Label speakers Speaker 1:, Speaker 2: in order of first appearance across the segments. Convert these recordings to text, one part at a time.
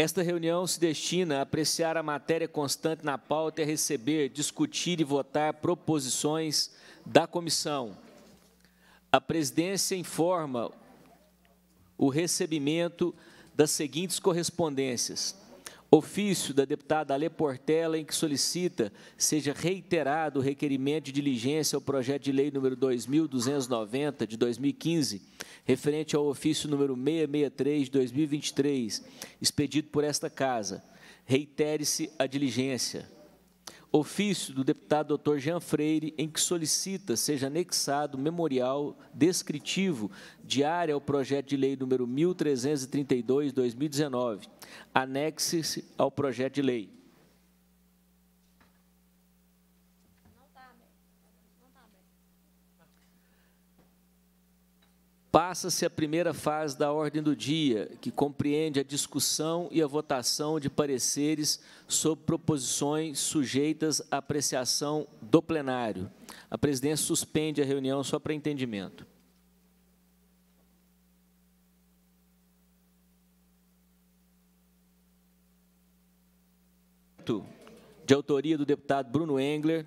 Speaker 1: Esta reunião se destina a apreciar a matéria constante na pauta e a receber, discutir e votar proposições da comissão. A presidência informa o recebimento das seguintes correspondências. Ofício da deputada Ale Portela, em que solicita seja reiterado o requerimento de diligência ao projeto de lei número 2290 de 2015, referente ao ofício número 663 de 2023, expedido por esta casa. Reitere-se a diligência ofício do deputado Dr. Jean Freire, em que solicita seja anexado memorial descritivo de área ao projeto de lei número 1332/2019, anexe-se ao projeto de lei. Passa-se a primeira fase da ordem do dia, que compreende a discussão e a votação de pareceres sobre proposições sujeitas à apreciação do plenário. A presidência suspende a reunião só para entendimento. De autoria do deputado Bruno Engler,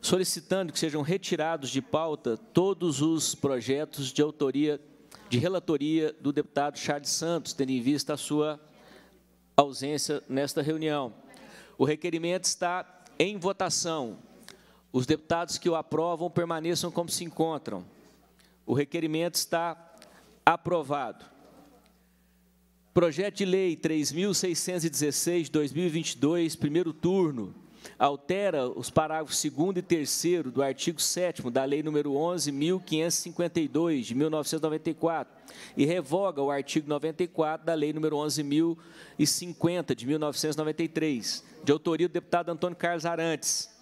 Speaker 1: solicitando que sejam retirados de pauta todos os projetos de autoria, de relatoria do deputado Charles Santos, tendo em vista a sua ausência nesta reunião. O requerimento está em votação. Os deputados que o aprovam permaneçam como se encontram. O requerimento está aprovado. Projeto de Lei 3.616, 2022, primeiro turno, altera os parágrafos 2 e 3 do artigo 7 da Lei nº 11.552, de 1994, e revoga o artigo 94 da Lei nº 11.050, de 1993, de autoria do deputado Antônio Carlos Arantes.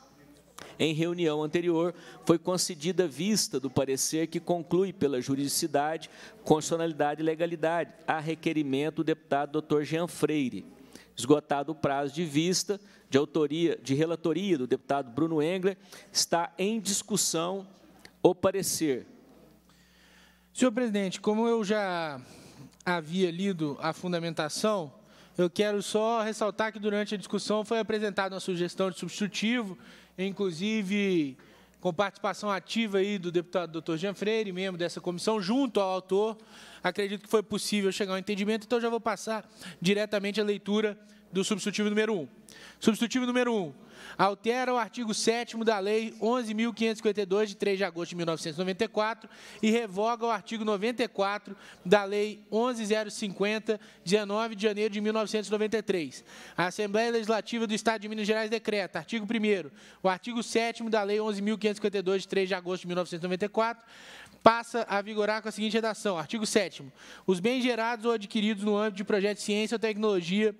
Speaker 1: Em reunião anterior, foi concedida vista do parecer que conclui pela juridicidade, constitucionalidade e legalidade, a requerimento do deputado Dr. Jean Freire. Esgotado o prazo de vista de autoria de relatoria do deputado Bruno Engler, está
Speaker 2: em discussão o parecer. Senhor presidente, como eu já havia lido a fundamentação, eu quero só ressaltar que durante a discussão foi apresentada uma sugestão de substitutivo, inclusive com participação ativa aí do deputado Dr. Jean Freire, membro dessa comissão, junto ao autor Acredito que foi possível chegar ao entendimento, então já vou passar diretamente a leitura do substitutivo número 1. Substitutivo número 1. Altera o artigo 7 da Lei 11.552, de 3 de agosto de 1994, e revoga o artigo 94 da Lei 11.050, 19 de janeiro de 1993. A Assembleia Legislativa do Estado de Minas Gerais decreta, artigo 1 o artigo 7 da Lei 11.552, de 3 de agosto de 1994, passa a vigorar com a seguinte redação: artigo 7. Os bens gerados ou adquiridos no âmbito de projetos de ciência ou tecnologia.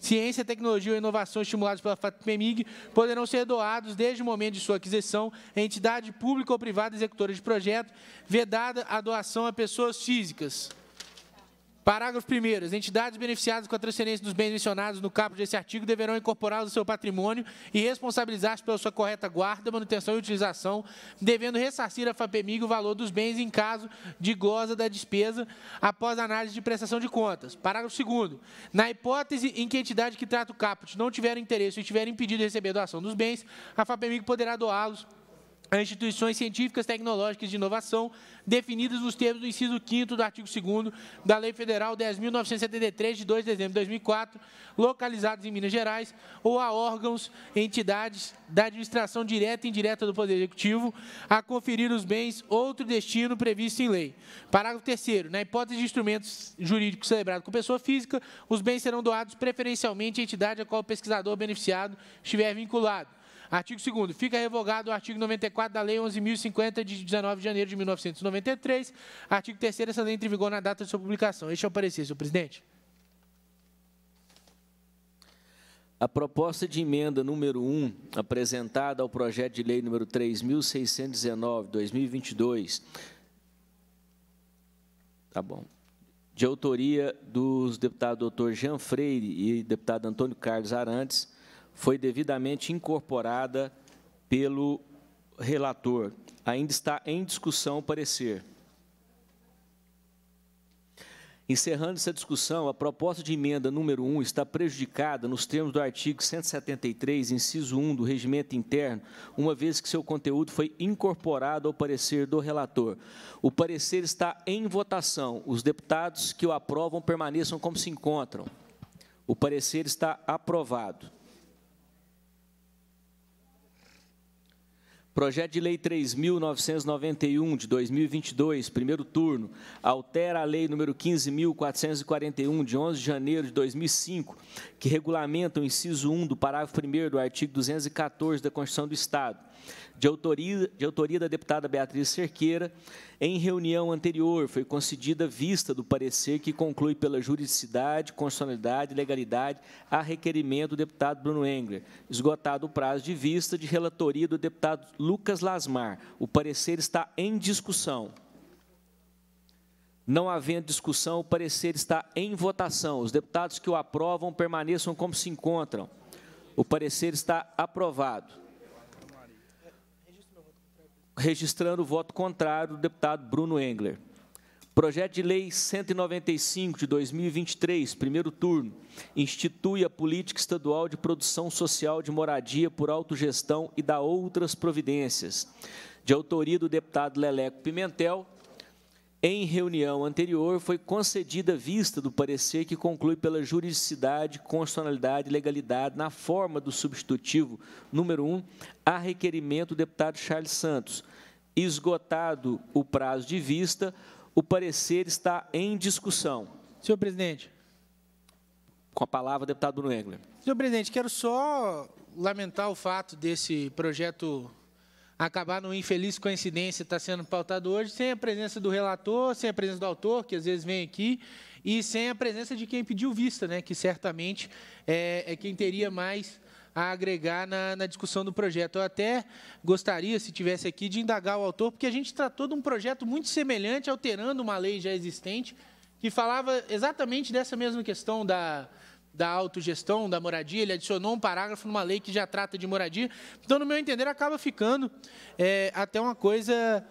Speaker 2: Ciência, tecnologia ou inovação estimulados pela FATMEMIG poderão ser doados desde o momento de sua aquisição a entidade pública ou privada executora de projeto, vedada a doação a pessoas físicas. Parágrafo 1. As entidades beneficiadas com a transferência dos bens mencionados no caput deste artigo deverão incorporá-los ao seu patrimônio e responsabilizar-se pela sua correta guarda, manutenção e utilização, devendo ressarcir a FAPEMIG o valor dos bens em caso de goza da despesa após análise de prestação de contas. Parágrafo 2. Na hipótese em que a entidade que trata o caput não tiver interesse e estiver impedido de receber a doação dos bens, a FAPEMIG poderá doá-los a instituições científicas, tecnológicas de inovação, definidas nos termos do inciso 5 do artigo 2 da Lei Federal 10.973, de 2 de dezembro de 2004, localizados em Minas Gerais, ou a órgãos, entidades da administração direta e indireta do Poder Executivo, a conferir os bens outro destino previsto em lei. Parágrafo 3 Na hipótese de instrumentos jurídicos celebrados com pessoa física, os bens serão doados preferencialmente à entidade a qual o pesquisador beneficiado estiver vinculado. Artigo 2 Fica revogado o artigo 94 da Lei 11.050, de 19 de janeiro de 1993. Artigo 3 Essa lei entra em vigor na data de sua publicação. Este é o parecer, senhor presidente.
Speaker 1: A proposta de emenda número 1, apresentada ao projeto de lei número 3.619/2022, tá bom, de autoria dos deputados Dr. Jean Freire e deputado Antônio Carlos Arantes, foi devidamente incorporada pelo relator. Ainda está em discussão o parecer. Encerrando essa discussão, a proposta de emenda número 1 está prejudicada nos termos do artigo 173, inciso 1 do regimento interno, uma vez que seu conteúdo foi incorporado ao parecer do relator. O parecer está em votação. Os deputados que o aprovam permaneçam como se encontram. O parecer está aprovado. Projeto de Lei 3.991, de 2022, primeiro turno, altera a Lei número 15.441, de 11 de janeiro de 2005, que regulamenta o inciso 1 do parágrafo 1 do artigo 214 da Constituição do Estado de autoria, de autoria da deputada Beatriz Cerqueira, em reunião anterior foi concedida vista do parecer que conclui pela juridicidade, constitucionalidade e legalidade a requerimento do deputado Bruno Engler, esgotado o prazo de vista de relatoria do deputado Lucas Lasmar. O parecer está em discussão. Não havendo discussão, o parecer está em votação. Os deputados que o aprovam permaneçam como se encontram. O parecer está aprovado registrando o voto contrário do deputado Bruno Engler. Projeto de Lei 195 de 2023, primeiro turno, institui a Política Estadual de Produção Social de Moradia por Autogestão e dá outras providências. De autoria do deputado Leleco Pimentel, em reunião anterior, foi concedida vista do parecer que conclui pela juridicidade, constitucionalidade e legalidade na forma do substitutivo número 1, a requerimento do deputado Charles Santos. Esgotado o prazo de vista, o parecer está em discussão. Senhor presidente. Com a palavra, deputado Bruno Engler.
Speaker 2: Senhor presidente, quero só lamentar o fato desse projeto acabar numa infeliz coincidência está sendo pautado hoje, sem a presença do relator, sem a presença do autor, que às vezes vem aqui, e sem a presença de quem pediu vista, né, que certamente é, é quem teria mais a agregar na, na, discussão do projeto. Eu até gostaria, se tivesse aqui, de indagar o autor, porque a gente tratou de um projeto muito semelhante, alterando uma lei já existente, que falava exatamente dessa mesma questão da, da autogestão da moradia, ele adicionou um parágrafo numa lei que já trata de moradia. Então, no meu entender, acaba ficando é, até uma coisa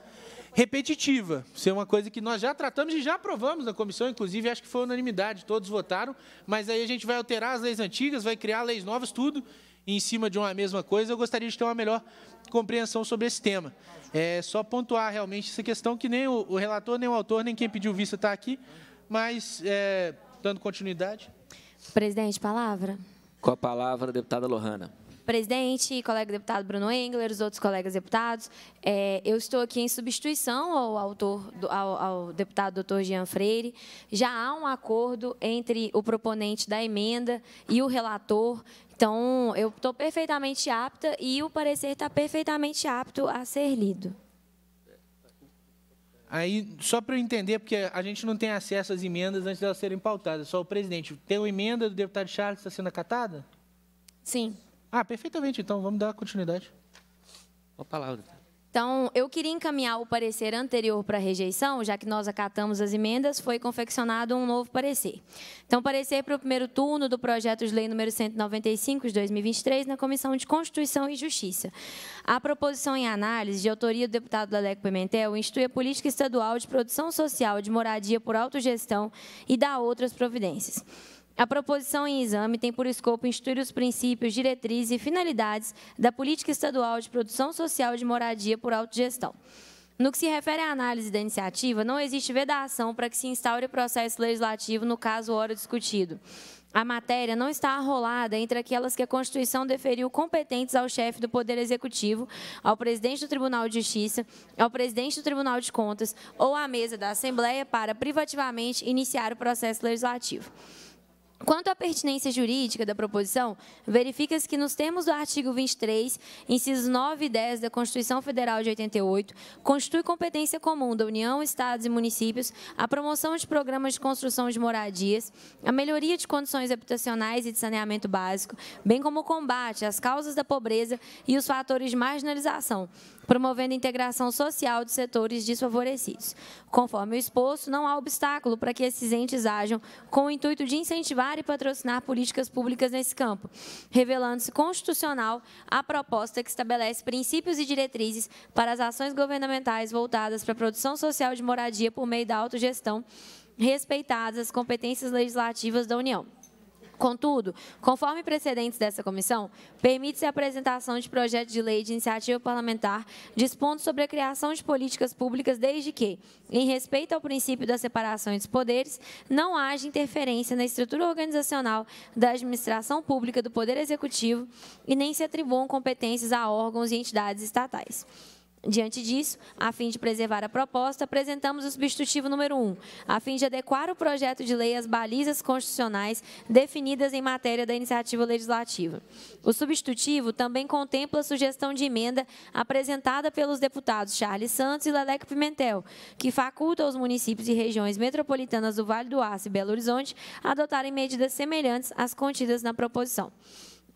Speaker 2: repetitiva, ser é uma coisa que nós já tratamos e já aprovamos na comissão, inclusive acho que foi unanimidade, todos votaram, mas aí a gente vai alterar as leis antigas, vai criar leis novas, tudo em cima de uma mesma coisa. Eu gostaria de ter uma melhor compreensão sobre esse tema. É só pontuar realmente essa questão que nem o, relator, nem o autor, nem quem pediu vista está aqui, mas é, dando continuidade.
Speaker 3: Presidente, palavra.
Speaker 2: Com
Speaker 1: a palavra, deputada Lohana
Speaker 3: presidente, colega deputado Bruno Engler, os outros colegas deputados. É, eu estou aqui em substituição ao, autor, ao, ao deputado doutor Jean Freire. Já há um acordo entre o proponente da emenda e o relator. Então, eu estou perfeitamente apta e o parecer está perfeitamente apto a ser lido.
Speaker 2: Aí, só para eu entender, porque a gente não tem acesso às emendas antes delas serem pautadas, só o presidente. Tem a emenda do deputado Charles que está sendo acatada?
Speaker 3: Sim. Ah,
Speaker 2: perfeitamente, então, vamos dar continuidade. A palavra. Tá?
Speaker 3: Então, eu queria encaminhar o parecer anterior para rejeição, já que nós acatamos as emendas, foi confeccionado um novo parecer. Então, parecer para o primeiro turno do projeto de lei número 195 de 2023 na Comissão de Constituição e Justiça. A proposição em análise, de autoria do deputado Leleco Pimentel, institui a política estadual de produção social de moradia por autogestão e dá outras providências. A proposição em exame tem por escopo instituir os princípios, diretrizes e finalidades da política estadual de produção social de moradia por autogestão. No que se refere à análise da iniciativa, não existe vedação para que se instaure processo legislativo no caso ora discutido. A matéria não está arrolada entre aquelas que a Constituição deferiu competentes ao chefe do Poder Executivo, ao presidente do Tribunal de Justiça, ao presidente do Tribunal de Contas ou à mesa da Assembleia para privativamente iniciar o processo legislativo. Quanto à pertinência jurídica da proposição, verifica-se que, nos termos do artigo 23, incisos 9 e 10 da Constituição Federal de 88, constitui competência comum da União, Estados e municípios a promoção de programas de construção de moradias, a melhoria de condições habitacionais e de saneamento básico, bem como o combate às causas da pobreza e os fatores de marginalização, promovendo a integração social de setores desfavorecidos. Conforme o exposto, não há obstáculo para que esses entes ajam com o intuito de incentivar e patrocinar políticas públicas nesse campo, revelando-se constitucional a proposta que estabelece princípios e diretrizes para as ações governamentais voltadas para a produção social de moradia por meio da autogestão, respeitadas as competências legislativas da União. Contudo, conforme precedentes dessa comissão, permite-se a apresentação de projeto de lei de iniciativa parlamentar dispondo sobre a criação de políticas públicas desde que, em respeito ao princípio da separação dos poderes, não haja interferência na estrutura organizacional da administração pública do Poder Executivo e nem se atribuam competências a órgãos e entidades estatais. Diante disso, a fim de preservar a proposta, apresentamos o substitutivo número 1, a fim de adequar o projeto de lei às balizas constitucionais definidas em matéria da iniciativa legislativa. O substitutivo também contempla a sugestão de emenda apresentada pelos deputados Charles Santos e Leleco Pimentel, que faculta aos municípios e regiões metropolitanas do Vale do Aço e Belo Horizonte adotarem medidas semelhantes às contidas na proposição.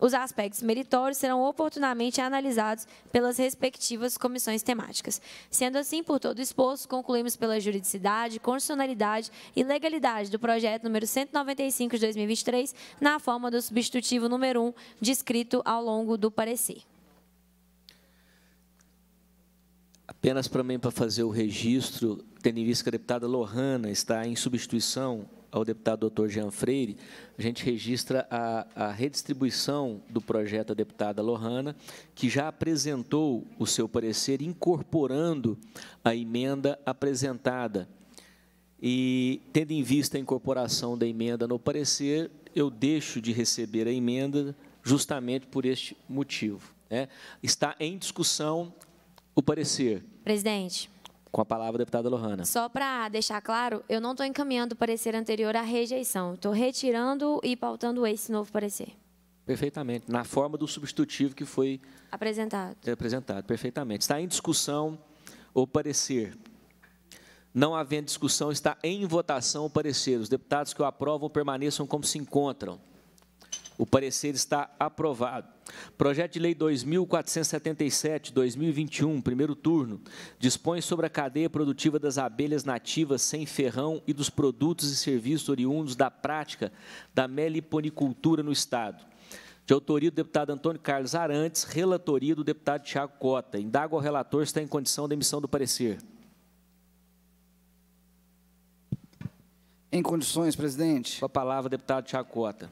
Speaker 3: Os aspectos meritórios serão oportunamente analisados pelas respectivas comissões temáticas. Sendo assim, por todo exposto, concluímos pela juridicidade, constitucionalidade e legalidade do projeto número 195 de 2023, na forma do substitutivo número 1, descrito ao longo do parecer.
Speaker 1: Apenas para mim, para fazer o registro, tendo em vista que a deputada Lohana está em substituição ao deputado doutor Jean Freire, a gente registra a, a redistribuição do projeto da deputada Lohana, que já apresentou o seu parecer incorporando a emenda apresentada. E, tendo em vista a incorporação da emenda no parecer, eu deixo de receber a emenda justamente por este motivo. Né? Está em discussão o parecer. Presidente. Com a palavra, deputada Lohana.
Speaker 3: Só para deixar claro, eu não estou encaminhando o parecer anterior à rejeição. Estou retirando e pautando esse novo parecer.
Speaker 1: Perfeitamente. Na forma do substitutivo que foi
Speaker 3: apresentado.
Speaker 1: Apresentado, perfeitamente. Está em discussão o parecer. Não havendo discussão, está em votação o parecer. Os deputados que o aprovam permaneçam como se encontram. O parecer está aprovado. Projeto de Lei 2477-2021, primeiro turno, dispõe sobre a cadeia produtiva das abelhas nativas sem ferrão e dos produtos e serviços oriundos da prática da meliponicultura no Estado. De autoria do deputado Antônio Carlos Arantes, relatoria do deputado Tiago Cota. Indago ao relator se está em condição da emissão do parecer.
Speaker 4: Em condições, presidente. Com a palavra, deputado Tiago Cota.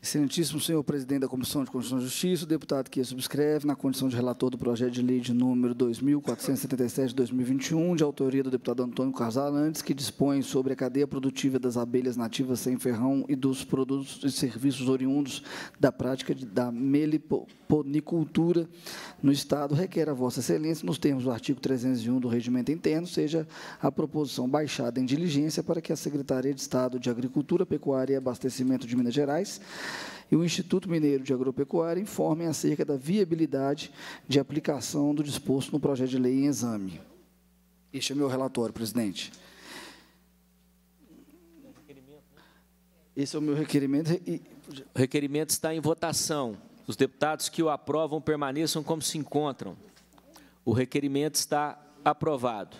Speaker 4: Excelentíssimo senhor presidente da Comissão de Constituição e Justiça, o deputado que subscreve, na condição de relator do projeto de lei de número 2477 de 2021, de autoria do deputado Antônio Casalantes, que dispõe sobre a cadeia produtiva das abelhas nativas sem ferrão e dos produtos e serviços oriundos da prática de, da meliponicultura no Estado, requer a Vossa Excelência, nos termos do artigo 301 do Regimento Interno, seja a proposição baixada em diligência para que a Secretaria de Estado de Agricultura, Pecuária e Abastecimento de Minas Gerais e o Instituto Mineiro de Agropecuária informem acerca da viabilidade de aplicação do disposto no projeto de lei em exame. Este é meu relatório, presidente. Esse é o meu requerimento. O requerimento está em votação.
Speaker 1: Os deputados que o aprovam permaneçam como se encontram. O requerimento está aprovado.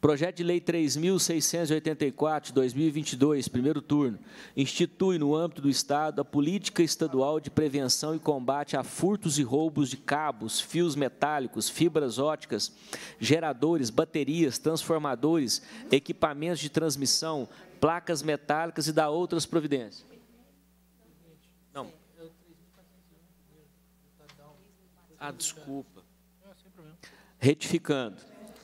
Speaker 1: Projeto de Lei 3.684, 2022, primeiro turno, institui no âmbito do Estado a política estadual de prevenção e combate a furtos e roubos de cabos, fios metálicos, fibras óticas, geradores, baterias, transformadores, equipamentos de transmissão, placas metálicas e dá outras providências. Não. Ah, desculpa. Retificando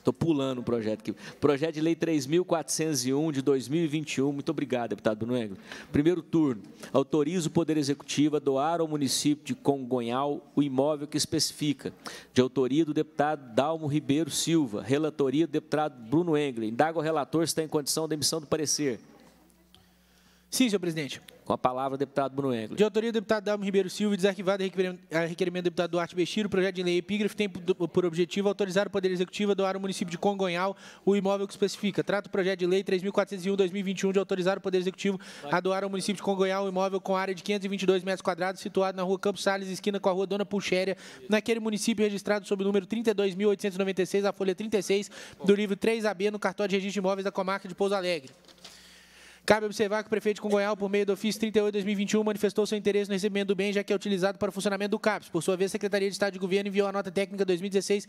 Speaker 1: Estou pulando o projeto aqui. Projeto de Lei 3.401 de 2021. Muito obrigado, deputado Bruno Engle. Primeiro turno. Autoriza o Poder Executivo a doar ao município de Congonhal o imóvel que especifica. De autoria do deputado Dalmo Ribeiro Silva. Relatoria do deputado Bruno Engle. Indaga o relator se está em condição de emissão do parecer.
Speaker 2: Sim, senhor presidente.
Speaker 1: Com a palavra, o deputado Bruno Engler.
Speaker 2: De autoria do deputado Dalmo Ribeiro Silva, desarquivado a requerimento do deputado Duarte Bestiro, o projeto de lei epígrafe tem por objetivo autorizar o Poder Executivo a doar ao município de Congonhal o imóvel que especifica. Trata o projeto de lei 3.401-2021 de autorizar o Poder Executivo a doar ao município de Congonhal o um imóvel com área de 522 metros quadrados, situado na rua Campos Salles, esquina com a rua Dona Puxéria, naquele município registrado sob o número 32.896, a folha 36 do livro 3AB, no cartório de registro de imóveis da comarca de Pouso Alegre. Cabe observar que o prefeito de Congonhal, por meio do ofício 38-2021, manifestou seu interesse no recebimento do bem, já que é utilizado para o funcionamento do CAPES. Por sua vez, a Secretaria de Estado de Governo enviou a nota técnica 2016,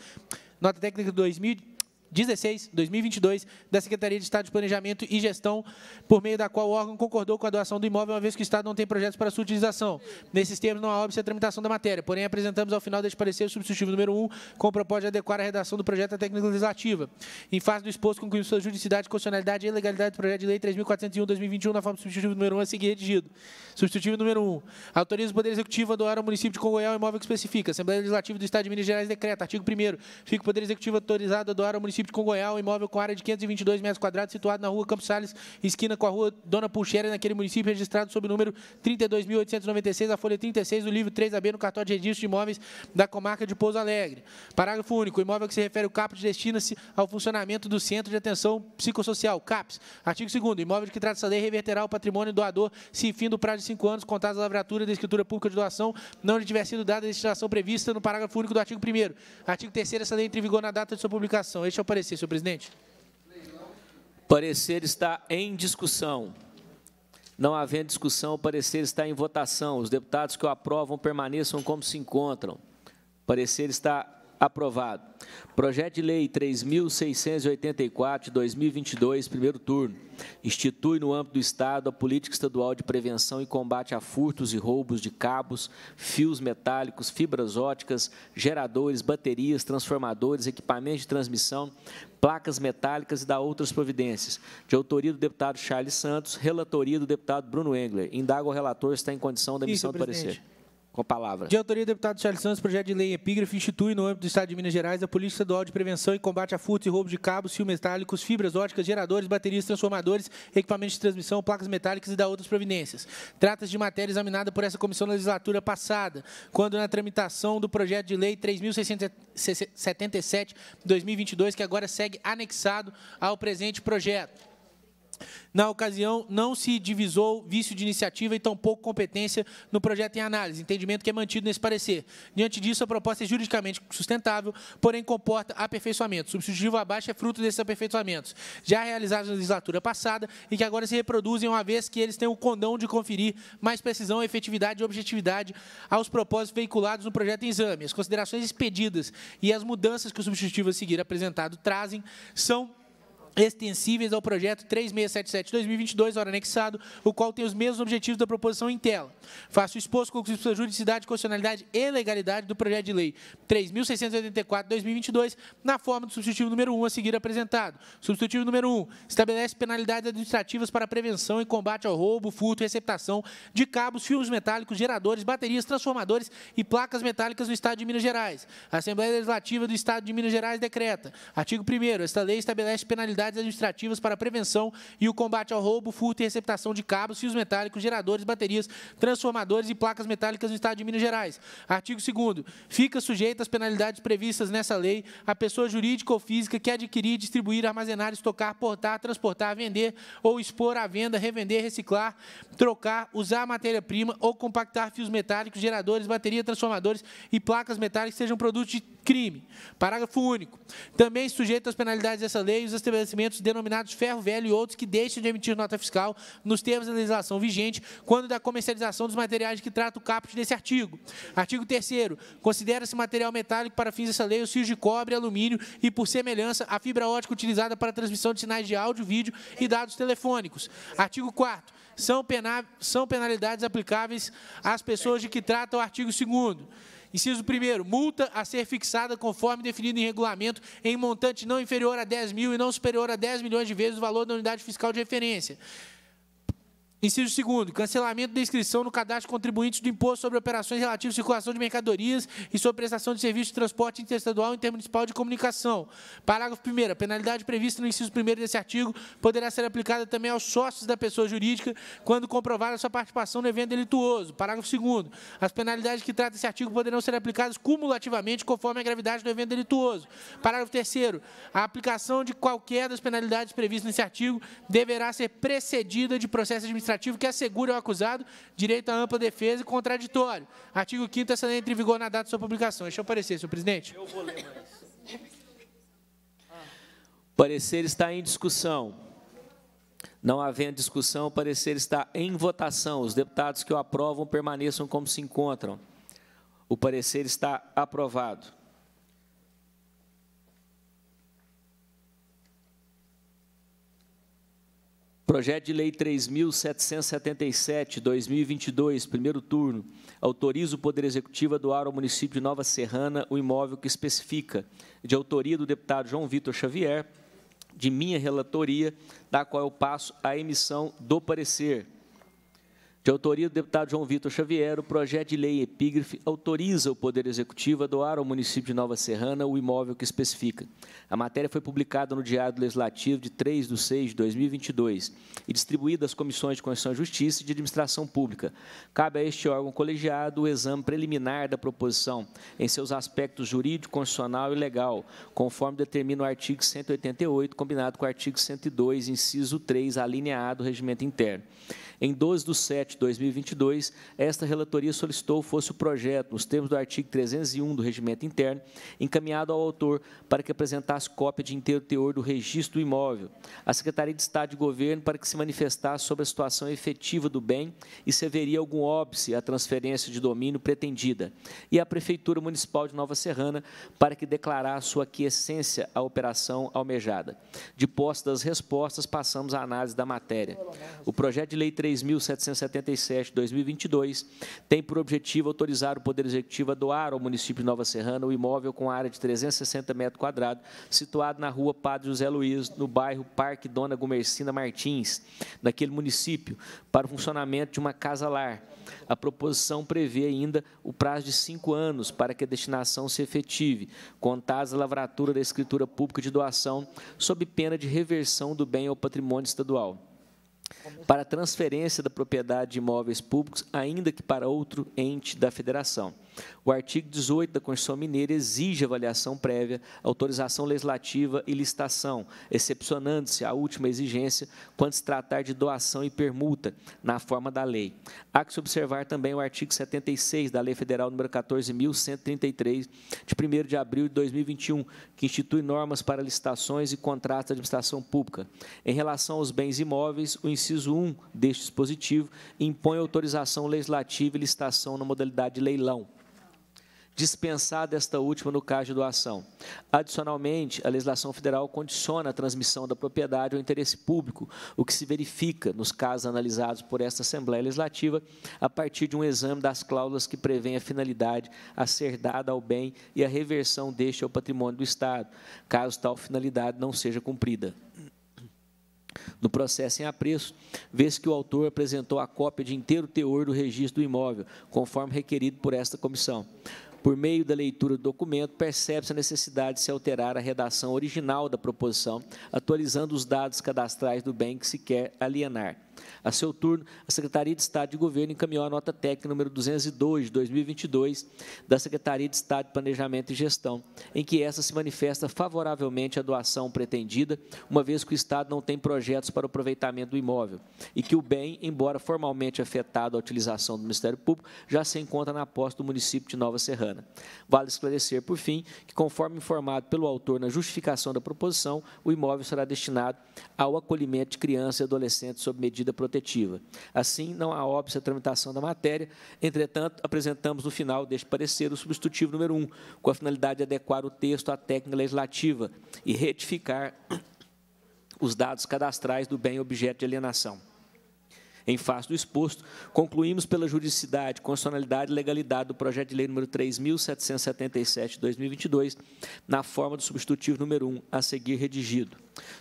Speaker 2: nota técnica 2016, 16-2022 da Secretaria de Estado de Planejamento e Gestão, por meio da qual o órgão concordou com a doação do imóvel, uma vez que o Estado não tem projetos para sua utilização. Nesses termos, não há óbvio a tramitação da matéria, porém apresentamos ao final deste parecer o substitutivo número 1, com o propósito de adequar a redação do projeto à técnica legislativa. Em face do exposto, concluímos sua juridicidade, constitucionalidade e legalidade do projeto de lei 3.401-2021, na forma do substitutivo número 1 a seguir redigido. Substitutivo número 1. Autoriza o Poder Executivo a doar ao município de Congonhal o imóvel que especifica. Assembleia Legislativa do Estado de Minas Gerais decreta, artigo 1 Fica o Poder Executivo autorizado a doar ao município município de Congonhal, um imóvel com área de 522 metros quadrados, situado na rua Campos Salles, esquina com a rua Dona Pulchéria, naquele município, registrado sob o número 32.896, a folha 36 do livro 3AB, no cartório de registro de imóveis da comarca de Pouso Alegre. Parágrafo único. O imóvel que se refere ao CAPES destina-se ao funcionamento do Centro de Atenção Psicossocial, CAPES. Artigo 2 imóvel de que trata essa lei reverterá o patrimônio doador se fim do prazo de cinco anos contados da lavratura da escritura pública de doação não lhe tiver sido dada a destinação prevista no parágrafo único do artigo 1 Artigo 3 essa lei entra em vigor na data de sua publicação. Este é o parecer, senhor presidente?
Speaker 1: Parecer está em discussão. Não havendo discussão, o parecer está em votação. Os deputados que o aprovam permaneçam como se encontram. O parecer está Aprovado. Projeto de Lei 3.684, 2022, primeiro turno. Institui no âmbito do Estado a Política Estadual de Prevenção e Combate a Furtos e Roubos de Cabos, Fios Metálicos, Fibras Óticas, Geradores, Baterias, Transformadores, Equipamentos de Transmissão, Placas Metálicas e da outras providências. De autoria do deputado Charles Santos, relatoria do deputado Bruno Engler. Indaga o relator se está em condição da emissão Isso, do presidente. parecer. Com a palavra.
Speaker 2: De autoria do deputado Charles Santos, projeto de lei epígrafe institui no âmbito do Estado de Minas Gerais a Polícia Estadual de Prevenção e Combate a Furtos e Roubos de Cabos, Fios Metálicos, Fibras Óticas, Geradores, Baterias, Transformadores, Equipamentos de Transmissão, Placas Metálicas e da outras providências. Trata-se de matéria examinada por essa comissão na legislatura passada, quando na tramitação do projeto de lei 3.677 2022, que agora segue anexado ao presente projeto. Na ocasião, não se divisou vício de iniciativa e tampouco competência no projeto em análise, entendimento que é mantido nesse parecer. Diante disso, a proposta é juridicamente sustentável, porém comporta aperfeiçoamento. Substitutivo abaixo é fruto desses aperfeiçoamentos, já realizados na legislatura passada e que agora se reproduzem, uma vez que eles têm o condão de conferir mais precisão, efetividade e objetividade aos propósitos veiculados no projeto em exame. As considerações expedidas e as mudanças que o substitutivo a seguir apresentado trazem são extensíveis ao projeto 3677-2022, hora anexado, o qual tem os mesmos objetivos da proposição em tela. Faço exposto com a juridicidade, constitucionalidade e legalidade do projeto de lei 3684-2022, na forma do substitutivo número 1 a seguir apresentado. Substitutivo número 1 estabelece penalidades administrativas para prevenção e combate ao roubo, furto e receptação de cabos, fios metálicos, geradores, baterias, transformadores e placas metálicas no Estado de Minas Gerais. A Assembleia Legislativa do Estado de Minas Gerais decreta. Artigo 1 Esta lei estabelece penalidades unidades administrativas para prevenção e o combate ao roubo, furto e receptação de cabos, fios metálicos, geradores, baterias, transformadores e placas metálicas no Estado de Minas Gerais. Artigo 2 Fica sujeita às penalidades previstas nessa lei a pessoa jurídica ou física que adquirir, distribuir, armazenar, estocar, portar, transportar, vender ou expor à venda, revender, reciclar, trocar, usar matéria-prima ou compactar fios metálicos, geradores, baterias, transformadores e placas metálicas que sejam produtos de crime. Parágrafo único. Também sujeito às penalidades dessa lei os estabelecimentos estabelecimentos denominados ferro velho e outros que deixam de emitir nota fiscal nos termos da legislação vigente quando da comercialização dos materiais que trata o caput desse artigo. Artigo 3 Considera-se material metálico para fins dessa lei os fios de cobre, alumínio e, por semelhança, a fibra ótica utilizada para transmissão de sinais de áudio, vídeo e dados telefônicos. Artigo 4 são, pena, são penalidades aplicáveis às pessoas de que trata o artigo 2 Inciso 1 multa a ser fixada conforme definido em regulamento em montante não inferior a 10 mil e não superior a 10 milhões de vezes o valor da unidade fiscal de referência. Inciso segundo, cancelamento da inscrição no cadastro contribuinte do imposto sobre operações relativas à circulação de mercadorias e sobre prestação de serviços de transporte interestadual e intermunicipal de comunicação. Parágrafo 1 a penalidade prevista no inciso 1 desse artigo poderá ser aplicada também aos sócios da pessoa jurídica quando comprovada sua participação no evento delituoso. Parágrafo 2 as penalidades que trata esse artigo poderão ser aplicadas cumulativamente conforme a gravidade do evento delituoso. Parágrafo 3 a aplicação de qualquer das penalidades previstas nesse artigo deverá ser precedida de processo administrativo administrativo que assegura é ao acusado direito à ampla defesa e contraditório. Artigo 5 essa lei entra em vigor na data de sua publicação. Deixa eu aparecer, senhor presidente. Eu
Speaker 5: vou ler
Speaker 1: ah. O parecer está em discussão. Não havendo discussão, o parecer está em votação. Os deputados que o aprovam permaneçam como se encontram. O parecer está aprovado. Projeto de Lei 3.777, 2022, primeiro turno, autoriza o Poder Executivo a doar ao município de Nova Serrana o imóvel que especifica, de autoria do deputado João Vitor Xavier, de minha relatoria, da qual eu passo a emissão do parecer. De autoria do deputado João Vitor Xavier, o projeto de lei epígrafe autoriza o Poder Executivo a doar ao município de Nova Serrana o imóvel que especifica. A matéria foi publicada no Diário Legislativo de 3 de 6 de 2022 e distribuída às Comissões de Constituição e Justiça e de Administração Pública. Cabe a este órgão colegiado o exame preliminar da proposição em seus aspectos jurídico, constitucional e legal, conforme determina o artigo 188, combinado com o artigo 102, inciso 3, alineado do Regimento Interno. Em 12 de setembro de 2022, esta relatoria solicitou fosse o projeto, nos termos do artigo 301 do Regimento Interno, encaminhado ao autor para que apresentasse cópia de inteiro teor do registro do imóvel, à Secretaria de Estado de Governo para que se manifestasse sobre a situação efetiva do bem e se haveria algum óbice à transferência de domínio pretendida, e à Prefeitura Municipal de Nova Serrana para que declarasse sua quiescência à operação almejada. De posse das respostas, passamos à análise da matéria. O projeto de lei 3 3.777 2022, tem por objetivo autorizar o Poder Executivo a doar ao município de Nova Serrana o imóvel com área de 360 metros quadrados, situado na rua Padre José Luiz, no bairro Parque Dona Gumercina Martins, daquele município, para o funcionamento de uma casa-lar. A proposição prevê ainda o prazo de cinco anos para que a destinação se efetive, contadas a lavratura da escritura pública de doação, sob pena de reversão do bem ao patrimônio estadual para transferência da propriedade de imóveis públicos, ainda que para outro ente da federação. O artigo 18 da Constituição Mineira exige avaliação prévia, autorização legislativa e licitação, excepcionando-se a última exigência quando se tratar de doação e permuta, na forma da lei. Há que se observar também o artigo 76 da Lei Federal nº 14.133, de 1 de abril de 2021, que institui normas para licitações e contratos de administração pública. Em relação aos bens imóveis, o inciso 1 deste dispositivo impõe autorização legislativa e licitação na modalidade de leilão dispensada esta última no caso de doação. Adicionalmente, a legislação federal condiciona a transmissão da propriedade ao interesse público, o que se verifica nos casos analisados por esta Assembleia Legislativa a partir de um exame das cláusulas que prevêem a finalidade a ser dada ao bem e a reversão deste ao patrimônio do Estado, caso tal finalidade não seja cumprida. No processo em apreço, vê-se que o autor apresentou a cópia de inteiro teor do registro do imóvel, conforme requerido por esta comissão. Por meio da leitura do documento, percebe-se a necessidade de se alterar a redação original da proposição, atualizando os dados cadastrais do bem que se quer alienar. A seu turno, a Secretaria de Estado de Governo encaminhou a nota técnica número 202 de 2022 da Secretaria de Estado de Planejamento e Gestão, em que essa se manifesta favoravelmente à doação pretendida, uma vez que o Estado não tem projetos para o aproveitamento do imóvel e que o bem, embora formalmente afetado à utilização do Ministério Público, já se encontra na posse do município de Nova Serrana. Vale esclarecer, por fim, que conforme informado pelo autor na justificação da proposição, o imóvel será destinado ao acolhimento de crianças e adolescentes sob medida medida protetiva. Assim, não há óbvio a tramitação da matéria. Entretanto, apresentamos no final deste parecer o substitutivo número 1, com a finalidade de adequar o texto à técnica legislativa e retificar os dados cadastrais do bem objeto de alienação. Em face do exposto, concluímos pela juridicidade, constitucionalidade e legalidade do projeto de lei número 3777 de 2022, na forma do substitutivo número 1, a seguir redigido.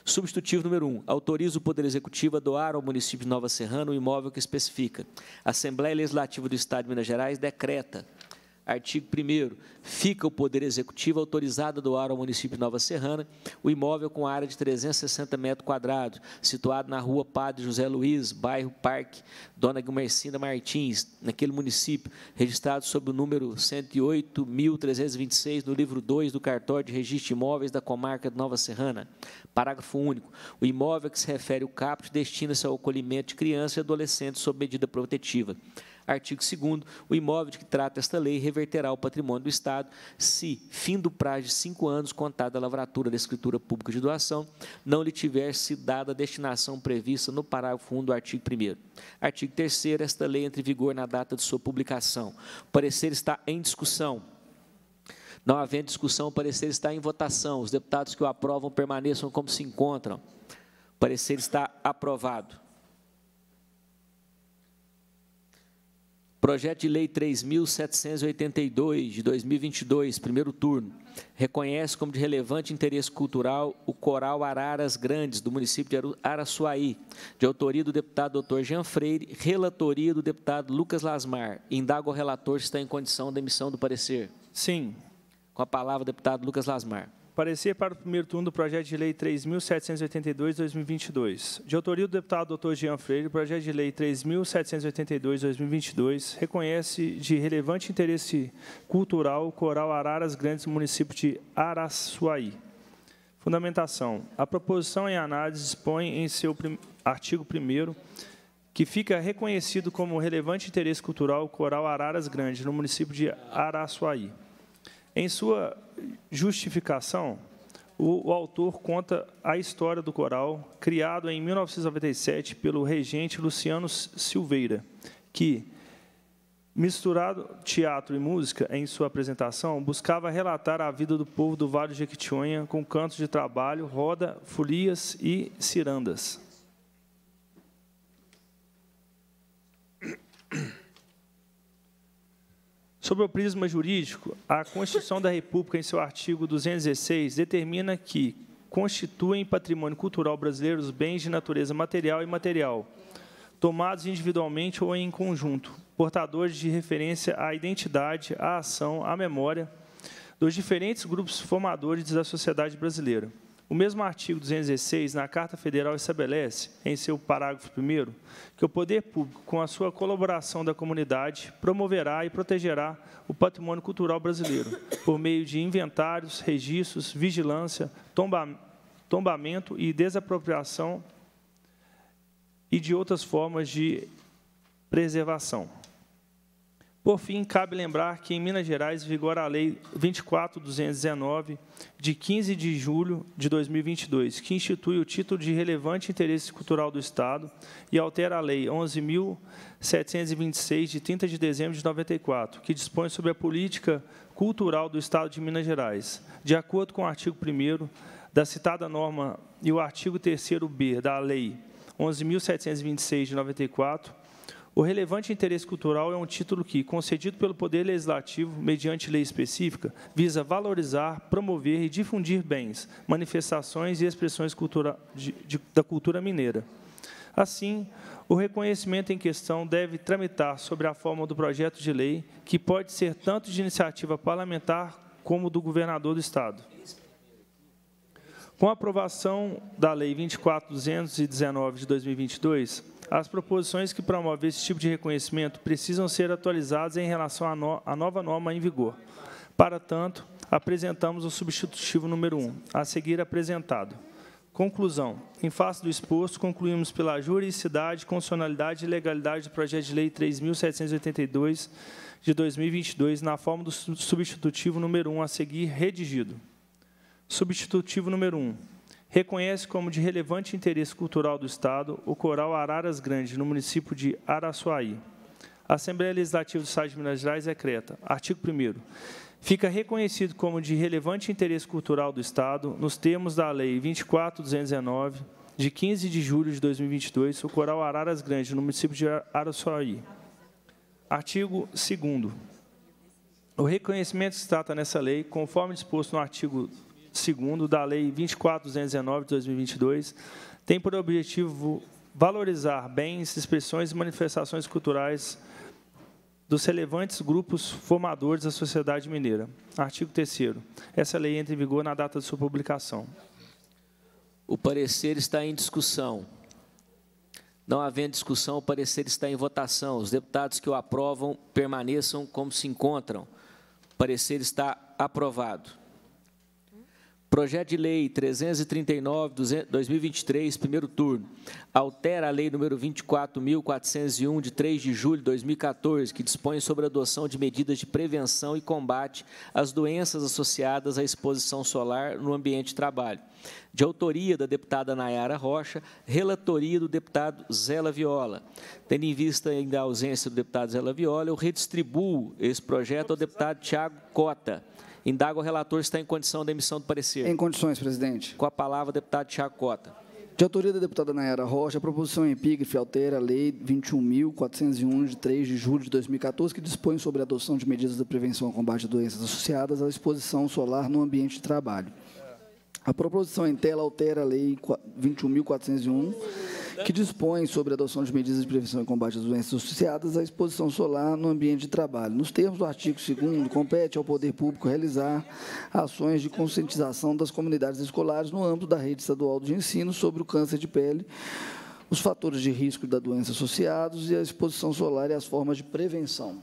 Speaker 1: Substitutivo número 1. Autoriza o Poder Executivo a doar ao município de Nova Serrana o imóvel que especifica. Assembleia Legislativa do Estado de Minas Gerais decreta Artigo 1 Fica o Poder Executivo autorizado a doar ao município de Nova Serrana o imóvel com área de 360 metros quadrados, situado na rua Padre José Luiz, bairro Parque Dona Guimarcina Martins, naquele município, registrado sob o número 108.326 no livro 2 do cartório de registro de imóveis da comarca de Nova Serrana. Parágrafo único. O imóvel a que se refere o caput destina-se ao acolhimento de crianças e adolescentes sob medida protetiva. Artigo 2 o imóvel de que trata esta lei reverterá o patrimônio do Estado se, fim do prazo de cinco anos contado da lavratura da escritura pública de doação, não lhe tiver se dada a destinação prevista no parágrafo 1 do artigo 1 Artigo 3 esta lei entra em vigor na data de sua publicação. O parecer está em discussão. Não havendo discussão, o parecer está em votação. Os deputados que o aprovam permaneçam como se encontram. O parecer está aprovado. Projeto de Lei 3.782, de 2022, primeiro turno, reconhece como de relevante interesse cultural o Coral Araras Grandes, do município de Araçuaí, de autoria do deputado doutor Jean Freire, relatoria do deputado Lucas Lasmar. Indaga o relator se está em condição da emissão do parecer.
Speaker 6: Sim. Com a palavra, deputado Lucas Lasmar. Parecer para o primeiro turno do projeto de lei 3.782-2022. De autoria do deputado doutor Jean Freire, o projeto de lei 3.782-2022 reconhece de relevante interesse cultural o Coral Araras Grandes, município de Araçuaí. Fundamentação. A proposição em análise expõe em seu artigo 1 que fica reconhecido como relevante interesse cultural o Coral Araras Grande, no município de Araçuaí. Em sua justificação, o, o, autor conta a história do coral, criado em 1997 pelo regente Luciano Silveira, que, misturado teatro e música em sua apresentação, buscava relatar a vida do povo do Vale de Jequitinhonha com cantos de trabalho, roda, folias e cirandas. Sobre o prisma jurídico, a Constituição da República, em seu artigo 216, determina que constituem patrimônio cultural brasileiro os bens de natureza material e imaterial, tomados individualmente ou em conjunto, portadores de referência à identidade, à ação, à memória dos diferentes grupos formadores da sociedade brasileira. O mesmo artigo 216, na Carta Federal, estabelece, em seu parágrafo 1, que o poder público, com a sua colaboração da comunidade, promoverá e protegerá o patrimônio cultural brasileiro, por meio de inventários, registros, vigilância, tomba, tombamento e desapropriação e de outras formas de preservação. Por fim, cabe lembrar que em Minas Gerais vigora a Lei 24219, de 15 de julho de 2022, que institui o título de relevante interesse cultural do Estado e altera a Lei 11.726, de 30 de dezembro de 94, que dispõe sobre a política cultural do Estado de Minas Gerais. De acordo com o artigo 1 da citada norma e o artigo 3º-B da Lei 11.726, de 94, o relevante interesse cultural é um título que, concedido pelo Poder Legislativo, mediante lei específica, visa valorizar, promover e difundir bens, manifestações e expressões cultura, de, de, da cultura mineira. Assim, o reconhecimento em questão deve tramitar sobre a forma do projeto de lei, que pode ser tanto de iniciativa parlamentar como do governador do Estado. Com a aprovação da Lei 24.219 de 2022, as proposições que promovem esse tipo de reconhecimento precisam ser atualizadas em relação à, no, à nova norma em vigor. Para tanto, apresentamos o substitutivo número 1, a seguir apresentado. Conclusão. Em face do exposto, concluímos pela juridicidade, constitucionalidade e legalidade do projeto de lei 3.782 de 2022, na forma do substitutivo número 1 a seguir redigido. Substitutivo número 1 reconhece como de relevante interesse cultural do Estado o coral Araras Grande, no município de Araçuaí. A Assembleia Legislativa do Estado de Minas Gerais decreta, é artigo 1 fica reconhecido como de relevante interesse cultural do Estado, nos termos da Lei 24219, de 15 de julho de 2022, o Coral Araras Grande, no município de Araçuaí. Artigo 2 O reconhecimento que se trata nessa lei, conforme disposto no artigo Segundo da Lei 24219 de 2022, tem por objetivo valorizar bens, expressões e manifestações culturais dos relevantes grupos formadores da sociedade mineira. Artigo 3 Essa lei entra em vigor na data de sua publicação. O parecer está em discussão. Não havendo discussão, o parecer
Speaker 1: está em votação. Os deputados que o aprovam permaneçam como se encontram. O parecer está aprovado. Projeto de Lei 339, 2023, primeiro turno, altera a Lei número 24.401, de 3 de julho de 2014, que dispõe sobre a adoção de medidas de prevenção e combate às doenças associadas à exposição solar no ambiente de trabalho. De autoria da deputada Nayara Rocha, relatoria do deputado Zela Viola. Tendo em vista ainda a ausência do deputado Zela Viola, eu redistribuo esse projeto ao deputado Tiago Cota. Indago, o relator se está em condição da emissão do parecer. Em
Speaker 4: condições, presidente. Com a palavra,
Speaker 1: deputado Tiago Cota.
Speaker 4: De autoria da deputada Nayara Rocha, a proposição epígrafe altera a Lei 21.401, de 3 de julho de 2014, que dispõe sobre a adoção de medidas de prevenção ao combate a doenças associadas à exposição solar no ambiente de trabalho. A proposição em tela altera a Lei 21.401, que dispõe sobre a adoção de medidas de prevenção e combate às doenças associadas à exposição solar no ambiente de trabalho. Nos termos do artigo 2 compete ao poder público realizar ações de conscientização das comunidades escolares no âmbito da rede estadual de ensino sobre o câncer de pele, os fatores de risco da doença associados e a exposição solar e as formas de prevenção.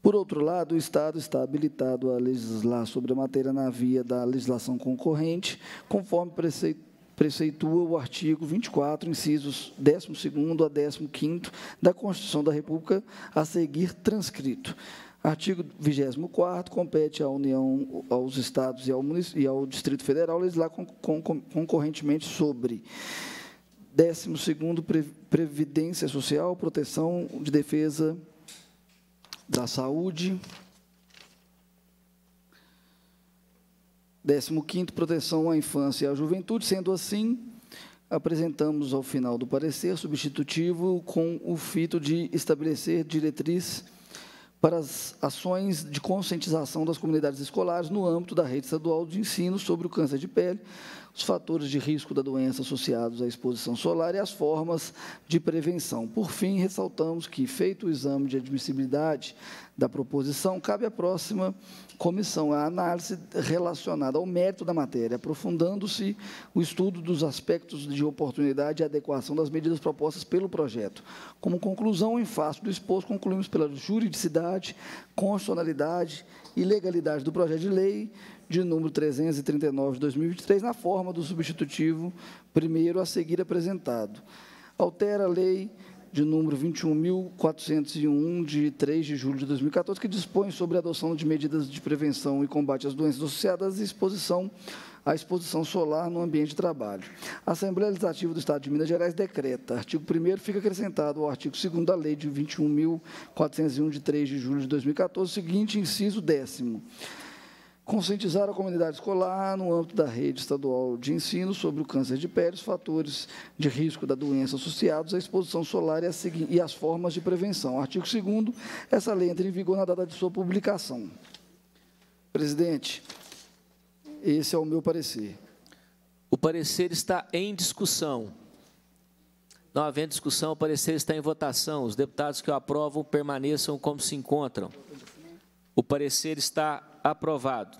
Speaker 4: Por outro lado, o Estado está habilitado a legislar sobre a matéria na via da legislação concorrente, conforme preceito preceitua o artigo 24, incisos 12 a 15 da Constituição da República, a seguir transcrito. Artigo 24 compete à União, aos Estados e ao, e ao Distrito Federal legislar concorrentemente sobre 12 Previdência Social, Proteção de Defesa da Saúde, 15º, proteção à infância e à juventude. Sendo assim, apresentamos ao final do parecer substitutivo com o fito de estabelecer diretriz para as ações de conscientização das comunidades escolares no âmbito da rede estadual de ensino sobre o câncer de pele, os fatores de risco da doença associados à exposição solar e as formas de prevenção. Por fim, ressaltamos que, feito o exame de admissibilidade da proposição, cabe à próxima comissão a análise relacionada ao mérito da matéria, aprofundando-se o estudo dos aspectos de oportunidade e adequação das medidas propostas pelo projeto. Como conclusão, em face do exposto, concluímos pela juridicidade, constitucionalidade e legalidade do projeto de lei de número 339 de 2023, na forma do substitutivo primeiro a seguir apresentado. Altera a lei de número 21.401, de 3 de julho de 2014, que dispõe sobre a adoção de medidas de prevenção e combate às doenças associadas à exposição à exposição solar no ambiente de trabalho. A Assembleia Legislativa do Estado de Minas Gerais decreta. Artigo 1 fica acrescentado ao artigo 2 da Lei de 21.401, de 3 de julho de 2014, seguinte inciso décimo conscientizar a comunidade escolar no âmbito da rede estadual de ensino sobre o câncer de pele, os fatores de risco da doença associados à exposição solar e, as formas de prevenção. Artigo 2 essa lei entra em vigor na data de sua publicação. Presidente, esse é o meu parecer. O parecer está em discussão. Não havendo discussão, o parecer está em
Speaker 1: votação. Os deputados que o aprovam permaneçam como se encontram. O parecer está Aprovado.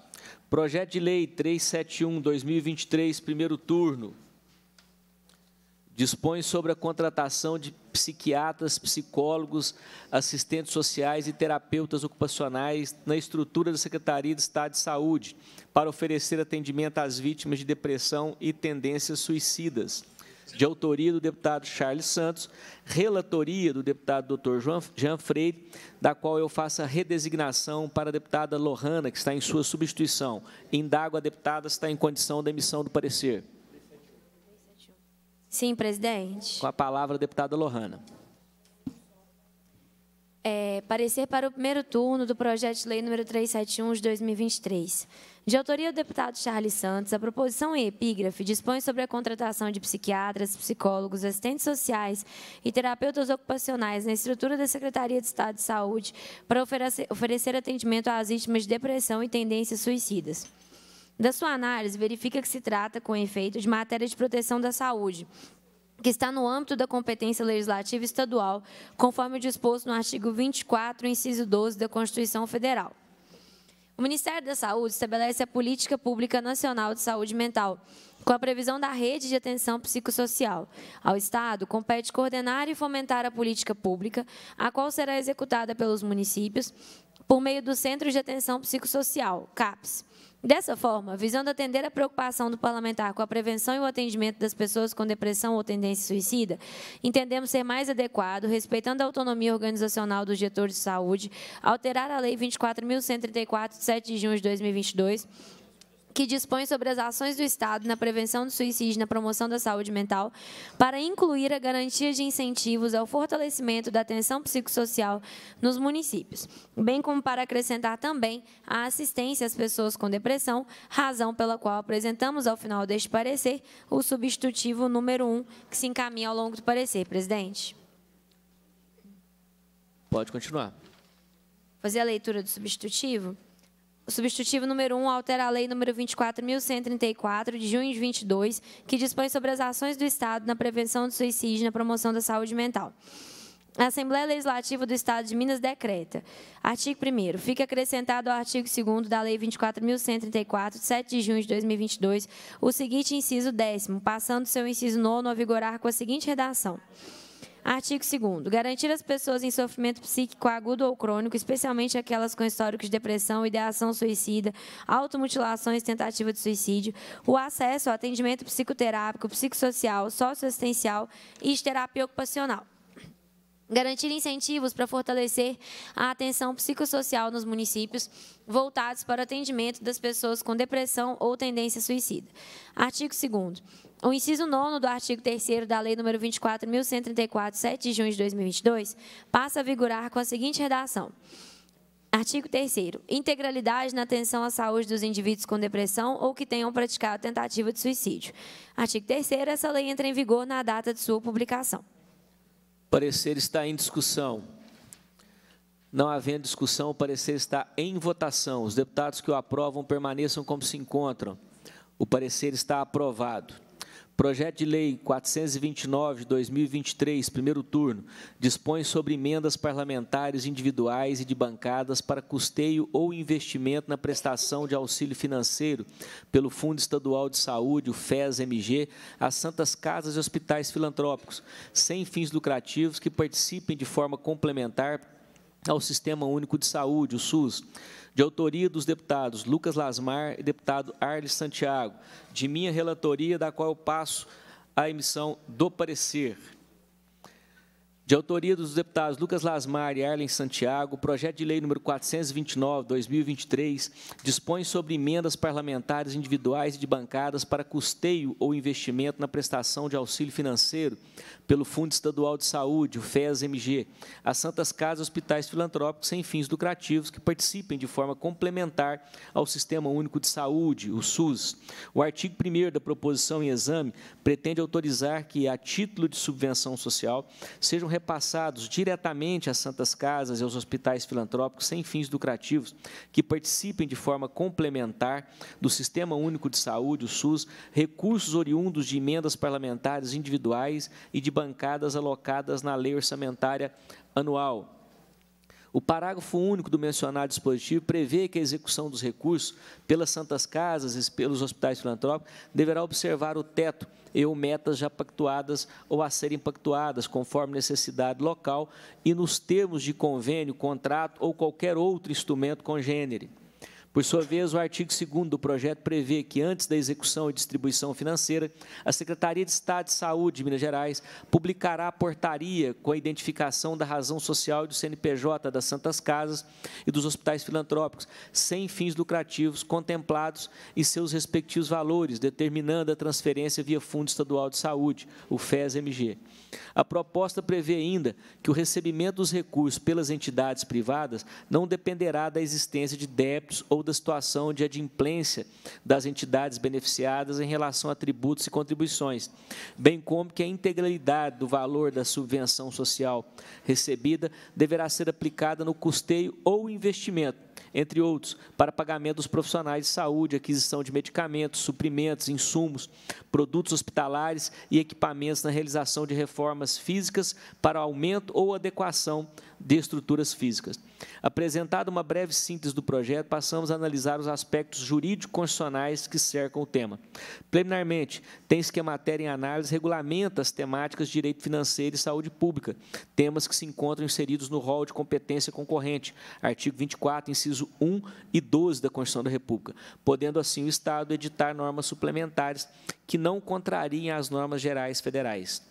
Speaker 1: Projeto de Lei 371-2023, primeiro turno. Dispõe sobre a contratação de psiquiatras, psicólogos, assistentes sociais e terapeutas ocupacionais na estrutura da Secretaria de Estado de Saúde para oferecer atendimento às vítimas de depressão e tendências suicidas de autoria do deputado Charles Santos, relatoria do deputado Dr. Jean Freire, da qual eu faço a redesignação para a deputada Lohana, que está em sua substituição. Indago a deputada se está em condição da emissão do parecer.
Speaker 3: Sim, presidente.
Speaker 1: Com a palavra, a deputada Lohana.
Speaker 3: É, parecer para o primeiro turno do projeto de lei número 371 de 2023. De autoria do deputado Charles Santos, a proposição em epígrafe dispõe sobre a contratação de psiquiatras, psicólogos, assistentes sociais e terapeutas ocupacionais na estrutura da Secretaria de Estado de Saúde para oferecer atendimento às vítimas de depressão e tendências suicidas. Da sua análise, verifica que se trata, com efeito, de matéria de proteção da saúde, que está no âmbito da competência legislativa estadual, conforme disposto no artigo 24, inciso 12 da Constituição Federal. O Ministério da Saúde estabelece a Política Pública Nacional de Saúde Mental, com a previsão da rede de atenção psicossocial. Ao Estado, compete coordenar e fomentar a política pública, a qual será executada pelos municípios por meio do Centro de Atenção Psicossocial, CAPS Dessa forma, visando atender a preocupação do parlamentar com a prevenção e o atendimento das pessoas com depressão ou tendência suicida, entendemos ser mais adequado, respeitando a autonomia organizacional do gestor de saúde, alterar a Lei 24.134, de 7 de junho de 2022, que dispõe sobre as ações do Estado na prevenção do suicídio e na promoção da saúde mental, para incluir a garantia de incentivos ao fortalecimento da atenção psicossocial nos municípios, bem como para acrescentar também a assistência às pessoas com depressão, razão pela qual apresentamos ao final deste parecer o substitutivo número 1, que se encaminha ao longo do parecer, presidente.
Speaker 1: Pode continuar.
Speaker 3: Fazer a leitura do substitutivo? substitutivo número 1 altera a lei número 24.134, de junho de 22, que dispõe sobre as ações do Estado na prevenção do suicídio e na promoção da saúde mental. A Assembleia Legislativa do Estado de Minas decreta. Artigo 1 Fica acrescentado ao artigo 2 da Lei 24.134, de 7 de junho de 2022, o seguinte inciso décimo, passando seu inciso nono a vigorar com a seguinte redação. Artigo 2 Garantir às pessoas em sofrimento psíquico agudo ou crônico, especialmente aquelas com histórico de depressão, ideação suicida, automutilações, tentativa de suicídio, o acesso ao atendimento psicoterápico, psicossocial, socioassistencial e terapia ocupacional. Garantir incentivos para fortalecer a atenção psicossocial nos municípios voltados para o atendimento das pessoas com depressão ou tendência suicida. Artigo 2 o inciso 9 do artigo 3 da Lei nº 24.134, 7 de junho de 2022, passa a vigorar com a seguinte redação. Artigo 3 Integralidade na atenção à saúde dos indivíduos com depressão ou que tenham praticado tentativa de suicídio. Artigo 3 Essa lei entra em vigor na data de sua publicação.
Speaker 1: O parecer está em discussão. Não havendo discussão, o parecer está em votação. Os deputados que o aprovam permaneçam como se encontram. O parecer está aprovado. Projeto de Lei 429 de 2023, primeiro turno, dispõe sobre emendas parlamentares individuais e de bancadas para custeio ou investimento na prestação de auxílio financeiro pelo Fundo Estadual de Saúde, o FES-MG, às santas casas e hospitais filantrópicos, sem fins lucrativos que participem de forma complementar ao Sistema Único de Saúde, o SUS, de autoria dos deputados Lucas Lasmar e deputado Arles Santiago, de minha relatoria, da qual eu passo a emissão do parecer de autoria dos deputados Lucas Lasmar e Arlen Santiago, o projeto de lei número 429/2023 dispõe sobre emendas parlamentares individuais e de bancadas para custeio ou investimento na prestação de auxílio financeiro pelo Fundo Estadual de Saúde, o FESMG, às santas casas e hospitais filantrópicos sem fins lucrativos que participem de forma complementar ao Sistema Único de Saúde, o SUS. O artigo 1 da proposição em exame pretende autorizar que, a título de subvenção social, sejam repassados diretamente às santas casas e aos hospitais filantrópicos sem fins lucrativos que participem de forma complementar do Sistema Único de Saúde, o SUS, recursos oriundos de emendas parlamentares individuais e de bancadas alocadas na lei orçamentária anual o parágrafo único do mencionado dispositivo prevê que a execução dos recursos pelas Santas Casas e pelos hospitais filantrópicos deverá observar o teto e ou metas já pactuadas ou a serem pactuadas, conforme necessidade local e nos termos de convênio, contrato ou qualquer outro instrumento congênere. Por sua vez, o artigo 2 do projeto prevê que, antes da execução e distribuição financeira, a Secretaria de Estado de Saúde de Minas Gerais publicará a portaria com a identificação da razão social do CNPJ das Santas Casas e dos hospitais filantrópicos, sem fins lucrativos, contemplados e seus respectivos valores, determinando a transferência via Fundo Estadual de Saúde, o FESMG. A proposta prevê ainda que o recebimento dos recursos pelas entidades privadas não dependerá da existência de débitos ou da situação de adimplência das entidades beneficiadas em relação a tributos e contribuições, bem como que a integralidade do valor da subvenção social recebida deverá ser aplicada no custeio ou investimento entre outros, para pagamento dos profissionais de saúde, aquisição de medicamentos, suprimentos, insumos, produtos hospitalares e equipamentos na realização de reformas físicas para aumento ou adequação de estruturas físicas. Apresentada uma breve síntese do projeto, passamos a analisar os aspectos jurídico-constitucionais que cercam o tema. Preliminarmente, tem-se que a matéria em análise regulamenta as temáticas de direito financeiro e saúde pública, temas que se encontram inseridos no rol de competência concorrente, artigo 24, inciso inciso 1 e 12 da Constituição da República, podendo assim o Estado editar normas suplementares que não contrariem as normas gerais federais.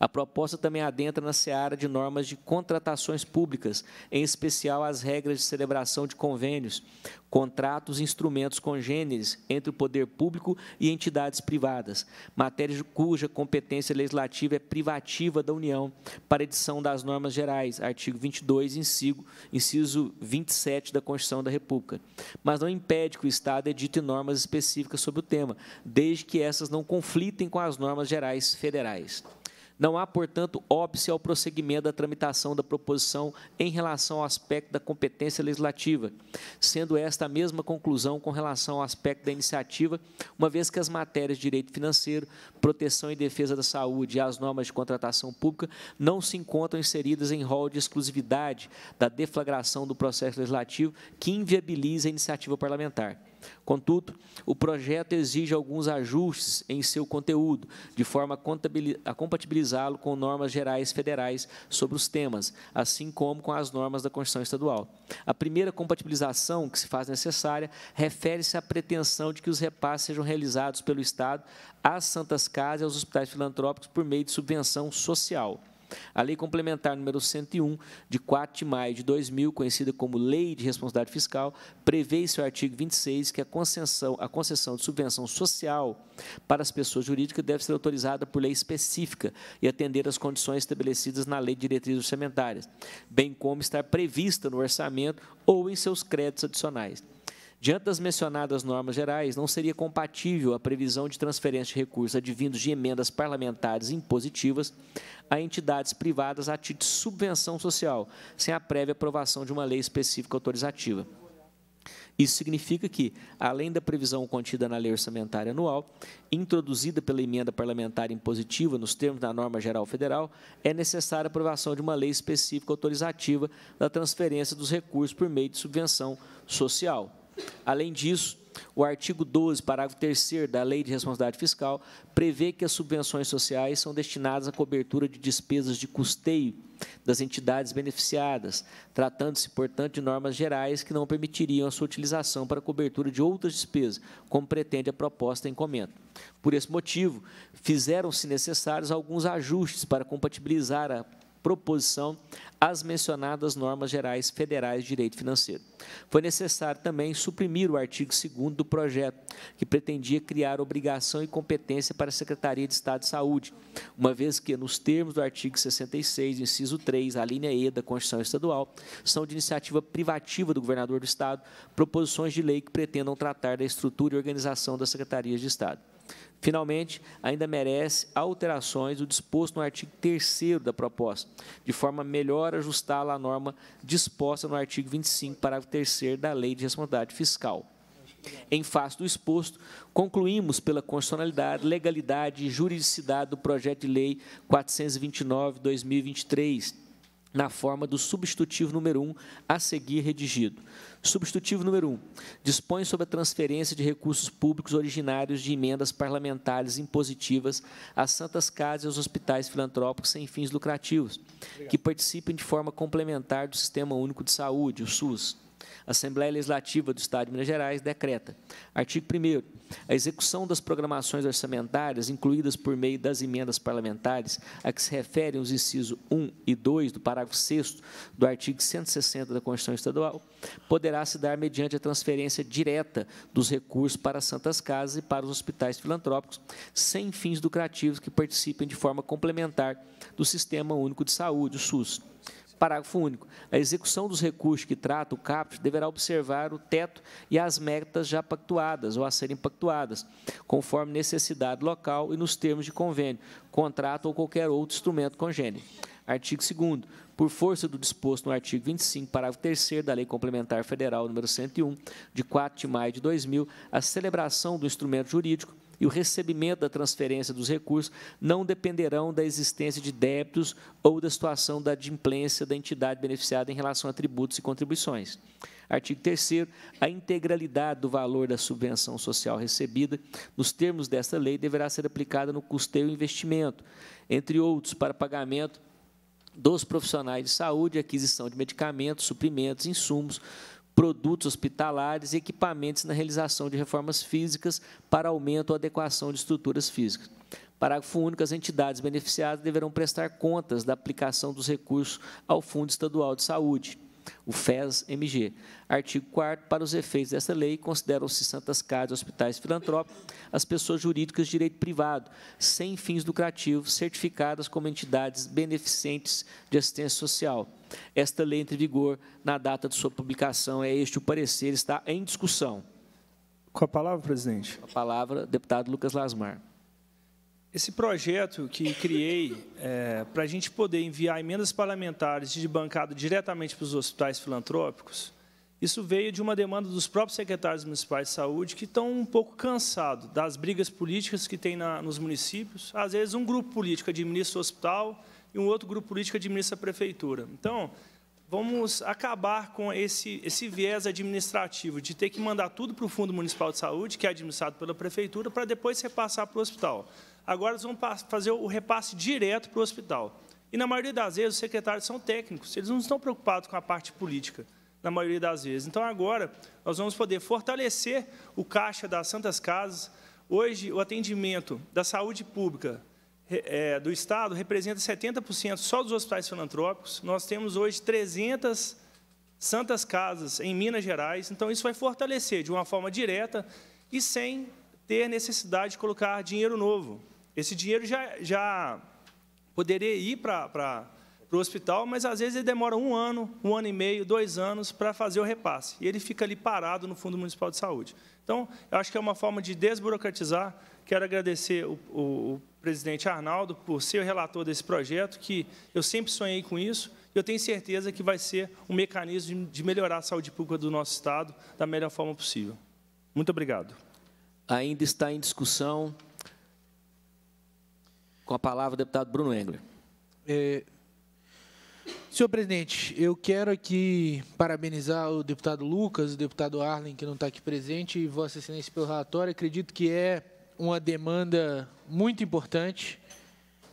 Speaker 1: A proposta também adentra na seara de normas de contratações públicas, em especial as regras de celebração de convênios, contratos e instrumentos congêneres entre o poder público e entidades privadas, matéria cuja competência legislativa é privativa da União para edição das normas gerais, artigo 22, inciso, inciso 27 da Constituição da República, mas não impede que o Estado edite normas específicas sobre o tema, desde que essas não conflitem com as normas gerais federais. Não há, portanto, óbice ao prosseguimento da tramitação da proposição em relação ao aspecto da competência legislativa, sendo esta a mesma conclusão com relação ao aspecto da iniciativa, uma vez que as matérias de direito financeiro, proteção e defesa da saúde e as normas de contratação pública não se encontram inseridas em rol de exclusividade da deflagração do processo legislativo que inviabiliza a iniciativa parlamentar. Contudo, o projeto exige alguns ajustes em seu conteúdo, de forma a compatibilizá-lo com normas gerais federais sobre os temas, assim como com as normas da Constituição Estadual. A primeira compatibilização que se faz necessária refere-se à pretensão de que os repasses sejam realizados pelo Estado às santas casas e aos hospitais filantrópicos por meio de subvenção social. A Lei Complementar número 101, de 4 de maio de 2000, conhecida como Lei de Responsabilidade Fiscal, prevê em seu artigo 26 que a concessão, a concessão de subvenção social para as pessoas jurídicas deve ser autorizada por lei específica e atender às condições estabelecidas na Lei de Diretrizes Orçamentárias, bem como estar prevista no orçamento ou em seus créditos adicionais. Diante das mencionadas normas gerais, não seria compatível a previsão de transferência de recursos advindos de emendas parlamentares impositivas a entidades privadas a título de subvenção social, sem a prévia aprovação de uma lei específica autorizativa. Isso significa que, além da previsão contida na Lei Orçamentária Anual, introduzida pela emenda parlamentar impositiva nos termos da norma geral federal, é necessária a aprovação de uma lei específica autorizativa da transferência dos recursos por meio de subvenção social. Além disso, o artigo 12, parágrafo 3 da Lei de Responsabilidade Fiscal prevê que as subvenções sociais são destinadas à cobertura de despesas de custeio das entidades beneficiadas, tratando-se, portanto, de normas gerais que não permitiriam a sua utilização para cobertura de outras despesas, como pretende a proposta em comento. Por esse motivo, fizeram-se necessários alguns ajustes para compatibilizar a proposição às mencionadas normas gerais federais de direito financeiro. Foi necessário também suprimir o artigo 2 do projeto, que pretendia criar obrigação e competência para a Secretaria de Estado de Saúde, uma vez que, nos termos do artigo 66, inciso 3, a linha E da Constituição Estadual, são de iniciativa privativa do governador do Estado proposições de lei que pretendam tratar da estrutura e organização das secretarias de Estado. Finalmente, ainda merece alterações o disposto no artigo 3 da proposta, de forma a melhor ajustá-la à norma disposta no artigo 25, parágrafo 3 da Lei de Responsabilidade Fiscal. Em face do exposto, concluímos pela constitucionalidade, legalidade e juridicidade do projeto de lei 429/2023 na forma do substitutivo número 1 um, a seguir redigido. Substitutivo número 1 um, dispõe sobre a transferência de recursos públicos originários de emendas parlamentares impositivas às santas casas e aos hospitais filantrópicos sem fins lucrativos, Obrigado. que participem de forma complementar do Sistema Único de Saúde, o SUS. Assembleia Legislativa do Estado de Minas Gerais decreta. Artigo 1 A execução das programações orçamentárias incluídas por meio das emendas parlamentares a que se referem os incisos 1 e 2 do parágrafo 6 do artigo 160 da Constituição Estadual poderá se dar mediante a transferência direta dos recursos para as Santas Casas e para os hospitais filantrópicos sem fins lucrativos que participem de forma complementar do Sistema Único de Saúde, o SUS. Parágrafo único. A execução dos recursos que trata o caput deverá observar o teto e as metas já pactuadas ou a serem pactuadas, conforme necessidade local e nos termos de convênio, contrato ou qualquer outro instrumento congênio. Artigo 2 Por força do disposto no artigo 25, parágrafo 3 da Lei Complementar Federal nº 101, de 4 de maio de 2000, a celebração do instrumento jurídico e o recebimento da transferência dos recursos não dependerão da existência de débitos ou da situação da adimplência da entidade beneficiada em relação a tributos e contribuições. Artigo 3 a integralidade do valor da subvenção social recebida, nos termos desta lei, deverá ser aplicada no custeio e investimento, entre outros, para pagamento dos profissionais de saúde, aquisição de medicamentos, suprimentos, insumos, produtos hospitalares e equipamentos na realização de reformas físicas para aumento ou adequação de estruturas físicas. Parágrafo único, as entidades beneficiadas deverão prestar contas da aplicação dos recursos ao Fundo Estadual de Saúde, o FES-MG. Artigo 4 para os efeitos desta lei, consideram-se santas casas, hospitais filantrópicos, as pessoas jurídicas de direito privado, sem fins lucrativos, certificadas como entidades beneficentes de assistência social esta lei entre em vigor na data de sua publicação. É este o parecer, está em discussão.
Speaker 6: Com a palavra, presidente.
Speaker 1: Com a palavra, deputado Lucas Lasmar.
Speaker 6: Esse projeto que criei é, para a gente poder enviar emendas parlamentares de bancada diretamente para os hospitais filantrópicos, isso veio de uma demanda dos próprios secretários municipais de saúde que estão um pouco cansados das brigas políticas que tem na, nos municípios. Às vezes, um grupo político administra o hospital, e um outro grupo político administra a prefeitura. Então, vamos acabar com esse, esse viés administrativo de ter que mandar tudo para o Fundo Municipal de Saúde, que é administrado pela prefeitura, para depois repassar para o hospital. Agora, eles vão fazer o repasse direto para o hospital. E, na maioria das vezes, os secretários são técnicos, eles não estão preocupados com a parte política, na maioria das vezes. Então, agora, nós vamos poder fortalecer o caixa das Santas Casas. Hoje, o atendimento da saúde pública é, do Estado representa 70% só dos hospitais filantrópicos. Nós temos hoje 300 santas casas em Minas Gerais, então isso vai fortalecer de uma forma direta e sem ter necessidade de colocar dinheiro novo. Esse dinheiro já, já poderia ir para, para, para o hospital, mas às vezes ele demora um ano, um ano e meio, dois anos para fazer o repasse. E ele fica ali parado no Fundo Municipal de Saúde. Então, eu acho que é uma forma de desburocratizar. Quero agradecer o, o presidente Arnaldo, por ser o relator desse projeto, que eu sempre sonhei com isso, e eu tenho certeza que vai ser um mecanismo de melhorar a saúde pública do nosso Estado da melhor forma possível.
Speaker 1: Muito obrigado. Ainda está em discussão,
Speaker 2: com a palavra o deputado Bruno Engler. É, senhor presidente, eu quero aqui parabenizar o deputado Lucas, o deputado Arlen, que não está aqui presente, e Vossa Excelência pelo relatório. Acredito que é uma demanda muito importante,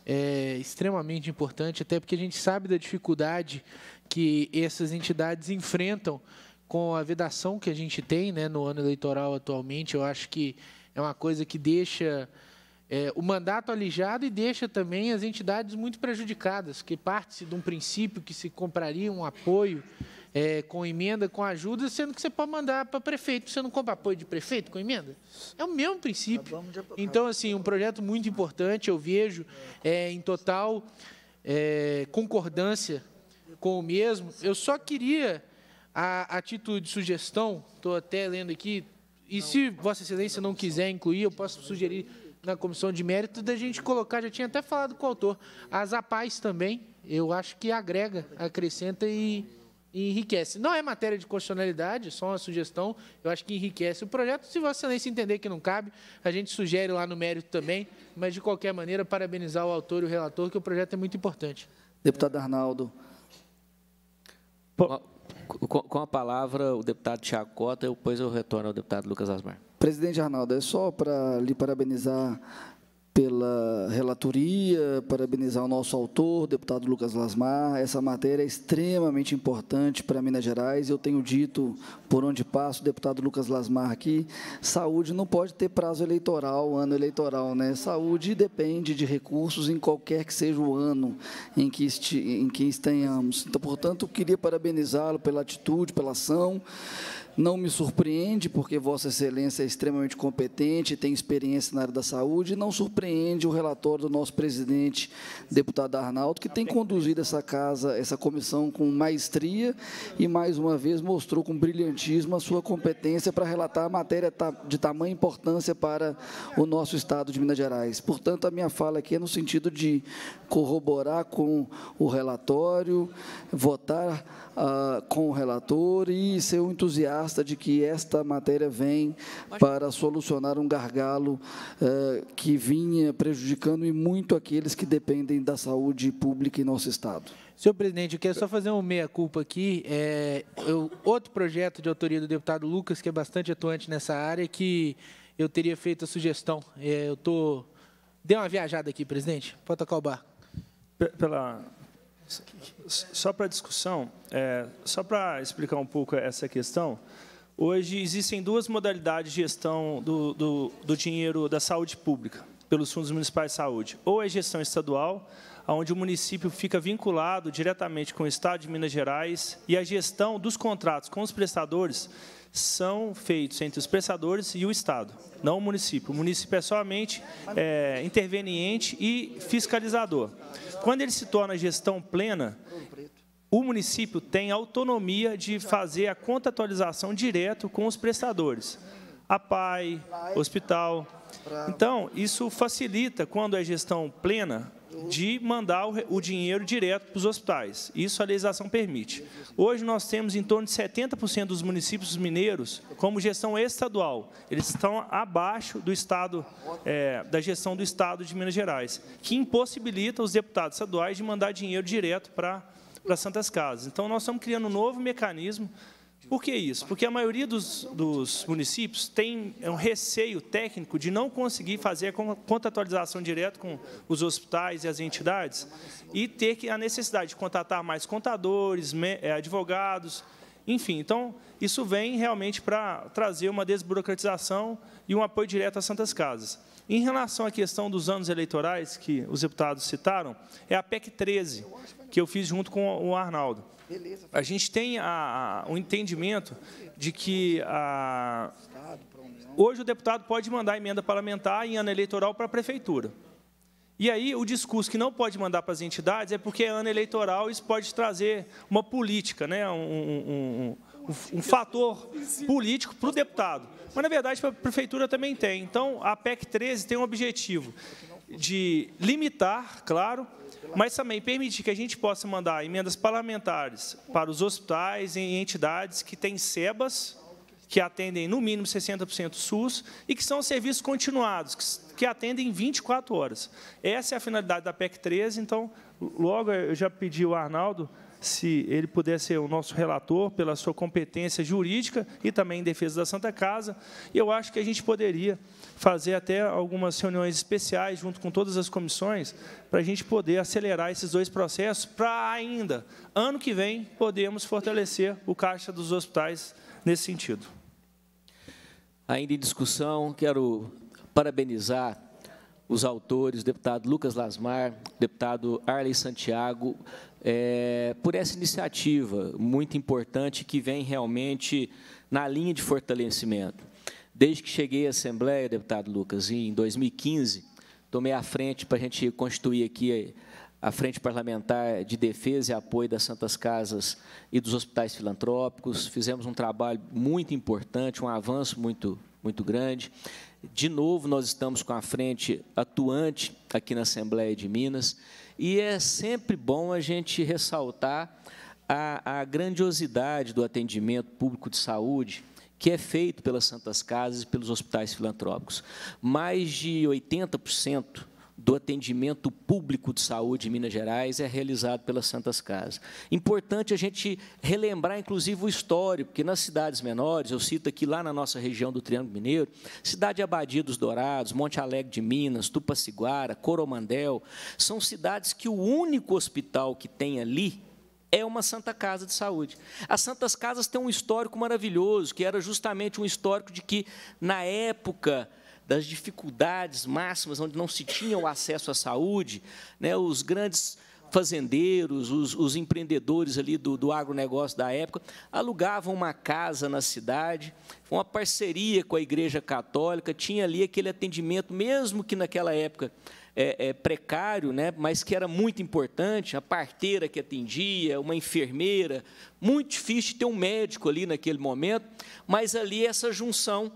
Speaker 2: é, extremamente importante, até porque a gente sabe da dificuldade que essas entidades enfrentam com a vedação que a gente tem né, no ano eleitoral atualmente. Eu acho que é uma coisa que deixa é, o mandato alijado e deixa também as entidades muito prejudicadas, que parte-se de um princípio que se compraria um apoio é, com emenda, com ajuda, sendo que você pode mandar para prefeito. Você não compra apoio de prefeito com emenda? É o mesmo princípio. Então, assim, um projeto muito importante, eu vejo é, em total é, concordância com o mesmo. Eu só queria a atitude de sugestão, estou até lendo aqui, e se Vossa Excelência não quiser incluir, eu posso sugerir na comissão de mérito da gente colocar, já tinha até falado com o autor, as APAES também, eu acho que agrega, acrescenta e enriquece. Não é matéria de constitucionalidade, só uma sugestão. Eu acho que enriquece o projeto. Se Vossa Excelência entender que não cabe, a gente sugere lá no mérito também. Mas, de qualquer maneira, parabenizar o autor e o relator, que o projeto é muito importante.
Speaker 4: Deputado Arnaldo.
Speaker 1: Com a palavra, o deputado Tiago Cota, depois eu retorno ao deputado Lucas Asmar.
Speaker 4: Presidente Arnaldo, é só para lhe parabenizar pela relatoria, parabenizar o nosso autor, deputado Lucas Lasmar. Essa matéria é extremamente importante para Minas Gerais. Eu tenho dito, por onde passo, deputado Lucas Lasmar aqui, saúde não pode ter prazo eleitoral, ano eleitoral, né? Saúde depende de recursos em qualquer que seja o ano em que, este, em que estejamos. Então, portanto, queria parabenizá-lo pela atitude, pela ação. Não me surpreende, porque Vossa Excelência é extremamente competente, tem experiência na área da saúde, e não surpreende o relatório do nosso presidente, deputado Arnaldo, que tem conduzido essa casa, essa comissão com maestria e, mais uma vez, mostrou com brilhantismo a sua competência para relatar a matéria de tamanha importância para o nosso Estado de Minas Gerais. Portanto, a minha fala aqui é no sentido de corroborar com o relatório, votar uh, com o relator e ser um entusiasta de que esta matéria vem para solucionar um gargalo uh, que vinha prejudicando e muito aqueles que dependem da saúde pública em nosso Estado. Senhor presidente, eu
Speaker 2: quero só fazer uma meia-culpa aqui. É, eu, outro projeto de autoria do deputado Lucas, que é bastante atuante nessa área, é que eu teria feito a sugestão. É, eu tô Dei uma viajada aqui, presidente. Pode tocar o bar. Pela só
Speaker 6: para discussão, é, só para explicar um pouco essa questão, hoje existem duas modalidades de gestão do, do, do dinheiro da saúde pública pelos fundos municipais de saúde. Ou é gestão estadual, onde o município fica vinculado diretamente com o Estado de Minas Gerais e a gestão dos contratos com os prestadores são feitos entre os prestadores e o Estado, não o município. O município é somente é, interveniente e fiscalizador. Quando ele se torna gestão plena, o município tem autonomia de fazer a contratualização direto com os prestadores, a PAI, hospital. Então, isso facilita, quando é gestão plena, de mandar o, o dinheiro direto para os hospitais. Isso a legislação permite. Hoje nós temos em torno de 70% dos municípios mineiros como gestão estadual. Eles estão abaixo do estado é, da gestão do Estado de Minas Gerais, que impossibilita os deputados estaduais de mandar dinheiro direto para para Santas Casas. Então, nós estamos criando um novo mecanismo por que isso? Porque a maioria dos, dos municípios tem um receio técnico de não conseguir fazer a contratualização direto com os hospitais e as entidades e ter a necessidade de contratar mais contadores, eh, advogados, enfim. Então, isso vem realmente para trazer uma desburocratização e um apoio direto às Santas Casas. Em relação à questão dos anos eleitorais que os deputados citaram, é a PEC 13, que eu fiz junto com o Arnaldo a gente tem a, a, entendimento de que a, hoje o deputado pode mandar emenda parlamentar em ano eleitoral para a prefeitura. E aí o discurso que não pode mandar para as entidades é porque é ano eleitoral isso pode trazer uma política, né? um, um, um, fator político para o deputado. Mas, na verdade, a prefeitura também tem. Então, a PEC 13 tem um objetivo de limitar, claro, mas também permitir que a gente possa mandar emendas parlamentares para os hospitais e entidades que têm SEBAS, que atendem no mínimo 60% SUS e que são serviços continuados, que, que atendem 24 horas. Essa é a finalidade da PEC 13, então, logo eu já pedi o Arnaldo se ele puder ser o nosso relator pela sua competência jurídica e também em defesa da Santa Casa. Eu acho que a gente poderia fazer até algumas reuniões especiais junto com todas as comissões para a gente poder acelerar esses dois processos para ainda ano que vem podermos fortalecer o caixa dos hospitais nesse sentido. Ainda em discussão, quero parabenizar os autores,
Speaker 1: o deputado Lucas Lasmar, o deputado Arley Santiago, é, por essa iniciativa muito importante que vem realmente na linha de fortalecimento. Desde que cheguei à Assembleia, deputado Lucas, em 2015, tomei a frente para a gente constituir aqui a Frente Parlamentar de Defesa e Apoio das Santas Casas e dos Hospitais Filantrópicos. Fizemos um trabalho muito importante, um avanço muito, muito grande. De novo, nós estamos com a frente atuante aqui na Assembleia de Minas, e é sempre bom a gente ressaltar a, a grandiosidade do atendimento público de saúde que é feito pelas Santas Casas e pelos hospitais filantrópicos. Mais de 80% do atendimento público de saúde em Minas Gerais é realizado pelas Santas Casas. Importante a gente relembrar, inclusive, o histórico, porque nas cidades menores, eu cito aqui lá na nossa região do Triângulo Mineiro, cidade Abadia dos Dourados, Monte Alegre de Minas, Tupaciguara, Coromandel, são cidades que o único hospital que tem ali é uma Santa Casa de Saúde. As Santas Casas têm um histórico maravilhoso, que era justamente um histórico de que, na época das dificuldades máximas, onde não se tinha o acesso à saúde, né, os grandes fazendeiros, os, os empreendedores ali do, do agronegócio da época, alugavam uma casa na cidade, uma parceria com a Igreja Católica, tinha ali aquele atendimento, mesmo que naquela época é, é, precário, né, mas que era muito importante, a parteira que atendia, uma enfermeira, muito difícil ter um médico ali naquele momento, mas ali essa junção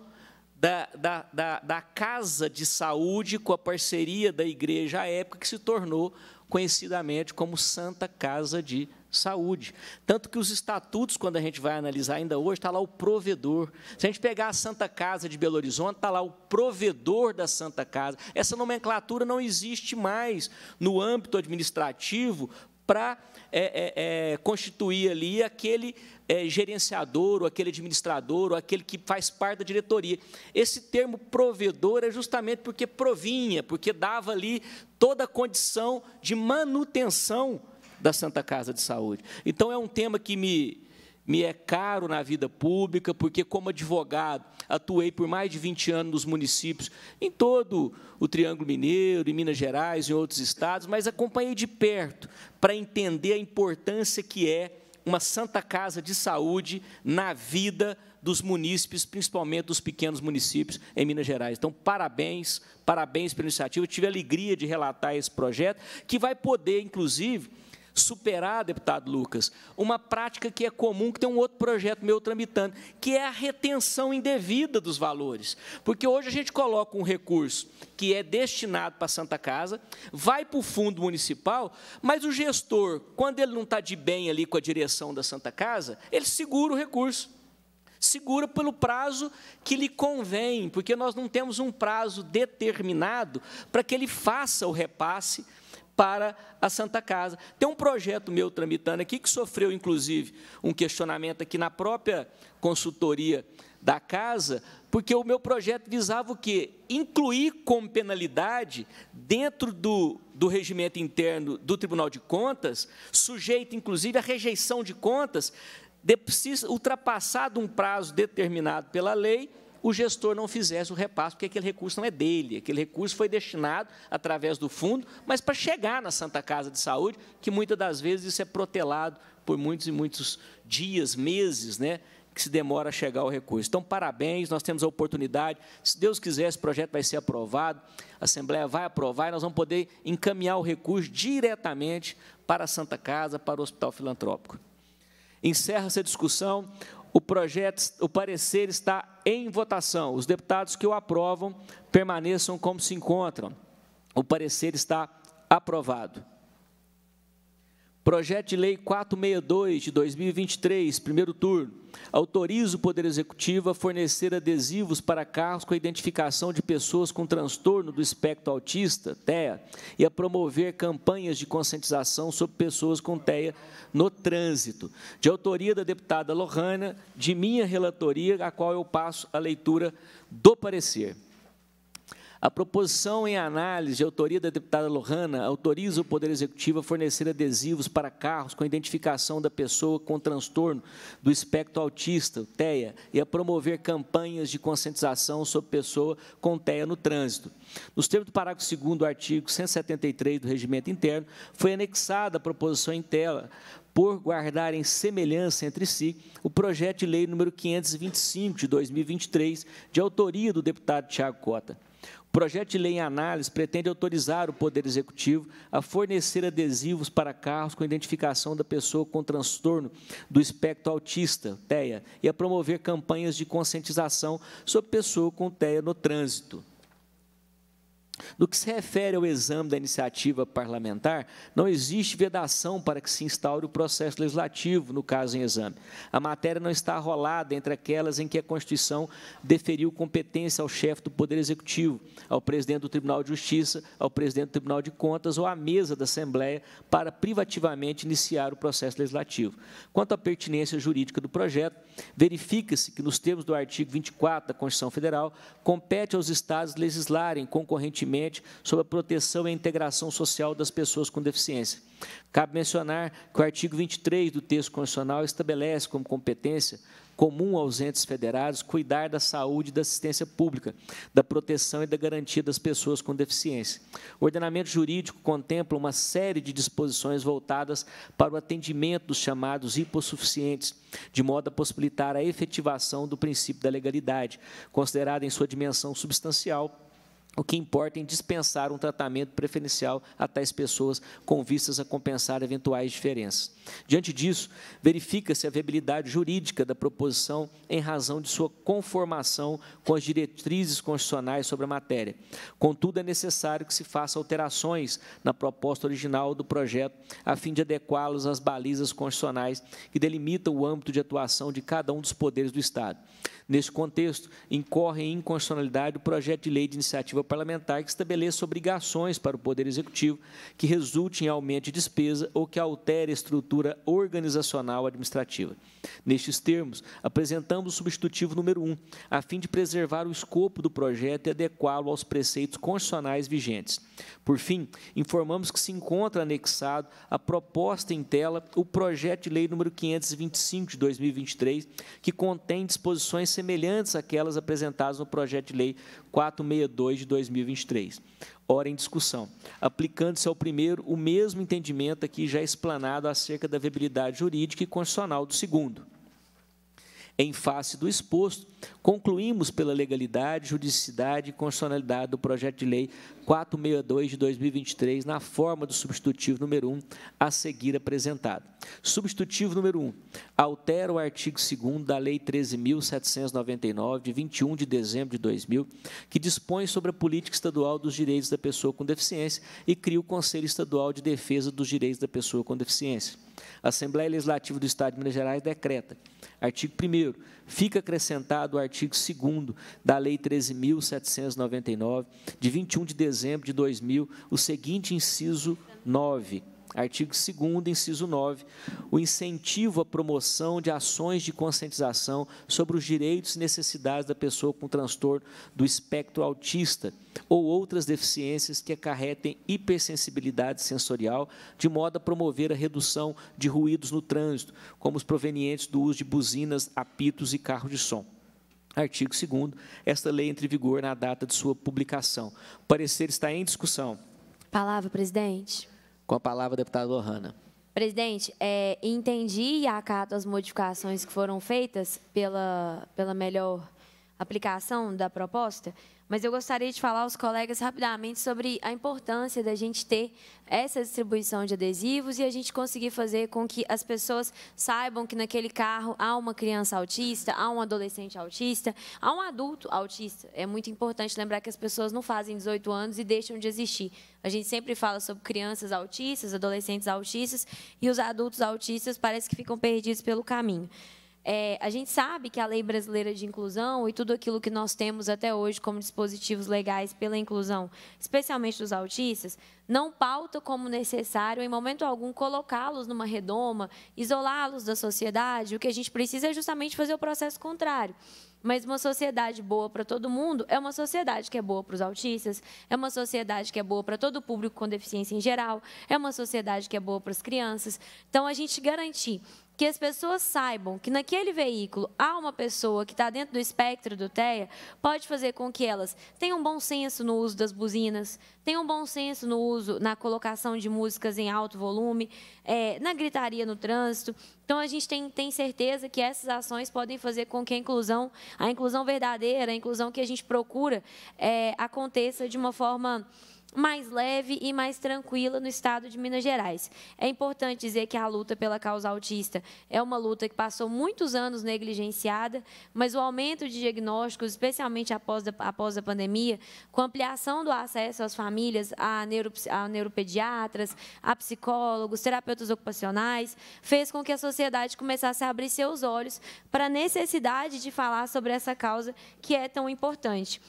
Speaker 1: da, da, da, da Casa de Saúde com a parceria da igreja à época, que se tornou conhecidamente como Santa Casa de Saúde. Tanto que os estatutos, quando a gente vai analisar ainda hoje, está lá o provedor. Se a gente pegar a Santa Casa de Belo Horizonte, está lá o provedor da Santa Casa. Essa nomenclatura não existe mais no âmbito administrativo, para é, é, é, constituir ali aquele é, gerenciador, ou aquele administrador, ou aquele que faz parte da diretoria. Esse termo provedor é justamente porque provinha, porque dava ali toda a condição de manutenção da Santa Casa de Saúde. Então, é um tema que me me é caro na vida pública, porque, como advogado, atuei por mais de 20 anos nos municípios, em todo o Triângulo Mineiro, em Minas Gerais, em outros estados, mas acompanhei de perto para entender a importância que é uma Santa Casa de Saúde na vida dos munícipes, principalmente dos pequenos municípios em Minas Gerais. Então, parabéns, parabéns pela iniciativa. Eu tive a alegria de relatar esse projeto, que vai poder, inclusive, superar, deputado Lucas, uma prática que é comum, que tem um outro projeto meu tramitando, que é a retenção indevida dos valores. Porque hoje a gente coloca um recurso que é destinado para a Santa Casa, vai para o fundo municipal, mas o gestor, quando ele não está de bem ali com a direção da Santa Casa, ele segura o recurso segura pelo prazo que lhe convém, porque nós não temos um prazo determinado para que ele faça o repasse para a Santa Casa. Tem um projeto meu tramitando aqui que sofreu, inclusive, um questionamento aqui na própria consultoria da casa, porque o meu projeto visava o quê? Incluir como penalidade, dentro do, do regimento interno do Tribunal de Contas, sujeito, inclusive, à rejeição de contas, de, ultrapassado um prazo determinado pela lei, o gestor não fizesse o repasse, porque aquele recurso não é dele. Aquele recurso foi destinado através do fundo, mas para chegar na Santa Casa de Saúde, que muitas das vezes isso é protelado por muitos e muitos dias, meses, né? que se demora a chegar o recurso. Então, parabéns, nós temos a oportunidade. Se Deus quiser, esse projeto vai ser aprovado, a Assembleia vai aprovar e nós vamos poder encaminhar o recurso diretamente para a Santa Casa, para o Hospital Filantrópico. Encerra essa discussão. O projeto, o parecer está em votação. Os deputados que o aprovam permaneçam como se encontram. O parecer está aprovado. Projeto de Lei 462 de 2023, primeiro turno, autoriza o Poder Executivo a fornecer adesivos para carros com a identificação de pessoas com transtorno do espectro autista, TEA, e a promover campanhas de conscientização sobre pessoas com TEA no trânsito. De autoria da deputada Lohana, de minha relatoria, a qual eu passo a leitura do parecer. A proposição em análise de autoria da deputada Lohana autoriza o Poder Executivo a fornecer adesivos para carros com identificação da pessoa com transtorno do espectro autista, TEA, e a promover campanhas de conscientização sobre pessoa com TEA no trânsito. Nos termos do parágrafo 2 do artigo 173 do Regimento Interno, foi anexada a proposição em tela por guardarem semelhança entre si, o projeto de lei número 525 de 2023, de autoria do deputado Tiago Cota. O projeto de lei em análise pretende autorizar o Poder Executivo a fornecer adesivos para carros com identificação da pessoa com transtorno do espectro autista, TEA, e a promover campanhas de conscientização sobre pessoa com TEA no trânsito. No que se refere ao exame da iniciativa parlamentar, não existe vedação para que se instaure o processo legislativo, no caso em exame. A matéria não está arrolada entre aquelas em que a Constituição deferiu competência ao chefe do Poder Executivo, ao presidente do Tribunal de Justiça, ao presidente do Tribunal de Contas ou à mesa da Assembleia para privativamente iniciar o processo legislativo. Quanto à pertinência jurídica do projeto, verifica-se que, nos termos do artigo 24 da Constituição Federal, compete aos Estados legislarem concorrentemente sobre a proteção e a integração social das pessoas com deficiência. Cabe mencionar que o artigo 23 do texto constitucional estabelece como competência comum aos entes federados cuidar da saúde e da assistência pública, da proteção e da garantia das pessoas com deficiência. O ordenamento jurídico contempla uma série de disposições voltadas para o atendimento dos chamados hipossuficientes, de modo a possibilitar a efetivação do princípio da legalidade, considerada em sua dimensão substancial o que importa é dispensar um tratamento preferencial a tais pessoas com vistas a compensar eventuais diferenças. Diante disso, verifica-se a viabilidade jurídica da proposição em razão de sua conformação com as diretrizes constitucionais sobre a matéria. Contudo, é necessário que se façam alterações na proposta original do projeto a fim de adequá-los às balizas constitucionais que delimitam o âmbito de atuação de cada um dos poderes do Estado. Nesse contexto, incorre em inconstitucionalidade o projeto de lei de iniciativa parlamentar que estabeleça obrigações para o Poder Executivo que resulte em aumento de despesa ou que altere a estrutura organizacional administrativa. Nestes termos, apresentamos o substitutivo número 1, a fim de preservar o escopo do projeto e adequá-lo aos preceitos constitucionais vigentes. Por fim, informamos que se encontra anexado à proposta em tela o projeto de lei número 525 de 2023, que contém disposições semelhantes àquelas apresentadas no projeto de lei 462 de 2023. Ora em discussão, aplicando-se ao primeiro o mesmo entendimento aqui já explanado acerca da viabilidade jurídica e constitucional do segundo em face do exposto, concluímos pela legalidade, juridicidade e constitucionalidade do projeto de lei 462 de 2023, na forma do substitutivo número 1 a seguir apresentado. Substitutivo número 1. Altera o artigo 2 da Lei 13.799, de 21 de dezembro de 2000, que dispõe sobre a política estadual dos direitos da pessoa com deficiência e cria o Conselho Estadual de Defesa dos Direitos da Pessoa com Deficiência. A Assembleia Legislativa do Estado de Minas Gerais decreta. Artigo 1 Fica acrescentado o artigo 2 da Lei 13.799, de 21 de dezembro de 2000, o seguinte inciso 9. Artigo 2 inciso 9, o incentivo à promoção de ações de conscientização sobre os direitos e necessidades da pessoa com transtorno do espectro autista ou outras deficiências que acarretem hipersensibilidade sensorial, de modo a promover a redução de ruídos no trânsito, como os provenientes do uso de buzinas, apitos e carros de som. Artigo 2 esta lei entra em vigor na data de sua publicação. O parecer está em discussão.
Speaker 3: Palavra, presidente.
Speaker 1: Com a palavra, deputada Lohana.
Speaker 3: Presidente, é, entendi e acato as modificações que foram feitas pela, pela melhor aplicação da proposta, mas eu gostaria de falar aos colegas rapidamente sobre a importância da gente ter essa distribuição de adesivos e a gente conseguir fazer com que as pessoas saibam que naquele carro há uma criança autista, há um adolescente autista, há um adulto autista. É muito importante lembrar que as pessoas não fazem 18 anos e deixam de existir. A gente sempre fala sobre crianças autistas, adolescentes autistas e os adultos autistas parece que ficam perdidos pelo caminho. É, a gente sabe que a lei brasileira de inclusão e tudo aquilo que nós temos até hoje como dispositivos legais pela inclusão, especialmente dos autistas, não pauta como necessário, em momento algum, colocá-los numa redoma, isolá-los da sociedade. O que a gente precisa é justamente fazer o processo contrário. Mas uma sociedade boa para todo mundo é uma sociedade que é boa para os autistas, é uma sociedade que é boa para todo o público com deficiência em geral, é uma sociedade que é boa para as crianças. Então, a gente garantir que as pessoas saibam que naquele veículo há uma pessoa que está dentro do espectro do TEA, pode fazer com que elas tenham bom senso no uso das buzinas, tenham bom senso no uso, na colocação de músicas em alto volume, é, na gritaria no trânsito. Então, a gente tem, tem certeza que essas ações podem fazer com que a inclusão, a inclusão verdadeira, a inclusão que a gente procura, é, aconteça de uma forma mais leve e mais tranquila no estado de Minas Gerais. É importante dizer que a luta pela causa autista é uma luta que passou muitos anos negligenciada, mas o aumento de diagnósticos, especialmente após a, após a pandemia, com ampliação do acesso às famílias, a, neuro, a neuropediatras, a psicólogos, terapeutas ocupacionais, fez com que a sociedade começasse a abrir seus olhos para a necessidade de falar sobre essa causa que é tão importante.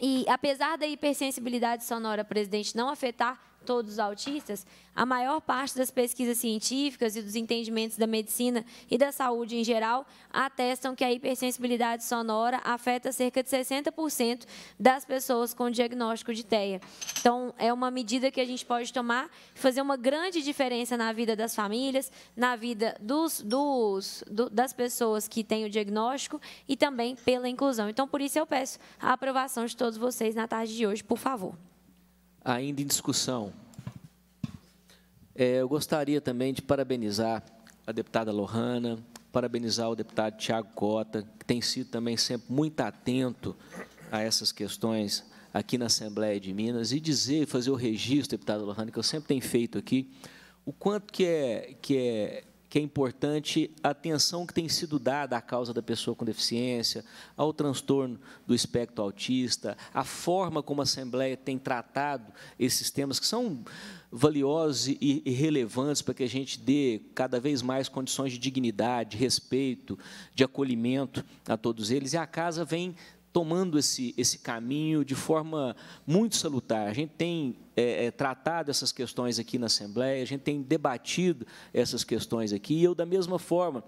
Speaker 3: E apesar da hipersensibilidade sonora, presidente, não afetar todos os autistas, a maior parte das pesquisas científicas e dos entendimentos da medicina e da saúde em geral atestam que a hipersensibilidade sonora afeta cerca de 60% das pessoas com diagnóstico de TEA. Então, é uma medida que a gente pode tomar e fazer uma grande diferença na vida das famílias, na vida dos, dos, do, das pessoas que têm o diagnóstico e também pela inclusão. Então, por isso, eu peço a aprovação de todos vocês na tarde de hoje, por favor
Speaker 1: ainda em discussão. É, eu gostaria também de parabenizar a deputada Lohana, parabenizar o deputado Tiago Cota, que tem sido também sempre muito atento a essas questões aqui na Assembleia de Minas, e dizer, fazer o registro, deputado Lohana, que eu sempre tenho feito aqui, o quanto que é, que é que é importante a atenção que tem sido dada à causa da pessoa com deficiência, ao transtorno do espectro autista, a forma como a Assembleia tem tratado esses temas que são valiosos e, relevantes para que a gente dê cada vez mais condições de dignidade, de respeito, de acolhimento a todos eles. E a casa vem tomando esse, esse caminho de forma muito salutar. A gente tem é, é, tratado essas questões aqui na Assembleia, a gente tem debatido essas questões aqui, e eu, da mesma forma,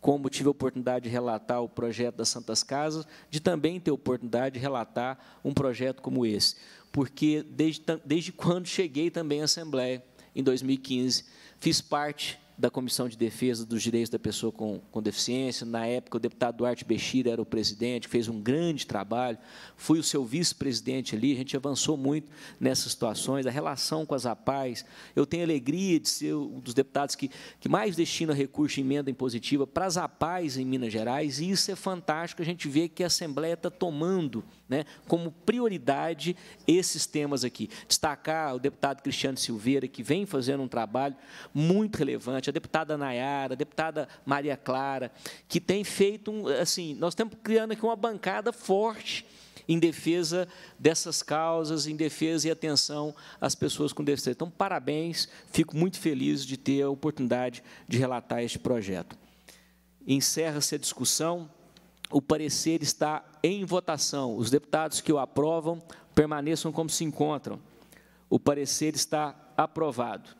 Speaker 1: como tive a oportunidade de relatar o projeto das Santas Casas, de também ter a oportunidade de relatar um projeto como esse, porque desde, desde quando cheguei também à Assembleia, em 2015, fiz parte da Comissão de Defesa dos Direitos da Pessoa com, com Deficiência. Na época, o deputado Duarte Bexira era o presidente, fez um grande trabalho. Fui o seu vice-presidente ali, a gente avançou muito nessas situações, a relação com as APAES. Eu tenho alegria de ser um dos deputados que, que mais destina recurso de emenda impositiva para as APAES em Minas Gerais, e isso é fantástico, a gente vê que a Assembleia está tomando né, como prioridade esses temas aqui. Destacar o deputado Cristiano Silveira, que vem fazendo um trabalho muito relevante, a deputada Nayara, a deputada Maria Clara, que tem feito um. Assim, nós estamos criando aqui uma bancada forte em defesa dessas causas, em defesa e atenção às pessoas com deficiência. Então, parabéns, fico muito feliz de ter a oportunidade de relatar este projeto. Encerra-se a discussão. O parecer está em votação. Os deputados que o aprovam permaneçam como se encontram. O parecer está aprovado.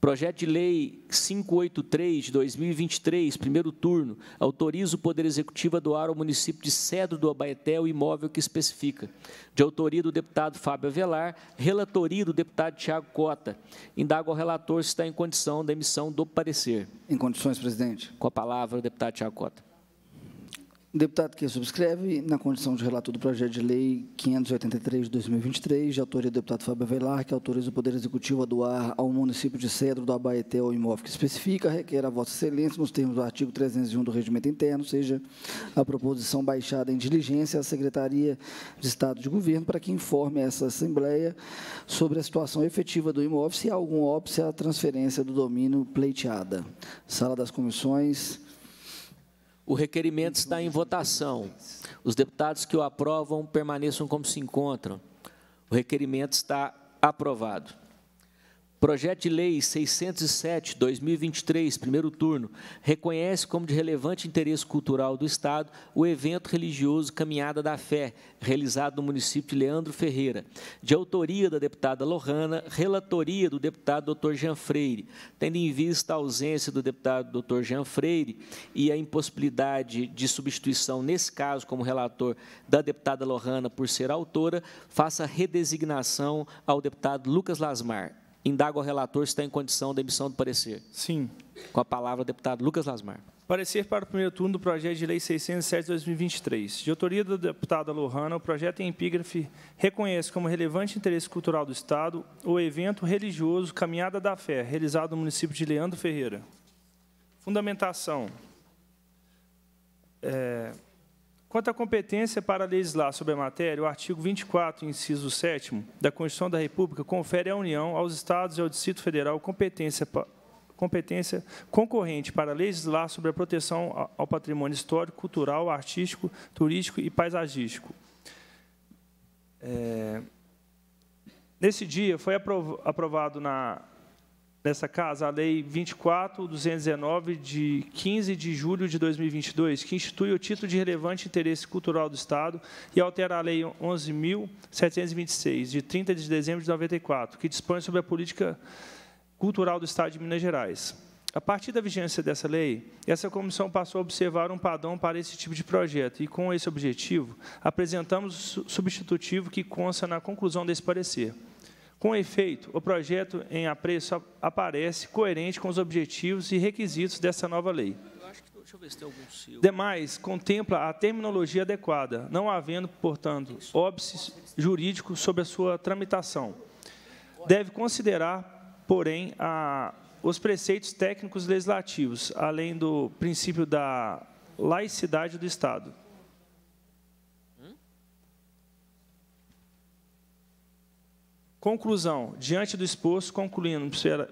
Speaker 1: Projeto de Lei 583 de 2023, primeiro turno, autoriza o Poder Executivo a doar ao município de Cedo do Abaeté o imóvel que especifica. De autoria do deputado Fábio Avelar, relatoria do deputado Tiago Cota. Indago ao relator se está em condição da emissão do parecer.
Speaker 4: Em condições, presidente.
Speaker 1: Com a palavra, o deputado Tiago Cota
Speaker 4: deputado que subscreve, na condição de relator do projeto de lei 583 de 2023, de autoria do deputado Fábio Velar, que autoriza o Poder Executivo a doar ao município de Cedro do Abaeté o imóvel que especifica, requer a Vossa Excelência, nos termos do artigo 301 do Regimento Interno, seja a proposição baixada em diligência à Secretaria de Estado de Governo para que informe essa Assembleia sobre a situação efetiva do imóvel, se há algum óbice à transferência do domínio pleiteada. Sala das Comissões
Speaker 1: o requerimento está em votação. Os deputados que o aprovam permaneçam como se encontram. O requerimento está aprovado. Projeto de Lei 607, 2023, primeiro turno, reconhece como de relevante interesse cultural do Estado o evento religioso Caminhada da Fé, realizado no município de Leandro Ferreira, de autoria da deputada Lohana, relatoria do deputado Dr. Jean Freire, tendo em vista a ausência do deputado Dr. Jean Freire e a impossibilidade de substituição, nesse caso, como relator da deputada Lohana por ser autora, faça redesignação ao deputado Lucas Lasmar. Indago ao relator se está em condição da emissão do parecer. Sim. Com a palavra, deputado Lucas Lasmar.
Speaker 6: Parecer para o primeiro turno do projeto de lei 607-2023. De autoria da deputada Lohana, o projeto em epígrafe reconhece como relevante interesse cultural do Estado o evento religioso Caminhada da Fé, realizado no município de Leandro Ferreira. Fundamentação. É, Quanto à competência para legislar sobre a matéria, o artigo 24, inciso 7 da Constituição da República confere à União, aos Estados e ao Distrito Federal competência, competência concorrente para legislar sobre a proteção ao patrimônio histórico, cultural, artístico, turístico e paisagístico. É, nesse dia, foi aprovado na nessa casa a Lei 24.219, de 15 de julho de 2022, que institui o título de relevante interesse cultural do Estado e altera a Lei 11.726, de 30 de dezembro de 94, que dispõe sobre a política cultural do Estado de Minas Gerais. A partir da vigência dessa lei, essa comissão passou a observar um padrão para esse tipo de projeto e, com esse objetivo, apresentamos o substitutivo que consta na conclusão desse parecer. Com efeito, o projeto em apreço aparece coerente com os objetivos e requisitos dessa nova lei. Demais, contempla a terminologia adequada, não havendo, portanto, óbice jurídico sobre a sua tramitação. Deve considerar, porém, a, os preceitos técnicos legislativos, além do princípio da laicidade do Estado. Conclusão. Diante do exposto, concluindo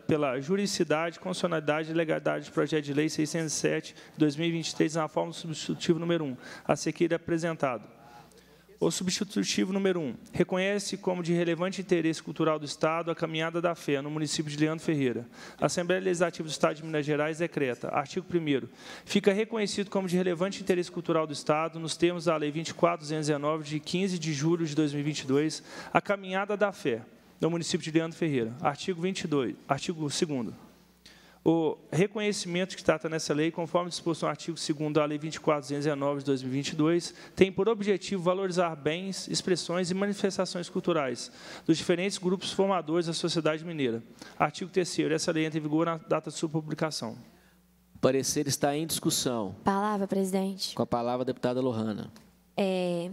Speaker 6: pela juridicidade, constitucionalidade e legalidade do projeto de lei 607 de 2023 na forma do substitutivo número 1, a seguir apresentado. O substitutivo número 1 reconhece como de relevante interesse cultural do Estado a caminhada da fé no município de Leandro Ferreira. A Assembleia Legislativa do Estado de Minas Gerais decreta, artigo 1 fica reconhecido como de relevante interesse cultural do Estado, nos termos da Lei 24.219, de 15 de julho de 2022, a caminhada da fé, do município de Leandro Ferreira. Artigo 22, artigo 2 o reconhecimento que trata nessa lei, conforme disposto no artigo 2 da Lei 24.219 de 2022, tem por objetivo valorizar bens, expressões e manifestações culturais dos diferentes grupos formadores da sociedade mineira. Artigo 3 essa lei entra em vigor na data de sua publicação. O parecer está em discussão.
Speaker 3: Palavra, presidente.
Speaker 6: Com a palavra,
Speaker 1: deputada Lohana.
Speaker 3: É,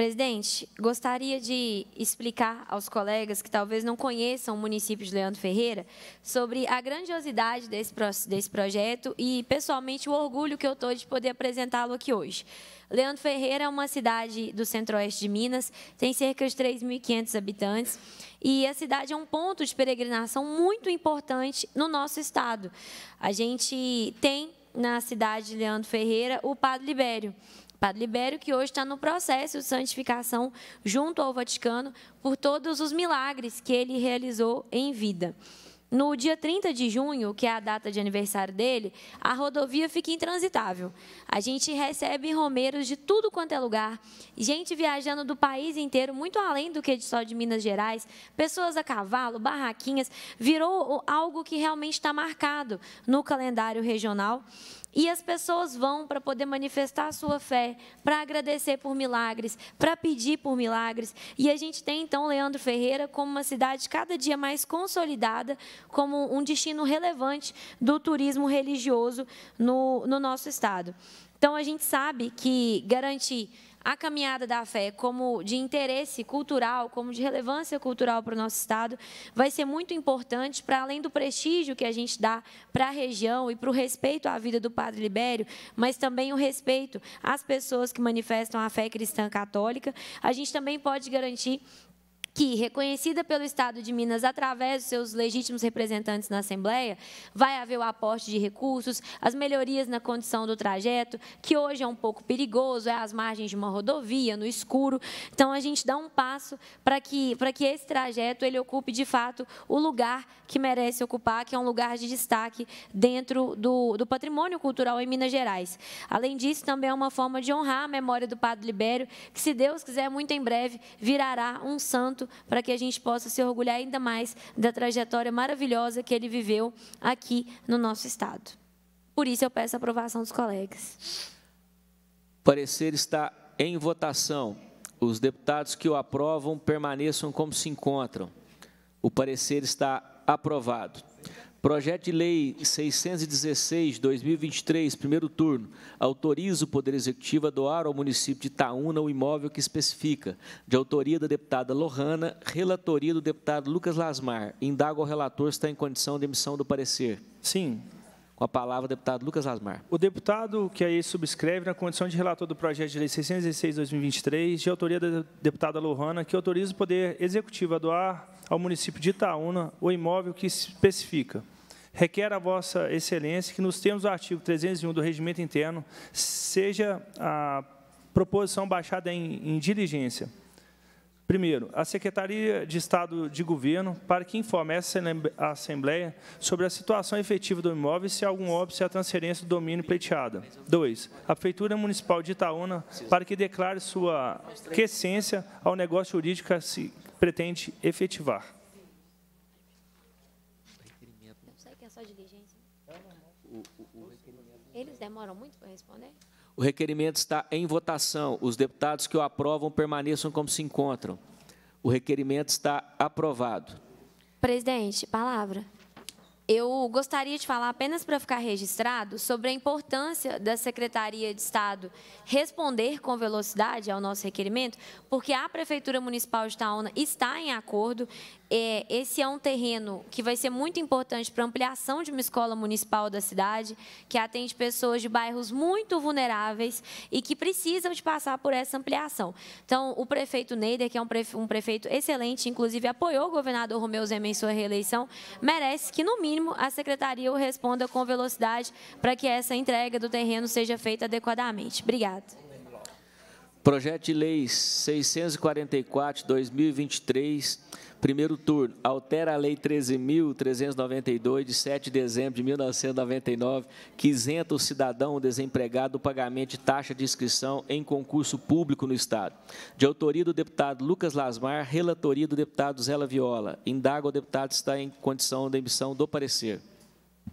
Speaker 3: Presidente, gostaria de explicar aos colegas que talvez não conheçam o município de Leandro Ferreira sobre a grandiosidade desse, desse projeto e, pessoalmente, o orgulho que eu estou de poder apresentá-lo aqui hoje. Leandro Ferreira é uma cidade do centro-oeste de Minas, tem cerca de 3.500 habitantes, e a cidade é um ponto de peregrinação muito importante no nosso estado. A gente tem na cidade de Leandro Ferreira o Padre Libério, Padre Libério, que hoje está no processo de santificação junto ao Vaticano por todos os milagres que ele realizou em vida. No dia 30 de junho, que é a data de aniversário dele, a rodovia fica intransitável. A gente recebe romeiros de tudo quanto é lugar, gente viajando do país inteiro, muito além do que só de Minas Gerais, pessoas a cavalo, barraquinhas, virou algo que realmente está marcado no calendário regional. E as pessoas vão para poder manifestar a sua fé, para agradecer por milagres, para pedir por milagres. E a gente tem então Leandro Ferreira como uma cidade cada dia mais consolidada, como um destino relevante do turismo religioso no, no nosso estado. Então a gente sabe que garantir a caminhada da fé como de interesse cultural, como de relevância cultural para o nosso estado, vai ser muito importante para além do prestígio que a gente dá para a região e para o respeito à vida do Padre Libério, mas também o respeito às pessoas que manifestam a fé cristã católica. A gente também pode garantir que, reconhecida pelo Estado de Minas através dos seus legítimos representantes na Assembleia, vai haver o aporte de recursos, as melhorias na condição do trajeto, que hoje é um pouco perigoso, é às margens de uma rodovia, no escuro. Então, a gente dá um passo para que, para que esse trajeto ele ocupe, de fato, o lugar que merece ocupar, que é um lugar de destaque dentro do, do patrimônio cultural em Minas Gerais. Além disso, também é uma forma de honrar a memória do Padre Libério, que, se Deus quiser, muito em breve virará um santo para que a gente possa se orgulhar ainda mais da trajetória maravilhosa que ele viveu aqui no nosso Estado. Por isso, eu peço a aprovação dos colegas.
Speaker 1: Parecer está em votação. Os deputados que o aprovam permaneçam como se encontram. O parecer está aprovado. Projeto de Lei 616, 2023, primeiro turno, autoriza o Poder Executivo a doar ao município de Itaúna o imóvel que especifica, de autoria da deputada Lohana, relatoria do deputado Lucas Lasmar. Indago o relator se está em condição de emissão do parecer. Sim. Com a palavra, o deputado Lucas Asmar. O
Speaker 6: deputado que aí subscreve na condição de relator do projeto de lei 616-2023, de autoria da deputada Lohana, que autoriza o Poder Executivo a doar ao município de Itaúna o imóvel que especifica. Requer a Vossa Excelência que, nos termos do artigo 301 do Regimento Interno, seja a proposição baixada em, em diligência Primeiro, a Secretaria de Estado de Governo para que informe a Assembleia sobre a situação efetiva do imóvel e se há algum óbice à transferência do domínio pleiteada. Dois, a Prefeitura Municipal de Itaúna para que declare sua quiescência ao negócio jurídico que se pretende efetivar.
Speaker 3: Não sei que é só diligência. Eles demoram muito para responder?
Speaker 1: O requerimento está em votação. Os deputados que o aprovam permaneçam como se encontram. O requerimento está aprovado.
Speaker 3: Presidente, palavra. Eu gostaria de falar, apenas para ficar registrado, sobre a importância da Secretaria de Estado responder com velocidade ao nosso requerimento, porque a Prefeitura Municipal de Itaúna está em acordo. É, esse é um terreno que vai ser muito importante para a ampliação de uma escola municipal da cidade, que atende pessoas de bairros muito vulneráveis e que precisam de passar por essa ampliação. Então, o prefeito Neider, que é um prefeito excelente, inclusive apoiou o governador Romeu Zema em sua reeleição, merece que, no mínimo, mínimo, a secretaria o responda com velocidade para que essa entrega do terreno seja feita adequadamente. Obrigado.
Speaker 1: Projeto de Lei 644, 2023 Primeiro turno, altera a Lei 13.392, de 7 de dezembro de 1999, que isenta o cidadão desempregado do pagamento de taxa de inscrição em concurso público no Estado. De autoria do deputado Lucas Lasmar, relatoria do deputado Zela Viola. Indaga o deputado está em condição de emissão do parecer.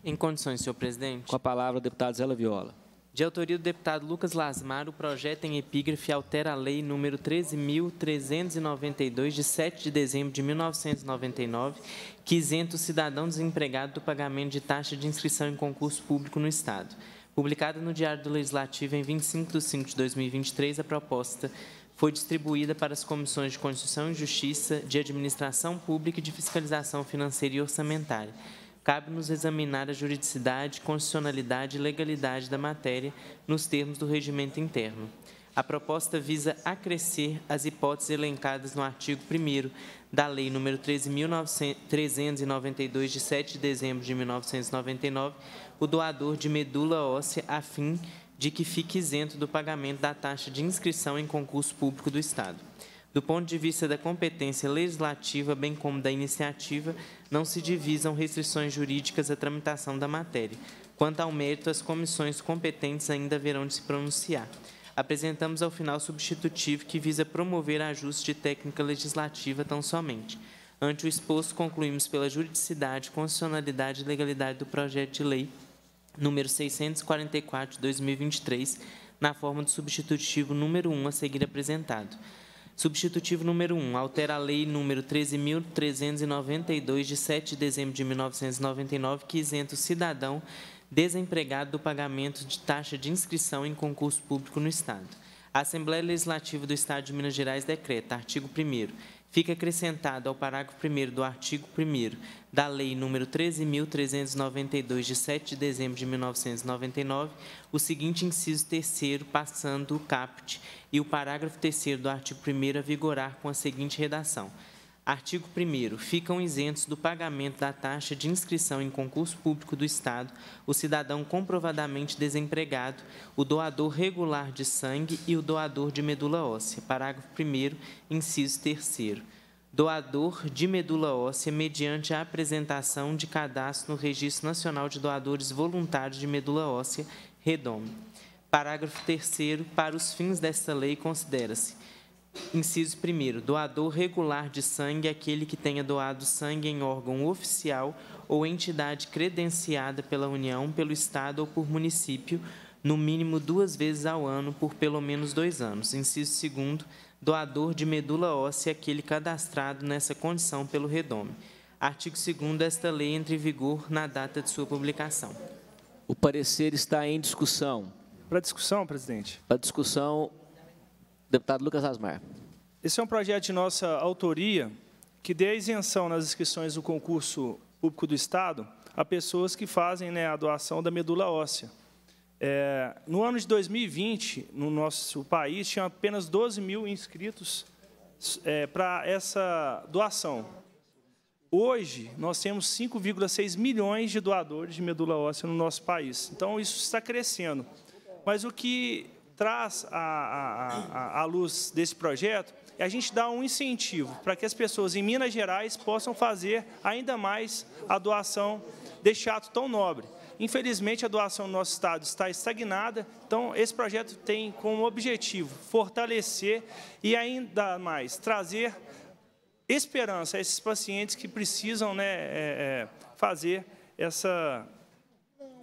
Speaker 5: Em condições, senhor presidente.
Speaker 1: Com a palavra, o deputado Zela Viola.
Speaker 5: De autoria do deputado Lucas Lasmar, o projeto em epígrafe altera a Lei número 13.392, de 7 de dezembro de 1999, que isenta o cidadão desempregado do pagamento de taxa de inscrição em concurso público no Estado. Publicada no Diário do Legislativo em 25 de 5 de 2023, a proposta foi distribuída para as comissões de Constituição e Justiça, de Administração Pública e de Fiscalização Financeira e Orçamentária cabe-nos examinar a juridicidade, constitucionalidade e legalidade da matéria nos termos do regimento interno. A proposta visa acrescer as hipóteses elencadas no artigo 1 da Lei nº 13.392, de 7 de dezembro de 1999, o doador de medula óssea a fim de que fique isento do pagamento da taxa de inscrição em concurso público do Estado do ponto de vista da competência legislativa, bem como da iniciativa, não se divisam restrições jurídicas à tramitação da matéria. Quanto ao mérito, as comissões competentes ainda verão de se pronunciar. Apresentamos ao final substitutivo que visa promover ajuste de técnica legislativa tão somente. Ante o exposto, concluímos pela juridicidade, constitucionalidade e legalidade do projeto de lei número 644 de 2023, na forma do substitutivo número 1 a seguir apresentado. Substitutivo número 1. Altera a lei número 13.392, de 7 de dezembro de 1999, que isenta o cidadão desempregado do pagamento de taxa de inscrição em concurso público no Estado. A Assembleia Legislativa do Estado de Minas Gerais decreta, artigo 1 fica acrescentado ao parágrafo 1 do artigo 1 da Lei nº 13.392, de 7 de dezembro de 1999, o seguinte inciso terceiro, passando o caput, e o parágrafo 3 do artigo 1 a vigorar com a seguinte redação. Artigo 1 Ficam isentos do pagamento da taxa de inscrição em concurso público do Estado o cidadão comprovadamente desempregado, o doador regular de sangue e o doador de medula óssea. Parágrafo 1 inciso 3 Doador de medula óssea mediante a apresentação de cadastro no Registro Nacional de Doadores Voluntários de Medula Óssea, REDOM. Parágrafo 3 Para os fins desta lei, considera-se Inciso 1. Doador regular de sangue é aquele que tenha doado sangue em órgão oficial ou entidade credenciada pela União, pelo Estado ou por município, no mínimo duas vezes ao ano, por pelo menos dois anos. Inciso 2. Doador de medula óssea é aquele cadastrado nessa condição pelo redome. Artigo 2. Esta lei entra em vigor na data de sua publicação.
Speaker 1: O parecer está em discussão.
Speaker 6: Para discussão, presidente. Para discussão, Deputado Lucas Asmar. Esse é um projeto de nossa autoria que dê isenção nas inscrições do concurso público do Estado a pessoas que fazem né, a doação da medula óssea. É, no ano de 2020, no nosso país, tinha apenas 12 mil inscritos é, para essa doação. Hoje, nós temos 5,6 milhões de doadores de medula óssea no nosso país. Então, isso está crescendo. Mas o que traz à luz desse projeto é a gente dar um incentivo para que as pessoas em Minas Gerais possam fazer ainda mais a doação deste ato tão nobre. Infelizmente, a doação no nosso Estado está estagnada, então esse projeto tem como objetivo fortalecer e ainda mais trazer esperança a esses pacientes que precisam né, é, é fazer essa,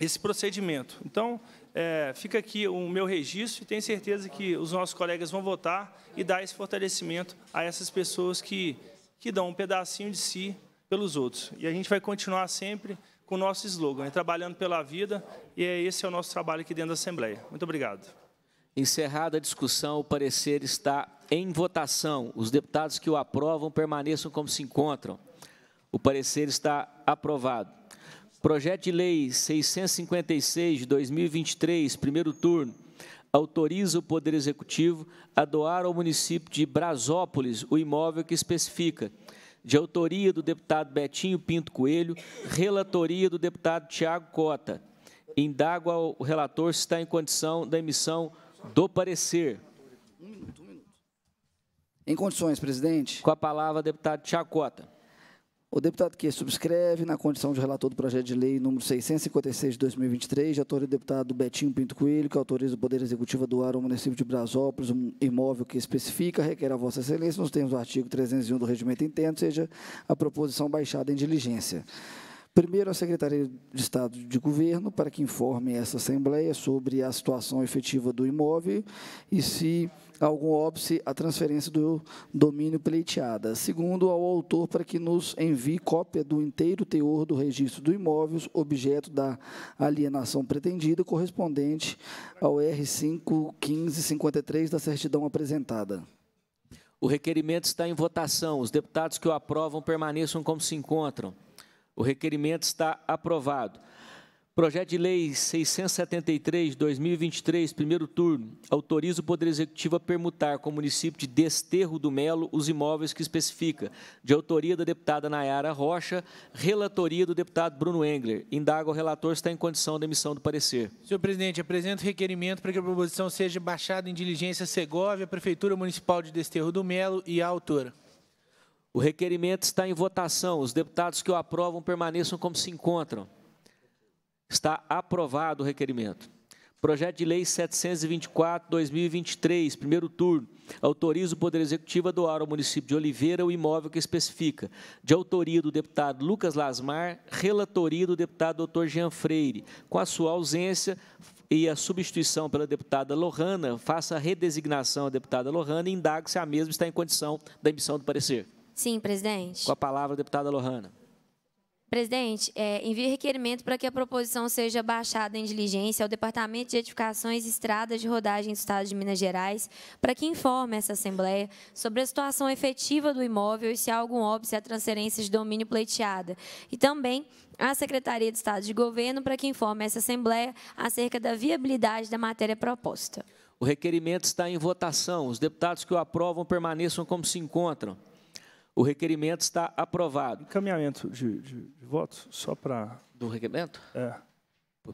Speaker 6: esse procedimento. Então, é, fica aqui o meu registro e tenho certeza que os nossos colegas vão votar e dar esse fortalecimento a essas pessoas que, que dão um pedacinho de si pelos outros. E a gente vai continuar sempre com o nosso slogan, é trabalhando pela vida, e é esse é o nosso trabalho aqui dentro da Assembleia. Muito obrigado.
Speaker 1: Encerrada a discussão, o parecer está em votação. Os deputados que o aprovam permaneçam como se encontram. O parecer está aprovado. Projeto de Lei 656 de 2023, primeiro turno, autoriza o Poder Executivo a doar ao município de Brasópolis o imóvel que especifica, de autoria do deputado Betinho Pinto Coelho, relatoria do deputado Tiago Cota. Indago ao relator se está em condição da emissão do parecer. Um minuto, um minuto.
Speaker 4: Em condições, presidente. Com a palavra, deputado Tiago Cota. O deputado que subscreve, na condição de relator do projeto de lei número 656 de 2023, de autoria do é deputado Betinho Pinto Coelho, que autoriza o Poder Executivo a doar ao município de Brasópolis um imóvel que especifica, requer a Vossa Excelência, nos termos do artigo 301 do Regimento Interno, seja a proposição baixada em diligência. Primeiro, a Secretaria de Estado de Governo, para que informe essa Assembleia sobre a situação efetiva do imóvel e se algum óbice à transferência do domínio pleiteada. Segundo, ao autor para que nos envie cópia do inteiro teor do registro do imóvel, objeto da alienação pretendida, correspondente ao R51553 da certidão apresentada.
Speaker 1: O requerimento está em votação. Os deputados que o aprovam permaneçam como se encontram. O requerimento está aprovado. Projeto de Lei 673, 2023, primeiro turno, autoriza o Poder Executivo a permutar com o município de Desterro do Melo os imóveis que especifica, de autoria da deputada Nayara Rocha, relatoria do deputado Bruno Engler. Indaga o relator se está em condição de emissão do parecer.
Speaker 2: Senhor presidente, apresento requerimento para que a proposição seja baixada em diligência Segovia, Prefeitura Municipal de Desterro do Melo e a autora. O requerimento está em votação. Os deputados que o aprovam
Speaker 1: permaneçam como se encontram. Está aprovado o requerimento. Projeto de Lei 724-2023, primeiro turno, autoriza o Poder Executivo a doar ao município de Oliveira o imóvel que especifica, de autoria do deputado Lucas Lasmar, relatoria do deputado doutor Jean Freire. Com a sua ausência e a substituição pela deputada Lohana, faça a redesignação à deputada Lohana e indague se a mesma está em condição da emissão do parecer.
Speaker 3: Sim, presidente.
Speaker 1: Com a palavra, deputada Lohana.
Speaker 3: Presidente, é, requerimento para que a proposição seja baixada em diligência ao Departamento de Edificações e Estradas de Rodagem do Estado de Minas Gerais, para que informe essa Assembleia sobre a situação efetiva do imóvel e se há algum óbice à transferência de domínio pleiteada. E também à Secretaria de Estado de Governo para que informe essa Assembleia acerca da viabilidade da matéria proposta.
Speaker 1: O requerimento está em votação. Os deputados que o aprovam permaneçam como se encontram. O requerimento está aprovado. Encaminhamento de, de, de votos, só para... Do requerimento? É.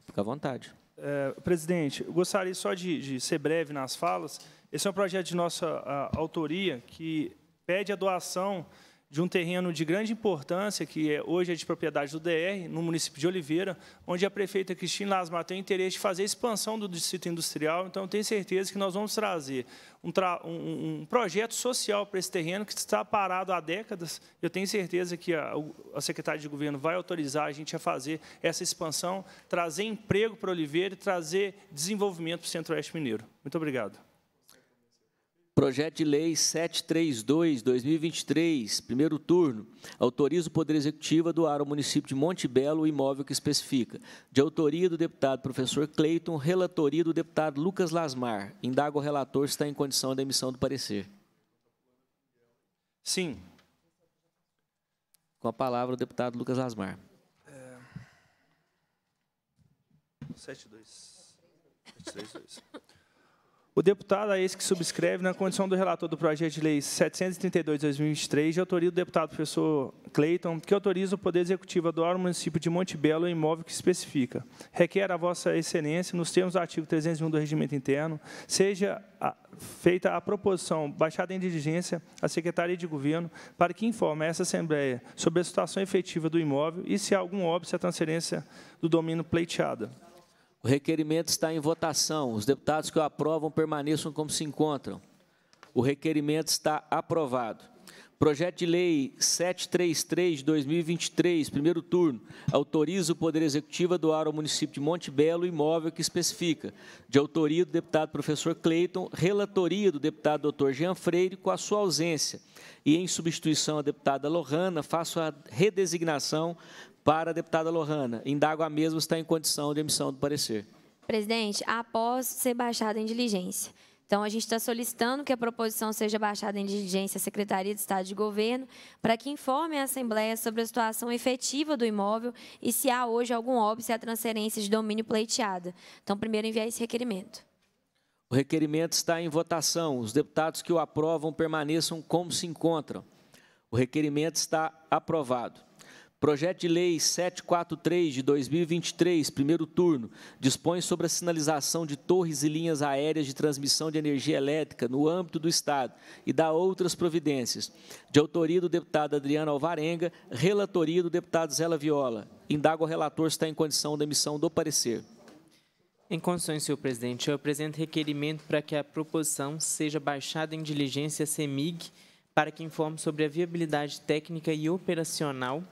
Speaker 1: Fica à vontade.
Speaker 6: É, presidente, eu gostaria só de, de, ser breve nas falas. Esse é um projeto de nossa autoria que pede a doação de um terreno de grande importância, que é, hoje é de propriedade do DR, no município de Oliveira, onde a prefeita Cristina Lasmar tem interesse de fazer a expansão do distrito industrial, então tenho certeza que nós vamos trazer um, tra um, um projeto social para esse terreno que está parado há décadas. Eu tenho certeza que a, a secretária de governo vai autorizar a gente a fazer essa expansão, trazer emprego para Oliveira e trazer desenvolvimento para o Centro-Oeste Mineiro. Muito obrigado.
Speaker 1: Projeto de Lei 732, 2023, primeiro turno, autoriza o Poder Executivo a doar ao município de Monte Belo o imóvel que especifica. De autoria do deputado professor Cleiton, relatoria do deputado Lucas Lasmar. Indaga o relator se está em condição da emissão do parecer. Sim. Com a palavra o deputado Lucas Lasmar.
Speaker 6: É... 732. O deputado é esse que subscreve na condição do relator do projeto de lei 732-2023, de autoria do deputado professor Cleiton, que autoriza o Poder Executivo a doar ao município de Montebello o imóvel que especifica. Requer a vossa excelência, nos termos do artigo 301 do Regimento Interno, seja a, feita a proposição baixada em diligência à Secretaria de Governo para que informe a essa Assembleia sobre a situação efetiva do imóvel e se há algum óbvio à transferência do domínio pleiteada. O requerimento está em votação.
Speaker 1: Os deputados que o aprovam permaneçam como se encontram. O requerimento está aprovado. Projeto de Lei 733 de 2023, primeiro turno, autoriza o Poder Executivo a doar ao município de Monte Belo imóvel que especifica, de autoria do deputado professor Cleiton, relatoria do deputado doutor Jean Freire, com a sua ausência, e em substituição à deputada Lohana, faço a redesignação para a deputada Lohana, indago a mesma está em condição de emissão do parecer.
Speaker 3: Presidente, após ser baixada em diligência. Então, a gente está solicitando que a proposição seja baixada em diligência à Secretaria de Estado de Governo para que informe a Assembleia sobre a situação efetiva do imóvel e se há hoje algum óbice à transferência de domínio pleiteada. Então, primeiro enviar esse requerimento.
Speaker 1: O requerimento está em votação. Os deputados que o aprovam permaneçam como se encontram. O requerimento está aprovado. Projeto de Lei 743 de 2023, primeiro turno, dispõe sobre a sinalização de torres e linhas aéreas de transmissão de energia elétrica no âmbito do Estado e dá outras providências. De autoria do deputado Adriano Alvarenga, relatoria do deputado Zela Viola. Indago ao relator se está em condição da emissão do parecer.
Speaker 5: Em condições, senhor presidente, eu apresento requerimento para que a proposição seja baixada em diligência CEMIG para que informe sobre a viabilidade técnica e operacional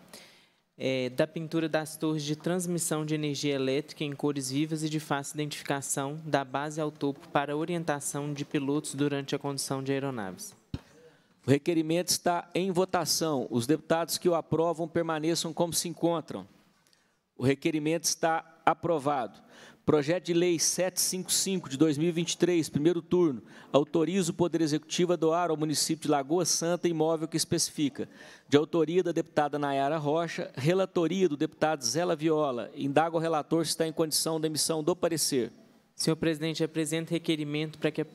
Speaker 5: é, da pintura das torres de transmissão de energia elétrica em cores vivas e de fácil identificação da
Speaker 1: base ao topo para orientação de pilotos durante a condução de aeronaves. O requerimento está em votação. Os deputados que o aprovam permaneçam como se encontram. O requerimento está aprovado. Projeto de Lei 755 de 2023, primeiro turno, autoriza o Poder Executivo a doar ao município de Lagoa Santa imóvel que especifica. De autoria da deputada Nayara Rocha, relatoria do deputado Zela Viola. Indago o relator se está em condição da emissão do parecer. Senhor
Speaker 5: presidente, apresento requerimento para que,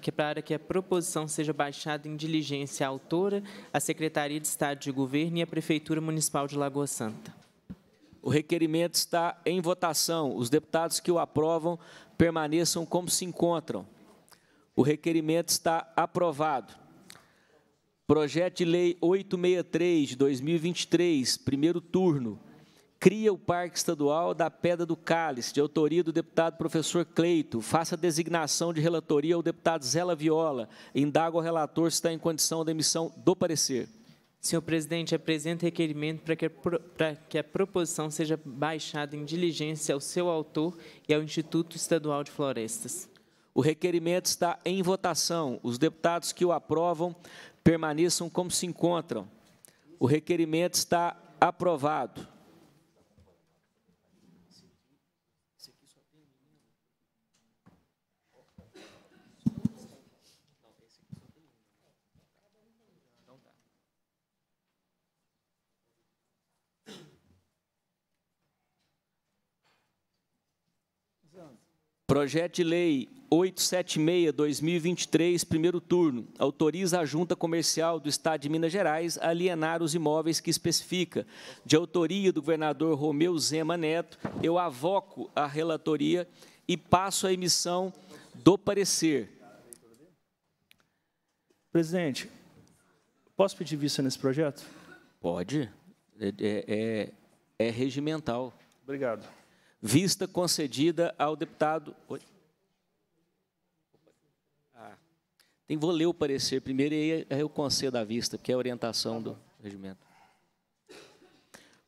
Speaker 5: que, para que a proposição seja baixada em diligência à autora, à Secretaria de Estado de Governo e à Prefeitura Municipal de Lagoa Santa.
Speaker 1: O requerimento está em votação. Os deputados que o aprovam permaneçam como se encontram. O requerimento está aprovado. Projeto de Lei 863 de 2023, primeiro turno. Cria o Parque Estadual da Pedra do Cálice, de autoria do deputado professor Cleito. Faça designação de relatoria ao deputado Zela Viola. Indaga o relator se está em condição da emissão do parecer.
Speaker 5: Senhor presidente, apresento requerimento para que, a, para que a proposição seja baixada em diligência ao seu autor e ao Instituto Estadual de
Speaker 1: Florestas. O requerimento está em votação. Os deputados que o aprovam permaneçam como se encontram. O requerimento está aprovado. Projeto de Lei 876-2023, primeiro turno, autoriza a Junta Comercial do Estado de Minas Gerais a alienar os imóveis que especifica. De autoria do governador Romeu Zema Neto, eu avoco a relatoria e passo a emissão do parecer. Presidente, posso pedir vista nesse projeto? Pode. É, é, é, é regimental. Obrigado vista concedida ao deputado. Oi? Ah, tem, vou ler o parecer primeiro e aí eu concedo a vista, porque é a orientação tá do regimento.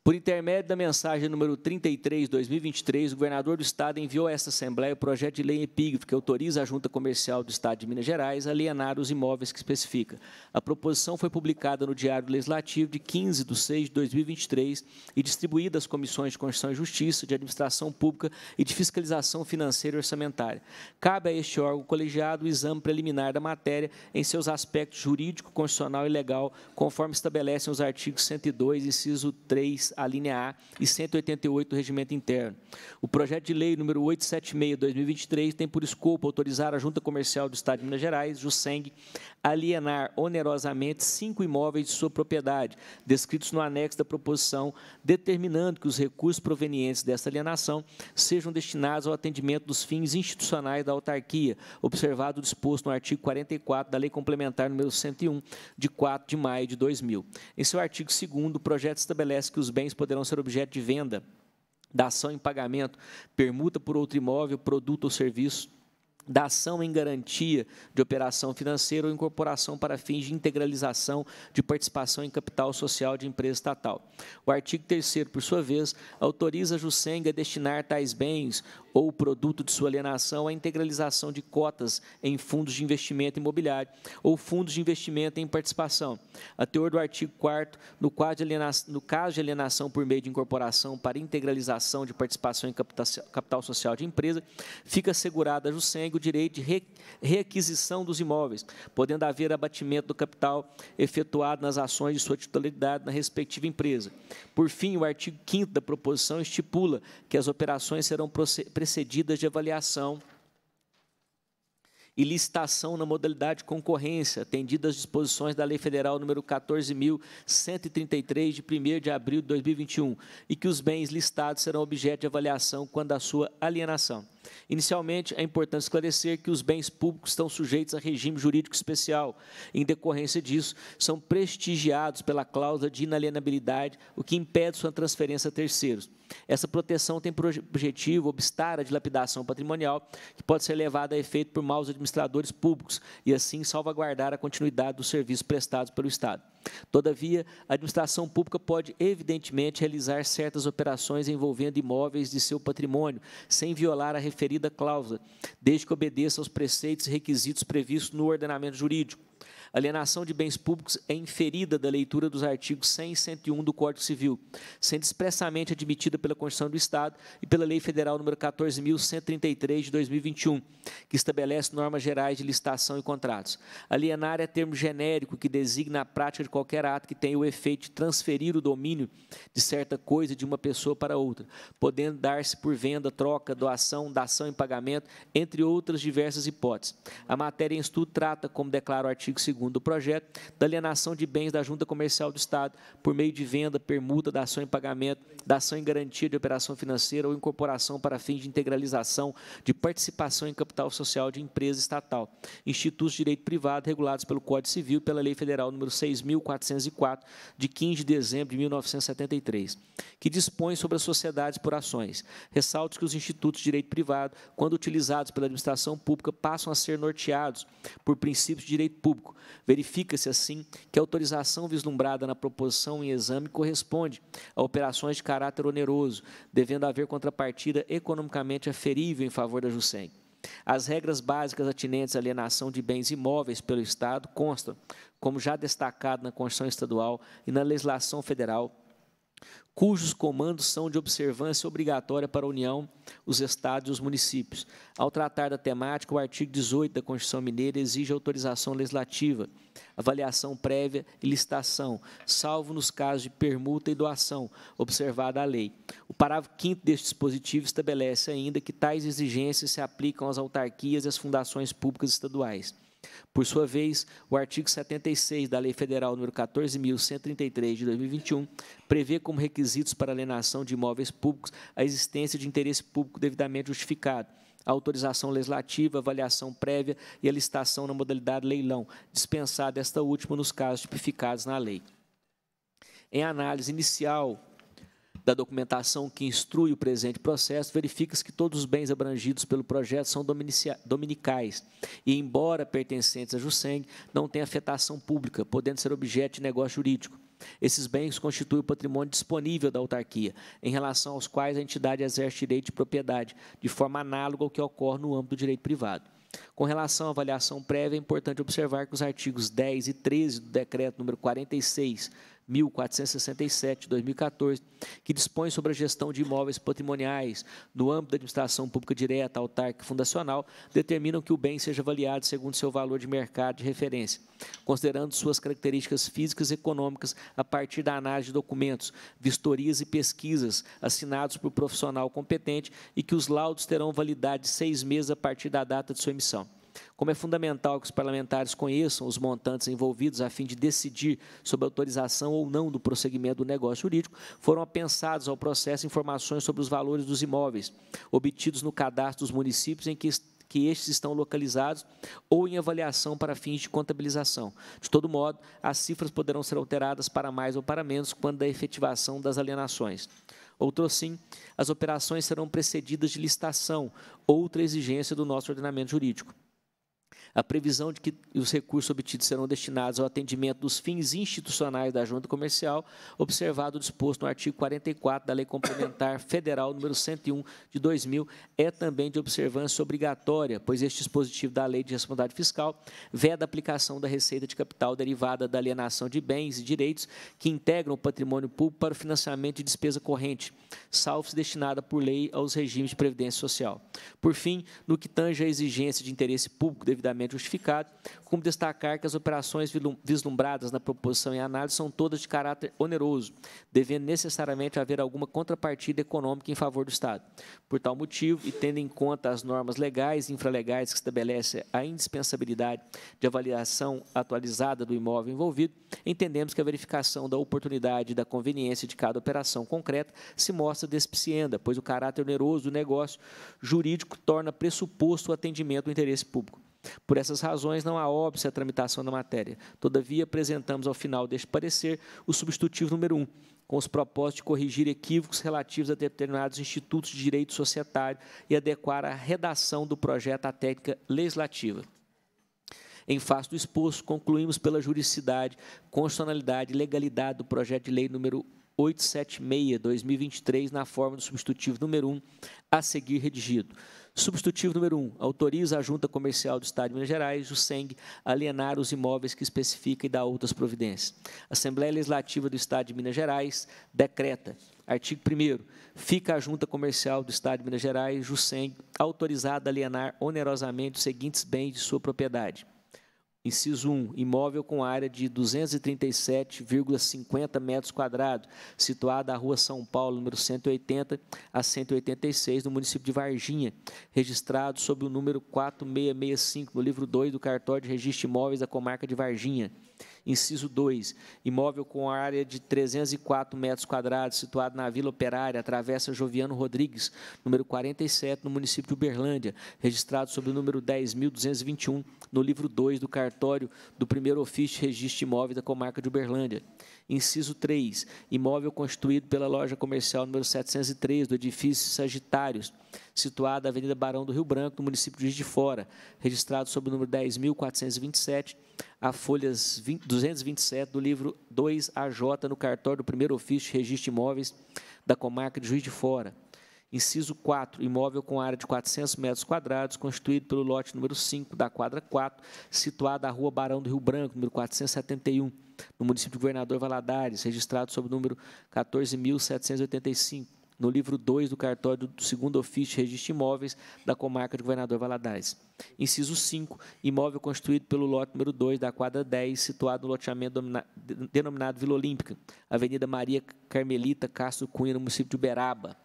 Speaker 1: Por intermédio da mensagem número 33/2023, o governador do estado enviou a esta Assembleia o projeto de lei epígrafe que autoriza a Junta Comercial do Estado de Minas Gerais a alienar os imóveis que especifica. A proposição foi publicada no Diário Legislativo de 15 de 6 de 2023 e distribuída às comissões de Constituição e Justiça, de Administração Pública e de Fiscalização Financeira e Orçamentária. Cabe a este órgão colegiado o exame preliminar da matéria em seus aspectos jurídico, constitucional e legal, conforme estabelecem os artigos 102, inciso 3 a linha A e 188 do Regimento Interno. O projeto de lei número 876/2023 tem por escopo autorizar a Junta Comercial do Estado de Minas Gerais, JUSENG, alienar onerosamente cinco imóveis de sua propriedade, descritos no anexo da proposição, determinando que os recursos provenientes dessa alienação sejam destinados ao atendimento dos fins institucionais da autarquia, observado o disposto no artigo 44 da Lei Complementar número 101, de 4 de maio de 2000. Em seu artigo 2 o projeto estabelece que os bens bens poderão ser objeto de venda, da ação em pagamento, permuta por outro imóvel, produto ou serviço, da ação em garantia de operação financeira ou incorporação para fins de integralização de participação em capital social de empresa estatal. O artigo 3 por sua vez, autoriza a Jusenga a destinar tais bens ou produto de sua alienação, a integralização de cotas em fundos de investimento imobiliário ou fundos de investimento em participação. A teor do artigo 4 no, no caso de alienação por meio de incorporação para integralização de participação em capital social de empresa, fica assegurada a JUSENG o direito de requisição dos imóveis, podendo haver abatimento do capital efetuado nas ações de sua titularidade na respectiva empresa. Por fim, o artigo 5 da proposição estipula que as operações serão precedidas de avaliação e licitação na modalidade concorrência, atendidas as disposições da Lei Federal número 14.133, de 1 de abril de 2021, e que os bens listados serão objeto de avaliação quando a sua alienação. Inicialmente, é importante esclarecer que os bens públicos estão sujeitos a regime jurídico especial. Em decorrência disso, são prestigiados pela cláusula de inalienabilidade, o que impede sua transferência a terceiros. Essa proteção tem por objetivo obstar a dilapidação patrimonial, que pode ser levada a efeito por maus administradores públicos, e assim salvaguardar a continuidade dos serviços prestados pelo Estado. Todavia, a administração pública pode, evidentemente, realizar certas operações envolvendo imóveis de seu patrimônio, sem violar a referida cláusula, desde que obedeça aos preceitos e requisitos previstos no ordenamento jurídico alienação de bens públicos é inferida da leitura dos artigos 100 e 101 do Código Civil, sendo expressamente admitida pela Constituição do Estado e pela Lei Federal nº 14.133, de 2021, que estabelece normas gerais de licitação e contratos. Alienar é termo genérico que designa a prática de qualquer ato que tenha o efeito de transferir o domínio de certa coisa de uma pessoa para outra, podendo dar-se por venda, troca, doação, dação em pagamento, entre outras diversas hipóteses. A matéria em estudo trata, como declara o artigo 2 segundo o projeto, da alienação de bens da Junta Comercial do Estado por meio de venda, permuta da ação em pagamento, da ação em garantia de operação financeira ou incorporação para fins de integralização de participação em capital social de empresa estatal, institutos de direito privado regulados pelo Código Civil e pela Lei Federal nº 6.404, de 15 de dezembro de 1973, que dispõe sobre as sociedades por ações. Ressalto que os institutos de direito privado, quando utilizados pela administração pública, passam a ser norteados por princípios de direito público, verifica-se assim que a autorização vislumbrada na proposição em exame corresponde a operações de caráter oneroso, devendo haver contrapartida economicamente aferível em favor da JUSEM. As regras básicas atinentes à alienação de bens imóveis pelo Estado constam, como já destacado na Constituição Estadual e na legislação federal, cujos comandos são de observância obrigatória para a União, os Estados e os municípios. Ao tratar da temática, o artigo 18 da Constituição Mineira exige autorização legislativa, avaliação prévia e licitação, salvo nos casos de permuta e doação, observada a lei. O parágrafo 5 deste dispositivo estabelece ainda que tais exigências se aplicam às autarquias e às fundações públicas estaduais. Por sua vez, o artigo 76 da Lei Federal nº 14.133 de 2021 prevê como requisitos para alienação de imóveis públicos a existência de interesse público devidamente justificado, a autorização legislativa, avaliação prévia e a listação na modalidade leilão, dispensada esta última nos casos tipificados na lei. Em análise inicial da documentação que instrui o presente processo, verifica-se que todos os bens abrangidos pelo projeto são dominicais e, embora pertencentes à JUSENG, não têm afetação pública, podendo ser objeto de negócio jurídico. Esses bens constituem o patrimônio disponível da autarquia, em relação aos quais a entidade exerce direito de propriedade, de forma análoga ao que ocorre no âmbito do direito privado. Com relação à avaliação prévia, é importante observar que os artigos 10 e 13 do Decreto número 46, 1467 2014, que dispõe sobre a gestão de imóveis patrimoniais no âmbito da administração pública direta, autárquica e fundacional, determinam que o bem seja avaliado segundo seu valor de mercado de referência, considerando suas características físicas e econômicas a partir da análise de documentos, vistorias e pesquisas assinados por profissional competente e que os laudos terão validade de seis meses a partir da data de sua emissão. Como é fundamental que os parlamentares conheçam os montantes envolvidos a fim de decidir sobre autorização ou não do prosseguimento do negócio jurídico, foram apensados ao processo informações sobre os valores dos imóveis obtidos no cadastro dos municípios em que que estes estão localizados ou em avaliação para fins de contabilização. De todo modo, as cifras poderão ser alteradas para mais ou para menos quando da efetivação das alienações. Outro sim, as operações serão precedidas de listação, outra exigência do nosso ordenamento jurídico. A previsão de que os recursos obtidos serão destinados ao atendimento dos fins institucionais da Junta Comercial, observado o disposto no artigo 44 da Lei Complementar Federal número 101 de 2000, é também de observância obrigatória, pois este dispositivo da Lei de Responsabilidade Fiscal veda a aplicação da receita de capital derivada da alienação de bens e direitos que integram o patrimônio público para o financiamento de despesa corrente, salvo se destinada por lei aos regimes de previdência social. Por fim, no que tange a exigência de interesse público, devidamente justificado, como destacar que as operações vislumbradas na proposição e análise são todas de caráter oneroso, devendo necessariamente haver alguma contrapartida econômica em favor do Estado. Por tal motivo, e tendo em conta as normas legais e infralegais que estabelecem a indispensabilidade de avaliação atualizada do imóvel envolvido, entendemos que a verificação da oportunidade e da conveniência de cada operação concreta se mostra despicienda, pois o caráter oneroso do negócio jurídico torna pressuposto o atendimento do interesse público. Por essas razões, não há óbvio à tramitação da matéria. Todavia, apresentamos ao final deste parecer o substitutivo número 1, com os propósitos de corrigir equívocos relativos a determinados institutos de direito societário e adequar a redação do projeto à técnica legislativa. Em face do exposto, concluímos pela juridicidade, constitucionalidade e legalidade do projeto de lei número 876/2023 na forma do substitutivo número 1 a seguir redigido Substitutivo número 1. Um, autoriza a Junta Comercial do Estado de Minas Gerais, o SENG, alienar os imóveis que especifica e dá outras providências. Assembleia Legislativa do Estado de Minas Gerais decreta. Artigo 1 Fica a Junta Comercial do Estado de Minas Gerais, JUSENG, autorizada a alienar onerosamente os seguintes bens de sua propriedade. Inciso 1, imóvel com área de 237,50 metros quadrados, situada na Rua São Paulo, número 180 a 186, no município de Varginha, registrado sob o número 4665, no livro 2 do cartório de registro de imóveis da comarca de Varginha. Inciso 2, imóvel com área de 304 metros quadrados, situado na Vila Operária, Travessa Joviano Rodrigues, número 47, no município de Uberlândia, registrado sob o número 10.221, no livro 2 do cartório do primeiro ofício de registro imóvel da comarca de Uberlândia. Inciso 3, imóvel constituído pela loja comercial número 703 do edifício Sagitários, situada na Avenida Barão do Rio Branco, no município de Juiz de Fora, registrado sob o número 10.427, a folhas 20, 227 do livro 2AJ, no cartório do primeiro ofício de registro de imóveis da comarca de Juiz de Fora. Inciso 4, imóvel com área de 400 metros quadrados, constituído pelo lote número 5 da quadra 4, situado na rua Barão do Rio Branco, número 471, no município de Governador Valadares, registrado sob o número 14.785 no livro 2 do cartório do segundo ofício de registro de imóveis da comarca de Governador Valadares. Inciso 5, imóvel construído pelo lote número 2 da quadra 10, situado no loteamento denominado Vila Olímpica, Avenida Maria Carmelita Castro Cunha, no município de Uberaba.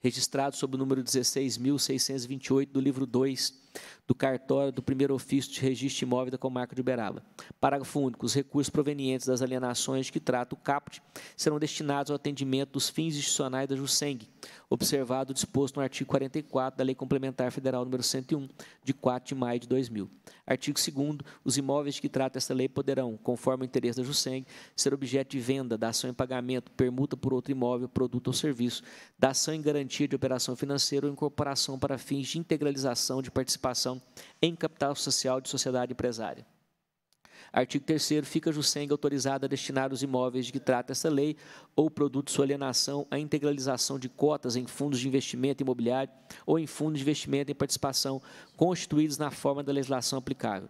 Speaker 1: Registrado sob o número 16.628 do livro 2 do cartório do primeiro ofício de registro imóvel da comarca de Uberaba. Parágrafo único. Os recursos provenientes das alienações que trata o CAPT serão destinados ao atendimento dos fins institucionais da JUSENG, observado o disposto no artigo 44 da Lei Complementar Federal nº 101, de 4 de maio de 2000. Artigo 2 Os imóveis que trata esta lei poderão, conforme o interesse da JUSENG, ser objeto de venda, da ação em pagamento, permuta por outro imóvel, produto ou serviço, da ação em garantia de operação financeira ou incorporação para fins de integralização de participação participação em capital social de sociedade empresária. Artigo 3 Fica a Jucenga autorizada a destinar os imóveis de que trata esta lei ou produto de sua alienação à integralização de cotas em fundos de investimento imobiliário ou em fundos de investimento em participação constituídos na forma da legislação aplicável.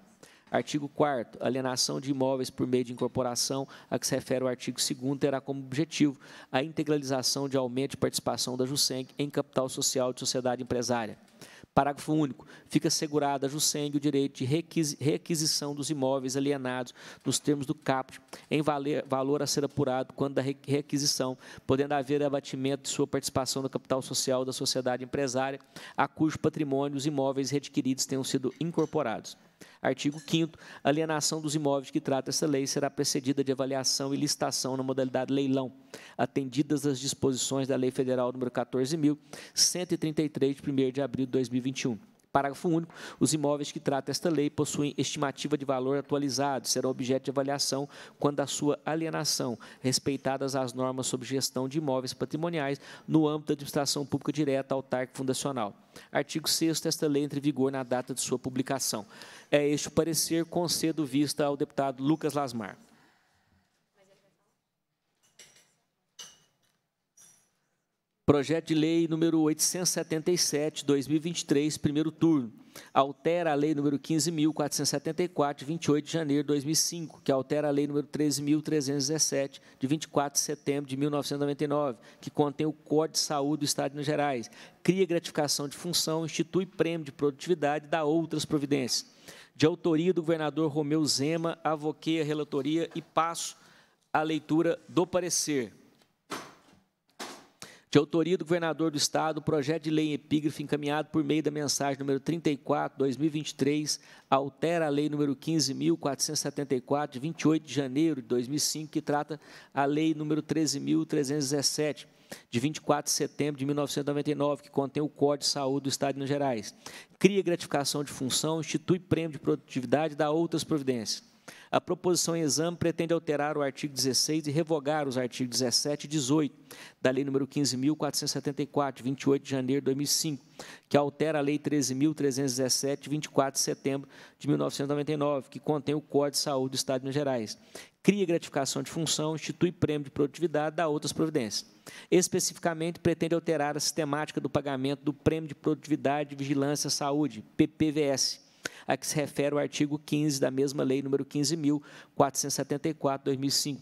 Speaker 1: Artigo 4 alienação de imóveis por meio de incorporação a que se refere o artigo 2 terá como objetivo a integralização de aumento de participação da Juseng em capital social de sociedade empresária. Parágrafo único. Fica assegurado a Jusseng o direito de requisição dos imóveis alienados nos termos do caput, em valor a ser apurado quando da requisição, podendo haver abatimento de sua participação no capital social da sociedade empresária, a cujo patrimônio os imóveis readquiridos tenham sido incorporados. Artigo 5 alienação dos imóveis que trata essa lei será precedida de avaliação e licitação na modalidade leilão, atendidas as disposições da Lei Federal nº 14.133, de 1 de abril de 2021. Parágrafo único. Os imóveis que trata esta lei possuem estimativa de valor atualizado, serão objeto de avaliação quando a sua alienação, respeitadas as normas sobre gestão de imóveis patrimoniais no âmbito da administração pública direta, autárquica fundacional. Artigo 6 esta lei entra em vigor na data de sua publicação. É este o parecer, concedo vista ao deputado Lucas Lasmar. Projeto de Lei número 877, 2023, primeiro turno. Altera a Lei número 15.474, 28 de janeiro de 2005, que altera a Lei número 13.317, de 24 de setembro de 1999, que contém o Código de Saúde do Estado de Minas Gerais, cria gratificação de função, institui prêmio de produtividade e dá outras providências. De autoria do governador Romeu Zema, avoquei a relatoria e passo a leitura do parecer de autoria do governador do Estado, o projeto de lei em epígrafe encaminhado por meio da mensagem número 34, 2023, altera a lei número 15.474, de 28 de janeiro de 2005, que trata a lei número 13.317, de 24 de setembro de 1999, que contém o Código de Saúde do Estado de Minas Gerais. Cria gratificação de função, institui prêmio de produtividade e dá outras providências. A proposição em exame pretende alterar o artigo 16 e revogar os artigos 17 e 18 da Lei nº 15.474, 28 de janeiro de 2005, que altera a Lei 13.317, 24 de setembro de 1999, que contém o Código de Saúde do Estado de Minas Gerais. Cria gratificação de função, institui prêmio de produtividade, dá outras providências. Especificamente, pretende alterar a sistemática do pagamento do Prêmio de Produtividade, Vigilância à Saúde, PPVS, a que se refere o artigo 15 da mesma lei número 15.474, 2005,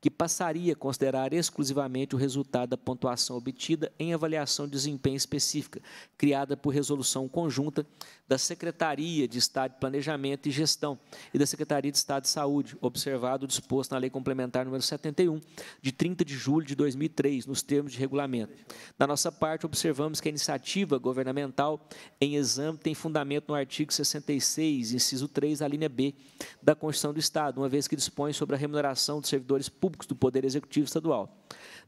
Speaker 1: que passaria a considerar exclusivamente o resultado da pontuação obtida em avaliação de desempenho específica, criada por resolução conjunta da Secretaria de Estado de Planejamento e Gestão e da Secretaria de Estado de Saúde, observado o disposto na Lei Complementar número 71, de 30 de julho de 2003, nos termos de regulamento. Da nossa parte, observamos que a iniciativa governamental em exame tem fundamento no artigo 66, inciso 3, a linha B da Constituição do Estado, uma vez que dispõe sobre a remuneração dos servidores públicos do Poder Executivo Estadual.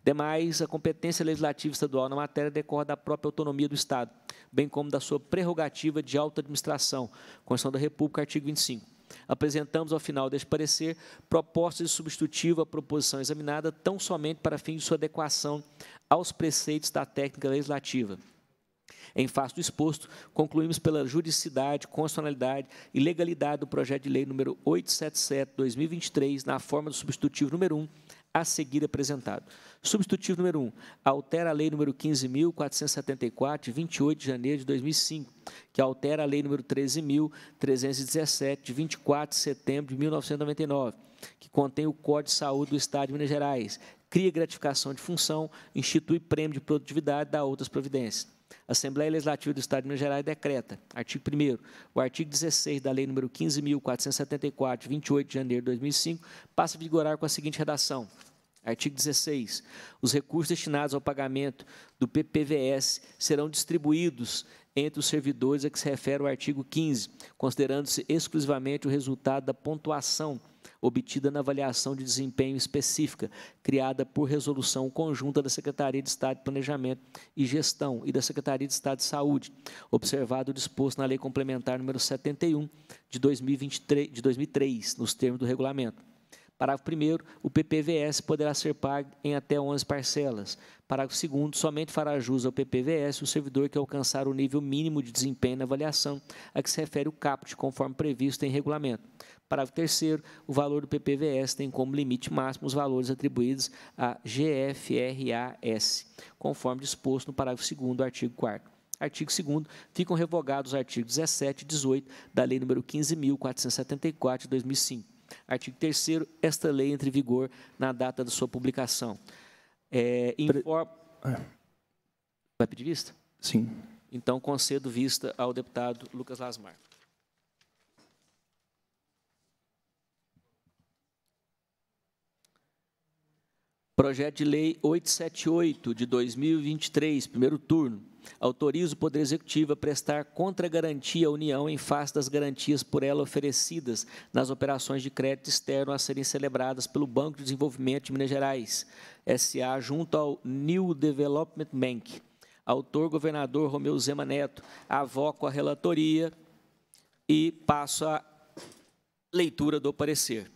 Speaker 1: Demais, a competência legislativa estadual na matéria decorre da própria autonomia do Estado, bem como da sua prerrogativa de auto-administração, Constituição da República, artigo 25. Apresentamos, ao final deste parecer, propostas de substitutivo à proposição examinada, tão somente para fim de sua adequação aos preceitos da técnica legislativa. Em face do exposto, concluímos pela juridicidade, constitucionalidade e legalidade do projeto de lei número 877/2023, na forma do substitutivo número 1, a seguir apresentado. Substitutivo número 1, um, altera a lei número 15.474, 28 de janeiro de 2005, que altera a lei número 13.317, de 24 de setembro de 1999, que contém o Código de Saúde do Estado de Minas Gerais, cria gratificação de função, institui prêmio de produtividade, dá outras providências. A Assembleia Legislativa do Estado de Minas Gerais decreta, artigo 1 o artigo 16 da Lei número 15.474, 28 de janeiro de 2005, passa a vigorar com a seguinte redação. Artigo 16. Os recursos destinados ao pagamento do PPVS serão distribuídos entre os servidores a que se refere o artigo 15, considerando-se exclusivamente o resultado da pontuação obtida na avaliação de desempenho específica, criada por resolução conjunta da Secretaria de Estado de Planejamento e Gestão e da Secretaria de Estado de Saúde, observado o disposto na Lei Complementar nº 71 de 2023, de 2003, nos termos do regulamento. Parágrafo 1 o PPVS poderá ser pago em até 11 parcelas. Parágrafo 2 somente fará jus ao PPVS o servidor que alcançar o nível mínimo de desempenho na avaliação a que se refere o caput, conforme previsto em regulamento. Parágrafo 3 o valor do PPVS tem como limite máximo os valores atribuídos à GFRAS, conforme disposto no parágrafo 2 do artigo 4 Artigo 2 ficam revogados os artigos 17 e 18 da Lei nº 15.474, de 2005. Artigo 3 esta lei entra em vigor na data da sua publicação. É, é, Vai pedir vista? Sim. Então, concedo vista ao deputado Lucas Lasmar. Projeto de Lei 878 de 2023, primeiro turno Autoriza o Poder Executivo a prestar contra-garantia à União em face das garantias por ela oferecidas nas operações de crédito externo a serem celebradas pelo Banco de Desenvolvimento de Minas Gerais, SA, junto ao New Development Bank. Autor, governador Romeu Zema Neto. Avoco a relatoria e passo a leitura do parecer.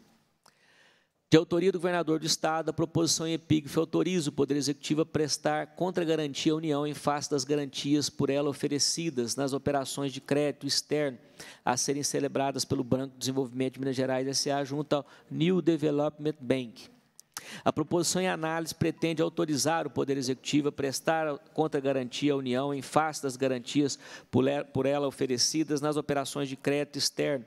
Speaker 1: De autoria do governador do Estado, a proposição em epígrafe autoriza o Poder Executivo a prestar contra-garantia à União em face das garantias por ela oferecidas nas operações de crédito externo a serem celebradas pelo Banco de Desenvolvimento de Minas Gerais S.A. junto ao New Development Bank. A proposição em análise pretende autorizar o Poder Executivo a prestar contra-garantia à União em face das garantias por ela oferecidas nas operações de crédito externo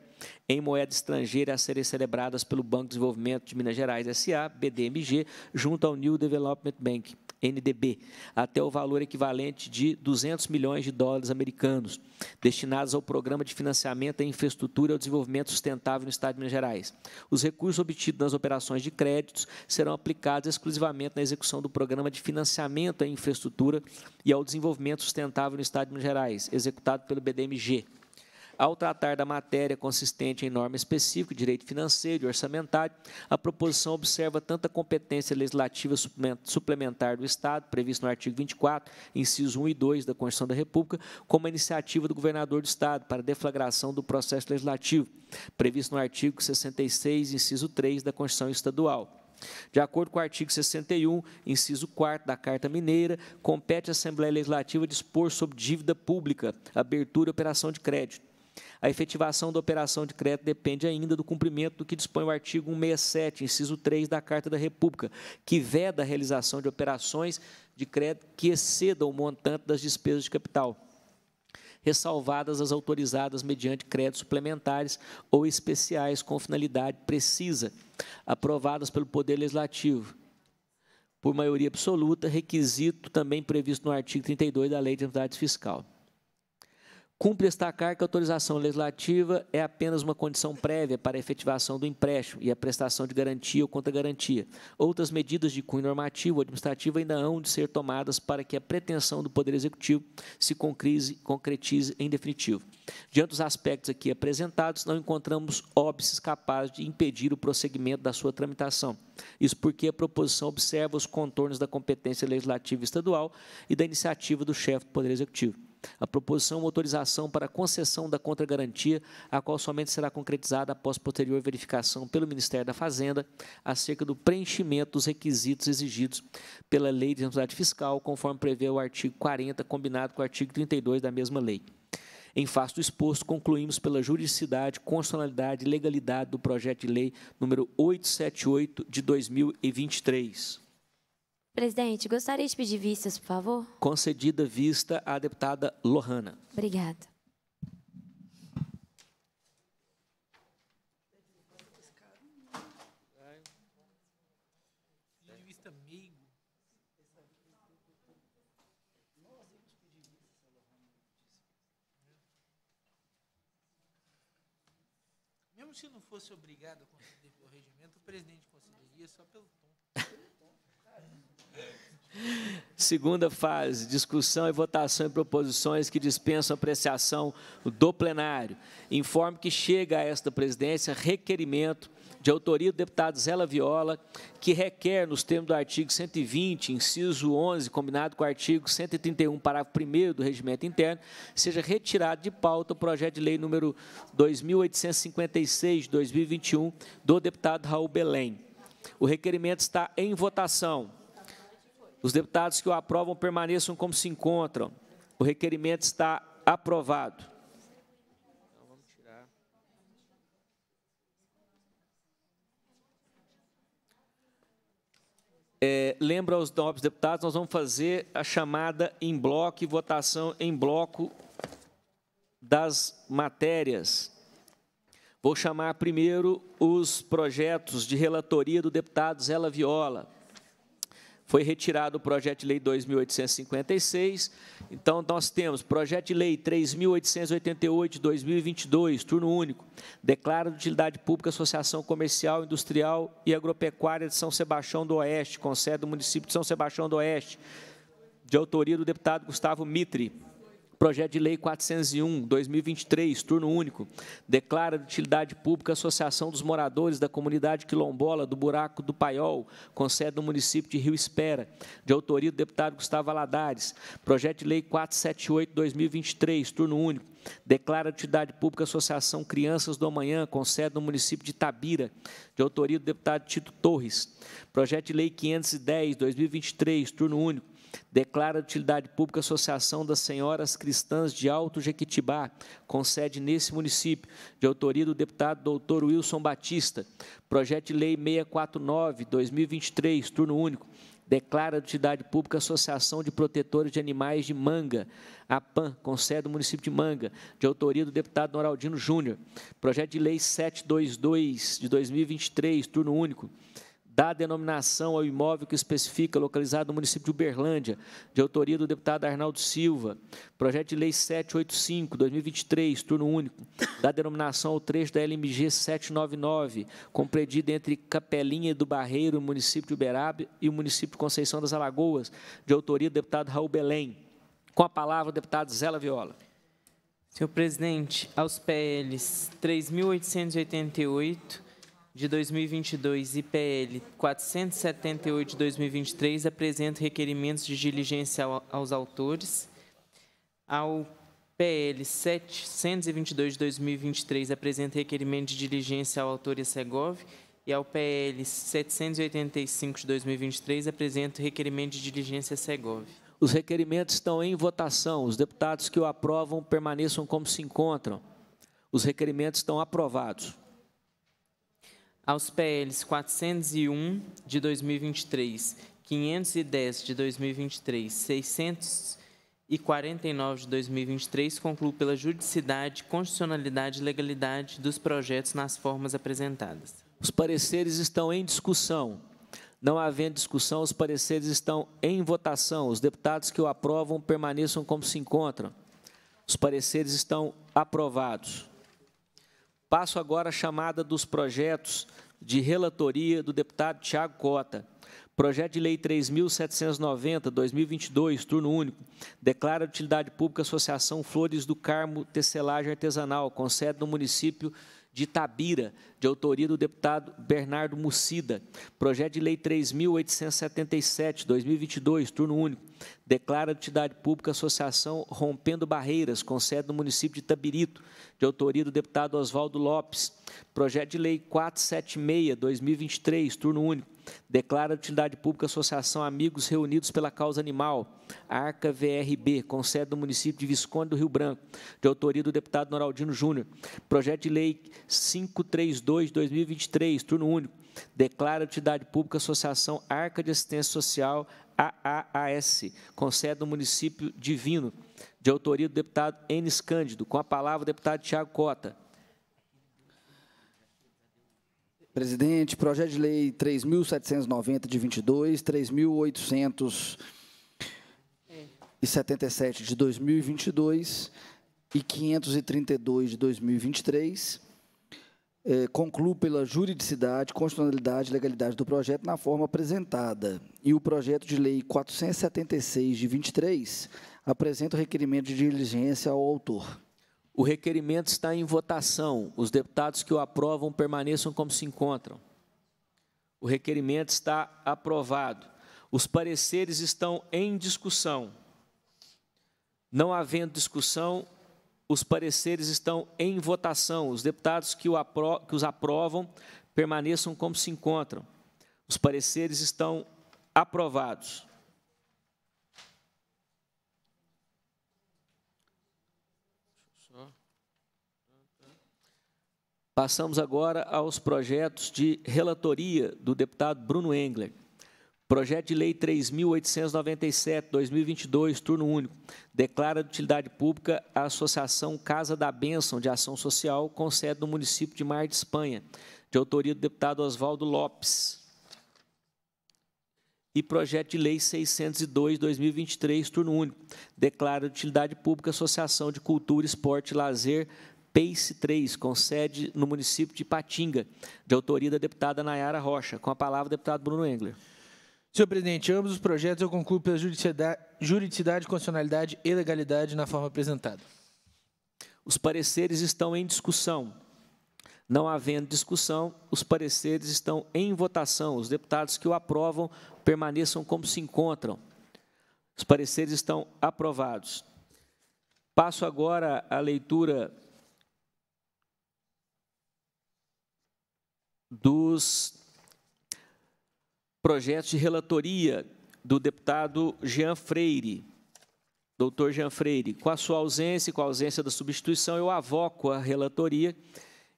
Speaker 1: em moeda estrangeira a serem celebradas pelo Banco de Desenvolvimento de Minas Gerais S.A., BDMG, junto ao New Development Bank. NDB, até o valor equivalente de 200 milhões de dólares americanos, destinados ao Programa de Financiamento à Infraestrutura e ao Desenvolvimento Sustentável no Estado de Minas Gerais. Os recursos obtidos nas operações de créditos serão aplicados exclusivamente na execução do Programa de Financiamento à Infraestrutura e ao Desenvolvimento Sustentável no Estado de Minas Gerais, executado pelo BDMG. Ao tratar da matéria consistente em norma específica, de direito financeiro e orçamentário, a proposição observa tanto a competência legislativa suplementar do Estado, previsto no artigo 24, inciso 1 e 2 da Constituição da República, como a iniciativa do governador do Estado para deflagração do processo legislativo, previsto no artigo 66, inciso 3 da Constituição Estadual. De acordo com o artigo 61, inciso 4 da Carta Mineira, compete à Assembleia Legislativa dispor sobre dívida pública, abertura e operação de crédito. A efetivação da operação de crédito depende ainda do cumprimento do que dispõe o artigo 167, inciso 3 da Carta da República, que veda a realização de operações de crédito que excedam o montante das despesas de capital ressalvadas as autorizadas mediante créditos suplementares ou especiais com finalidade precisa, aprovadas pelo Poder Legislativo, por maioria absoluta, requisito também previsto no artigo 32 da Lei de Entidades Fiscal. Cumpre destacar que a autorização legislativa é apenas uma condição prévia para a efetivação do empréstimo e a prestação de garantia ou contra-garantia. Outras medidas de cunho normativo ou administrativo ainda hão de ser tomadas para que a pretensão do Poder Executivo se concretize em definitivo. Diante dos aspectos aqui apresentados, não encontramos óbices capazes de impedir o prosseguimento da sua tramitação. Isso porque a proposição observa os contornos da competência legislativa estadual e da iniciativa do chefe do Poder Executivo. A proposição é uma autorização para concessão da contragarantia, a qual somente será concretizada após posterior verificação pelo Ministério da Fazenda acerca do preenchimento dos requisitos exigidos pela Lei de Responsabilidade Fiscal, conforme prevê o artigo 40, combinado com o artigo 32 da mesma lei. Em face do exposto, concluímos pela juridicidade, constitucionalidade e legalidade do projeto de lei número 878 de 2023.
Speaker 3: Presidente, gostaria de pedir vistas, por favor.
Speaker 1: Concedida vista à deputada Lohana.
Speaker 3: Obrigada.
Speaker 2: Mesmo se não fosse obrigado a conceder o regimento, o presidente concederia só pelo tom. Pelo
Speaker 1: tom. Segunda fase, discussão e votação em proposições que dispensam apreciação do plenário. Informe que chega a esta presidência requerimento de autoria do deputado Zela Viola, que requer, nos termos do artigo 120, inciso 11, combinado com o artigo 131, parágrafo 1 do regimento interno, seja retirado de pauta o projeto de lei número 2856 de 2021 do deputado Raul Belém. O requerimento está em votação. Os deputados que o aprovam permaneçam como se encontram. O requerimento está aprovado. Então, é, lembro aos nobres deputados, nós vamos fazer a chamada em bloco e votação em bloco das matérias. Vou chamar primeiro os projetos de relatoria do deputado Zela Viola. Foi retirado o projeto de lei 2856. Então, nós temos projeto de lei 3888 2022, turno único. Declara de utilidade pública Associação Comercial, Industrial e Agropecuária de São Sebastião do Oeste, com sede do município de São Sebastião do Oeste, de autoria do deputado Gustavo Mitre. Projeto de Lei 401, 2023, turno único, declara de utilidade pública a Associação dos Moradores da Comunidade Quilombola do Buraco do Paiol, com sede no município de Rio Espera, de autoria do deputado Gustavo Aladares. Projeto de Lei 478, 2023, turno único, declara de utilidade pública a Associação Crianças do Amanhã, com sede no município de Tabira, de autoria do deputado Tito Torres. Projeto de Lei 510, 2023, turno único, Declara de utilidade pública a Associação das Senhoras Cristãs de Alto Jequitibá, com sede nesse município, de autoria do deputado doutor Wilson Batista. Projeto de Lei 649-2023, turno único. Declara de utilidade pública a Associação de Protetores de Animais de Manga, APAM, com sede no município de Manga, de autoria do deputado Noraldino Júnior. Projeto de Lei 722, de 2023, turno único dá denominação ao imóvel que especifica, localizado no município de Uberlândia, de autoria do deputado Arnaldo Silva. Projeto de Lei 785, 2023, turno único, dá denominação ao trecho da LMG 799, compreendido entre Capelinha do Barreiro, município de Uberaba, e o município de Conceição das Alagoas, de autoria do deputado Raul Belém. Com a palavra, o deputado Zela Viola. Senhor presidente, aos
Speaker 5: PLs 3.888, de 2022 e PL 478 de 2023 apresento requerimentos de diligência aos autores. Ao PL 722 de 2023 apresento requerimento de diligência ao autor e Segov e ao PL 785 de 2023 apresento requerimento de diligência a Segov.
Speaker 1: Os requerimentos estão em votação. Os deputados que o aprovam permaneçam como se encontram. Os requerimentos estão aprovados
Speaker 5: aos PLs 401 de 2023, 510 de 2023, 649 de 2023, concluo pela juridicidade, constitucionalidade e legalidade dos projetos nas formas apresentadas.
Speaker 1: Os pareceres estão em discussão. Não havendo discussão, os pareceres estão em votação. Os deputados que o aprovam permaneçam como se encontram. Os pareceres estão aprovados. Passo agora à chamada dos projetos de relatoria do deputado Tiago Cota. Projeto de Lei 3.790, 2022, turno único, declara utilidade pública a Associação Flores do Carmo Tecelagem Artesanal, com sede no município de Tabira, de autoria do deputado Bernardo Mucida. Projeto de Lei 3.877, 2022, turno único. Declara entidade pública Associação Rompendo Barreiras, com sede no município de Tabirito, de autoria do deputado Oswaldo Lopes. Projeto de Lei 476, 2023, turno único. Declara a Utilidade Pública Associação Amigos Reunidos pela Causa Animal, Arca VRB, com sede no município de Visconde do Rio Branco, de autoria do deputado Noraldino Júnior. Projeto de Lei 532-2023, turno único. Declara a Utilidade Pública Associação Arca de Assistência Social, AAAS, com sede no município de de autoria do deputado Enes Cândido. Com a palavra, o deputado Tiago
Speaker 4: Cota. Presidente, projeto de lei 3.790 de 22, 3.877 de 2022 e 532 de 2023, eh, é, concluo pela juridicidade, constitucionalidade e legalidade do projeto na forma apresentada. E o projeto de lei 476 de 23 apresenta o requerimento de diligência ao autor.
Speaker 1: O requerimento está em votação. Os deputados que o aprovam permaneçam como se encontram. O requerimento está aprovado. Os pareceres estão em discussão. Não havendo discussão, os pareceres estão em votação. Os deputados que, apro que os aprovam permaneçam como se encontram. Os pareceres estão aprovados. Passamos agora aos projetos de relatoria do deputado Bruno Engler. Projeto de Lei 3.897-2022, turno único, declara de utilidade pública a Associação Casa da Bênção de Ação Social, com sede no município de Mar de Espanha, de autoria do deputado Oswaldo Lopes. E projeto de Lei 602-2023, turno único, declara de utilidade pública a Associação de Cultura, Esporte e Lazer PACE 3, com sede no município de Patinga, de autoria da deputada Nayara Rocha. Com a
Speaker 2: palavra, deputado Bruno Engler. Senhor presidente, ambos os projetos eu concluo pela juridicidade, juridicidade constitucionalidade e legalidade na forma apresentada. Os pareceres estão
Speaker 1: em discussão. Não havendo discussão, os pareceres estão em votação. Os deputados que o aprovam permaneçam como se encontram. Os pareceres estão aprovados. Passo agora à leitura dos projetos de relatoria do deputado Jean Freire. Doutor Jean Freire, com a sua ausência e com a ausência da substituição, eu avoco a relatoria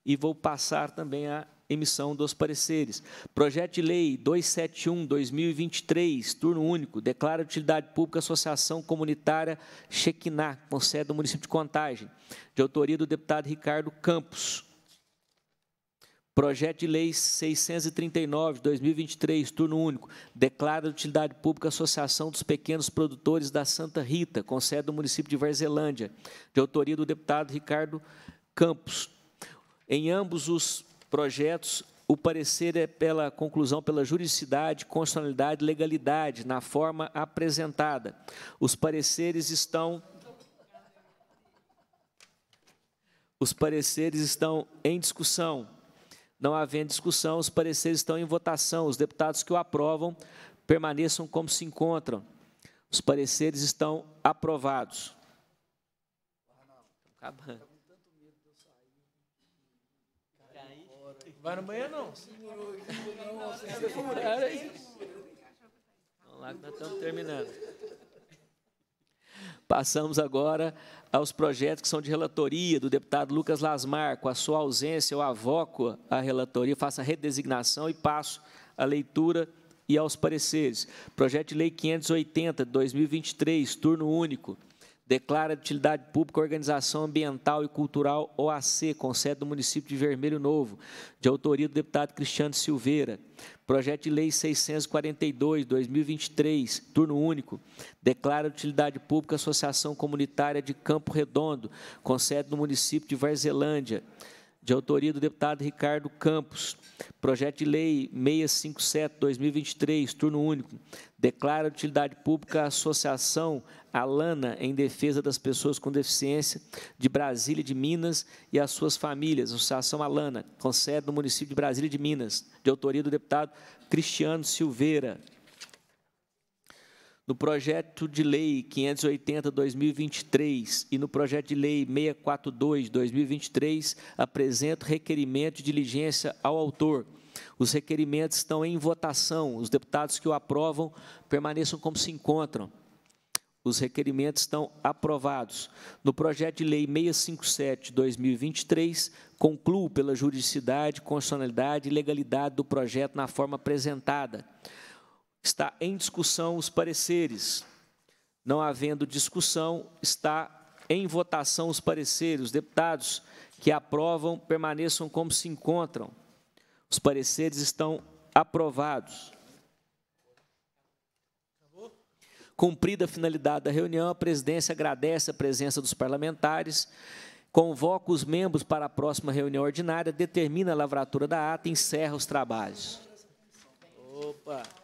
Speaker 1: e vou passar também a emissão dos pareceres. Projeto de Lei 271-2023, turno único, declara de utilidade pública Associação Comunitária Chequiná, com sede do município de Contagem, de autoria do deputado Ricardo Campos. Projeto de Lei 639 de 2023, turno único, declara de utilidade pública a Associação dos Pequenos Produtores da Santa Rita, com sede no município de Varzelândia, de autoria do deputado Ricardo Campos. Em ambos os projetos, o parecer é pela conclusão pela juridicidade, constitucionalidade e legalidade, na forma apresentada. Os pareceres estão Os pareceres estão em discussão. Não havendo discussão, os pareceres estão em votação. Os deputados que o aprovam permaneçam como se encontram. Os pareceres estão aprovados. Vai no banheiro, não. Vamos lá, que nós estamos terminando. Passamos agora aos projetos que são de relatoria do deputado Lucas Lasmar. Com a sua ausência, eu avoco a relatoria, faço a redesignação e passo a leitura e aos pareceres. Projeto de Lei 580, de 2023, turno único declara de utilidade pública organização ambiental e cultural OAC, com sede do município de Vermelho Novo, de autoria do deputado Cristiano Silveira. Projeto de Lei 642, 2023, turno único, declara de utilidade pública Associação Comunitária de Campo Redondo, com sede no município de Varzelândia, de autoria do deputado Ricardo Campos. Projeto de Lei 657-2023, turno único, declara de utilidade pública a Associação Alana em Defesa das Pessoas com Deficiência de Brasília de Minas e as suas famílias, Associação Alana, com sede no município de Brasília de Minas, de autoria do deputado Cristiano Silveira no projeto de lei 580/2023 e no projeto de lei 642/2023 apresento requerimento de diligência ao autor. Os requerimentos estão em votação. Os deputados que o aprovam permaneçam como se encontram. Os requerimentos estão aprovados. No projeto de lei 657/2023, concluo pela juridicidade, constitucionalidade e legalidade do projeto na forma apresentada está em discussão os pareceres. Não havendo discussão, está em votação os pareceres. Os deputados que aprovam permaneçam como se encontram. Os pareceres estão aprovados. Cumprida a finalidade da reunião, a presidência agradece a presença dos parlamentares, convoca os membros para a próxima reunião ordinária, determina a lavratura da ata e encerra os trabalhos. Opa!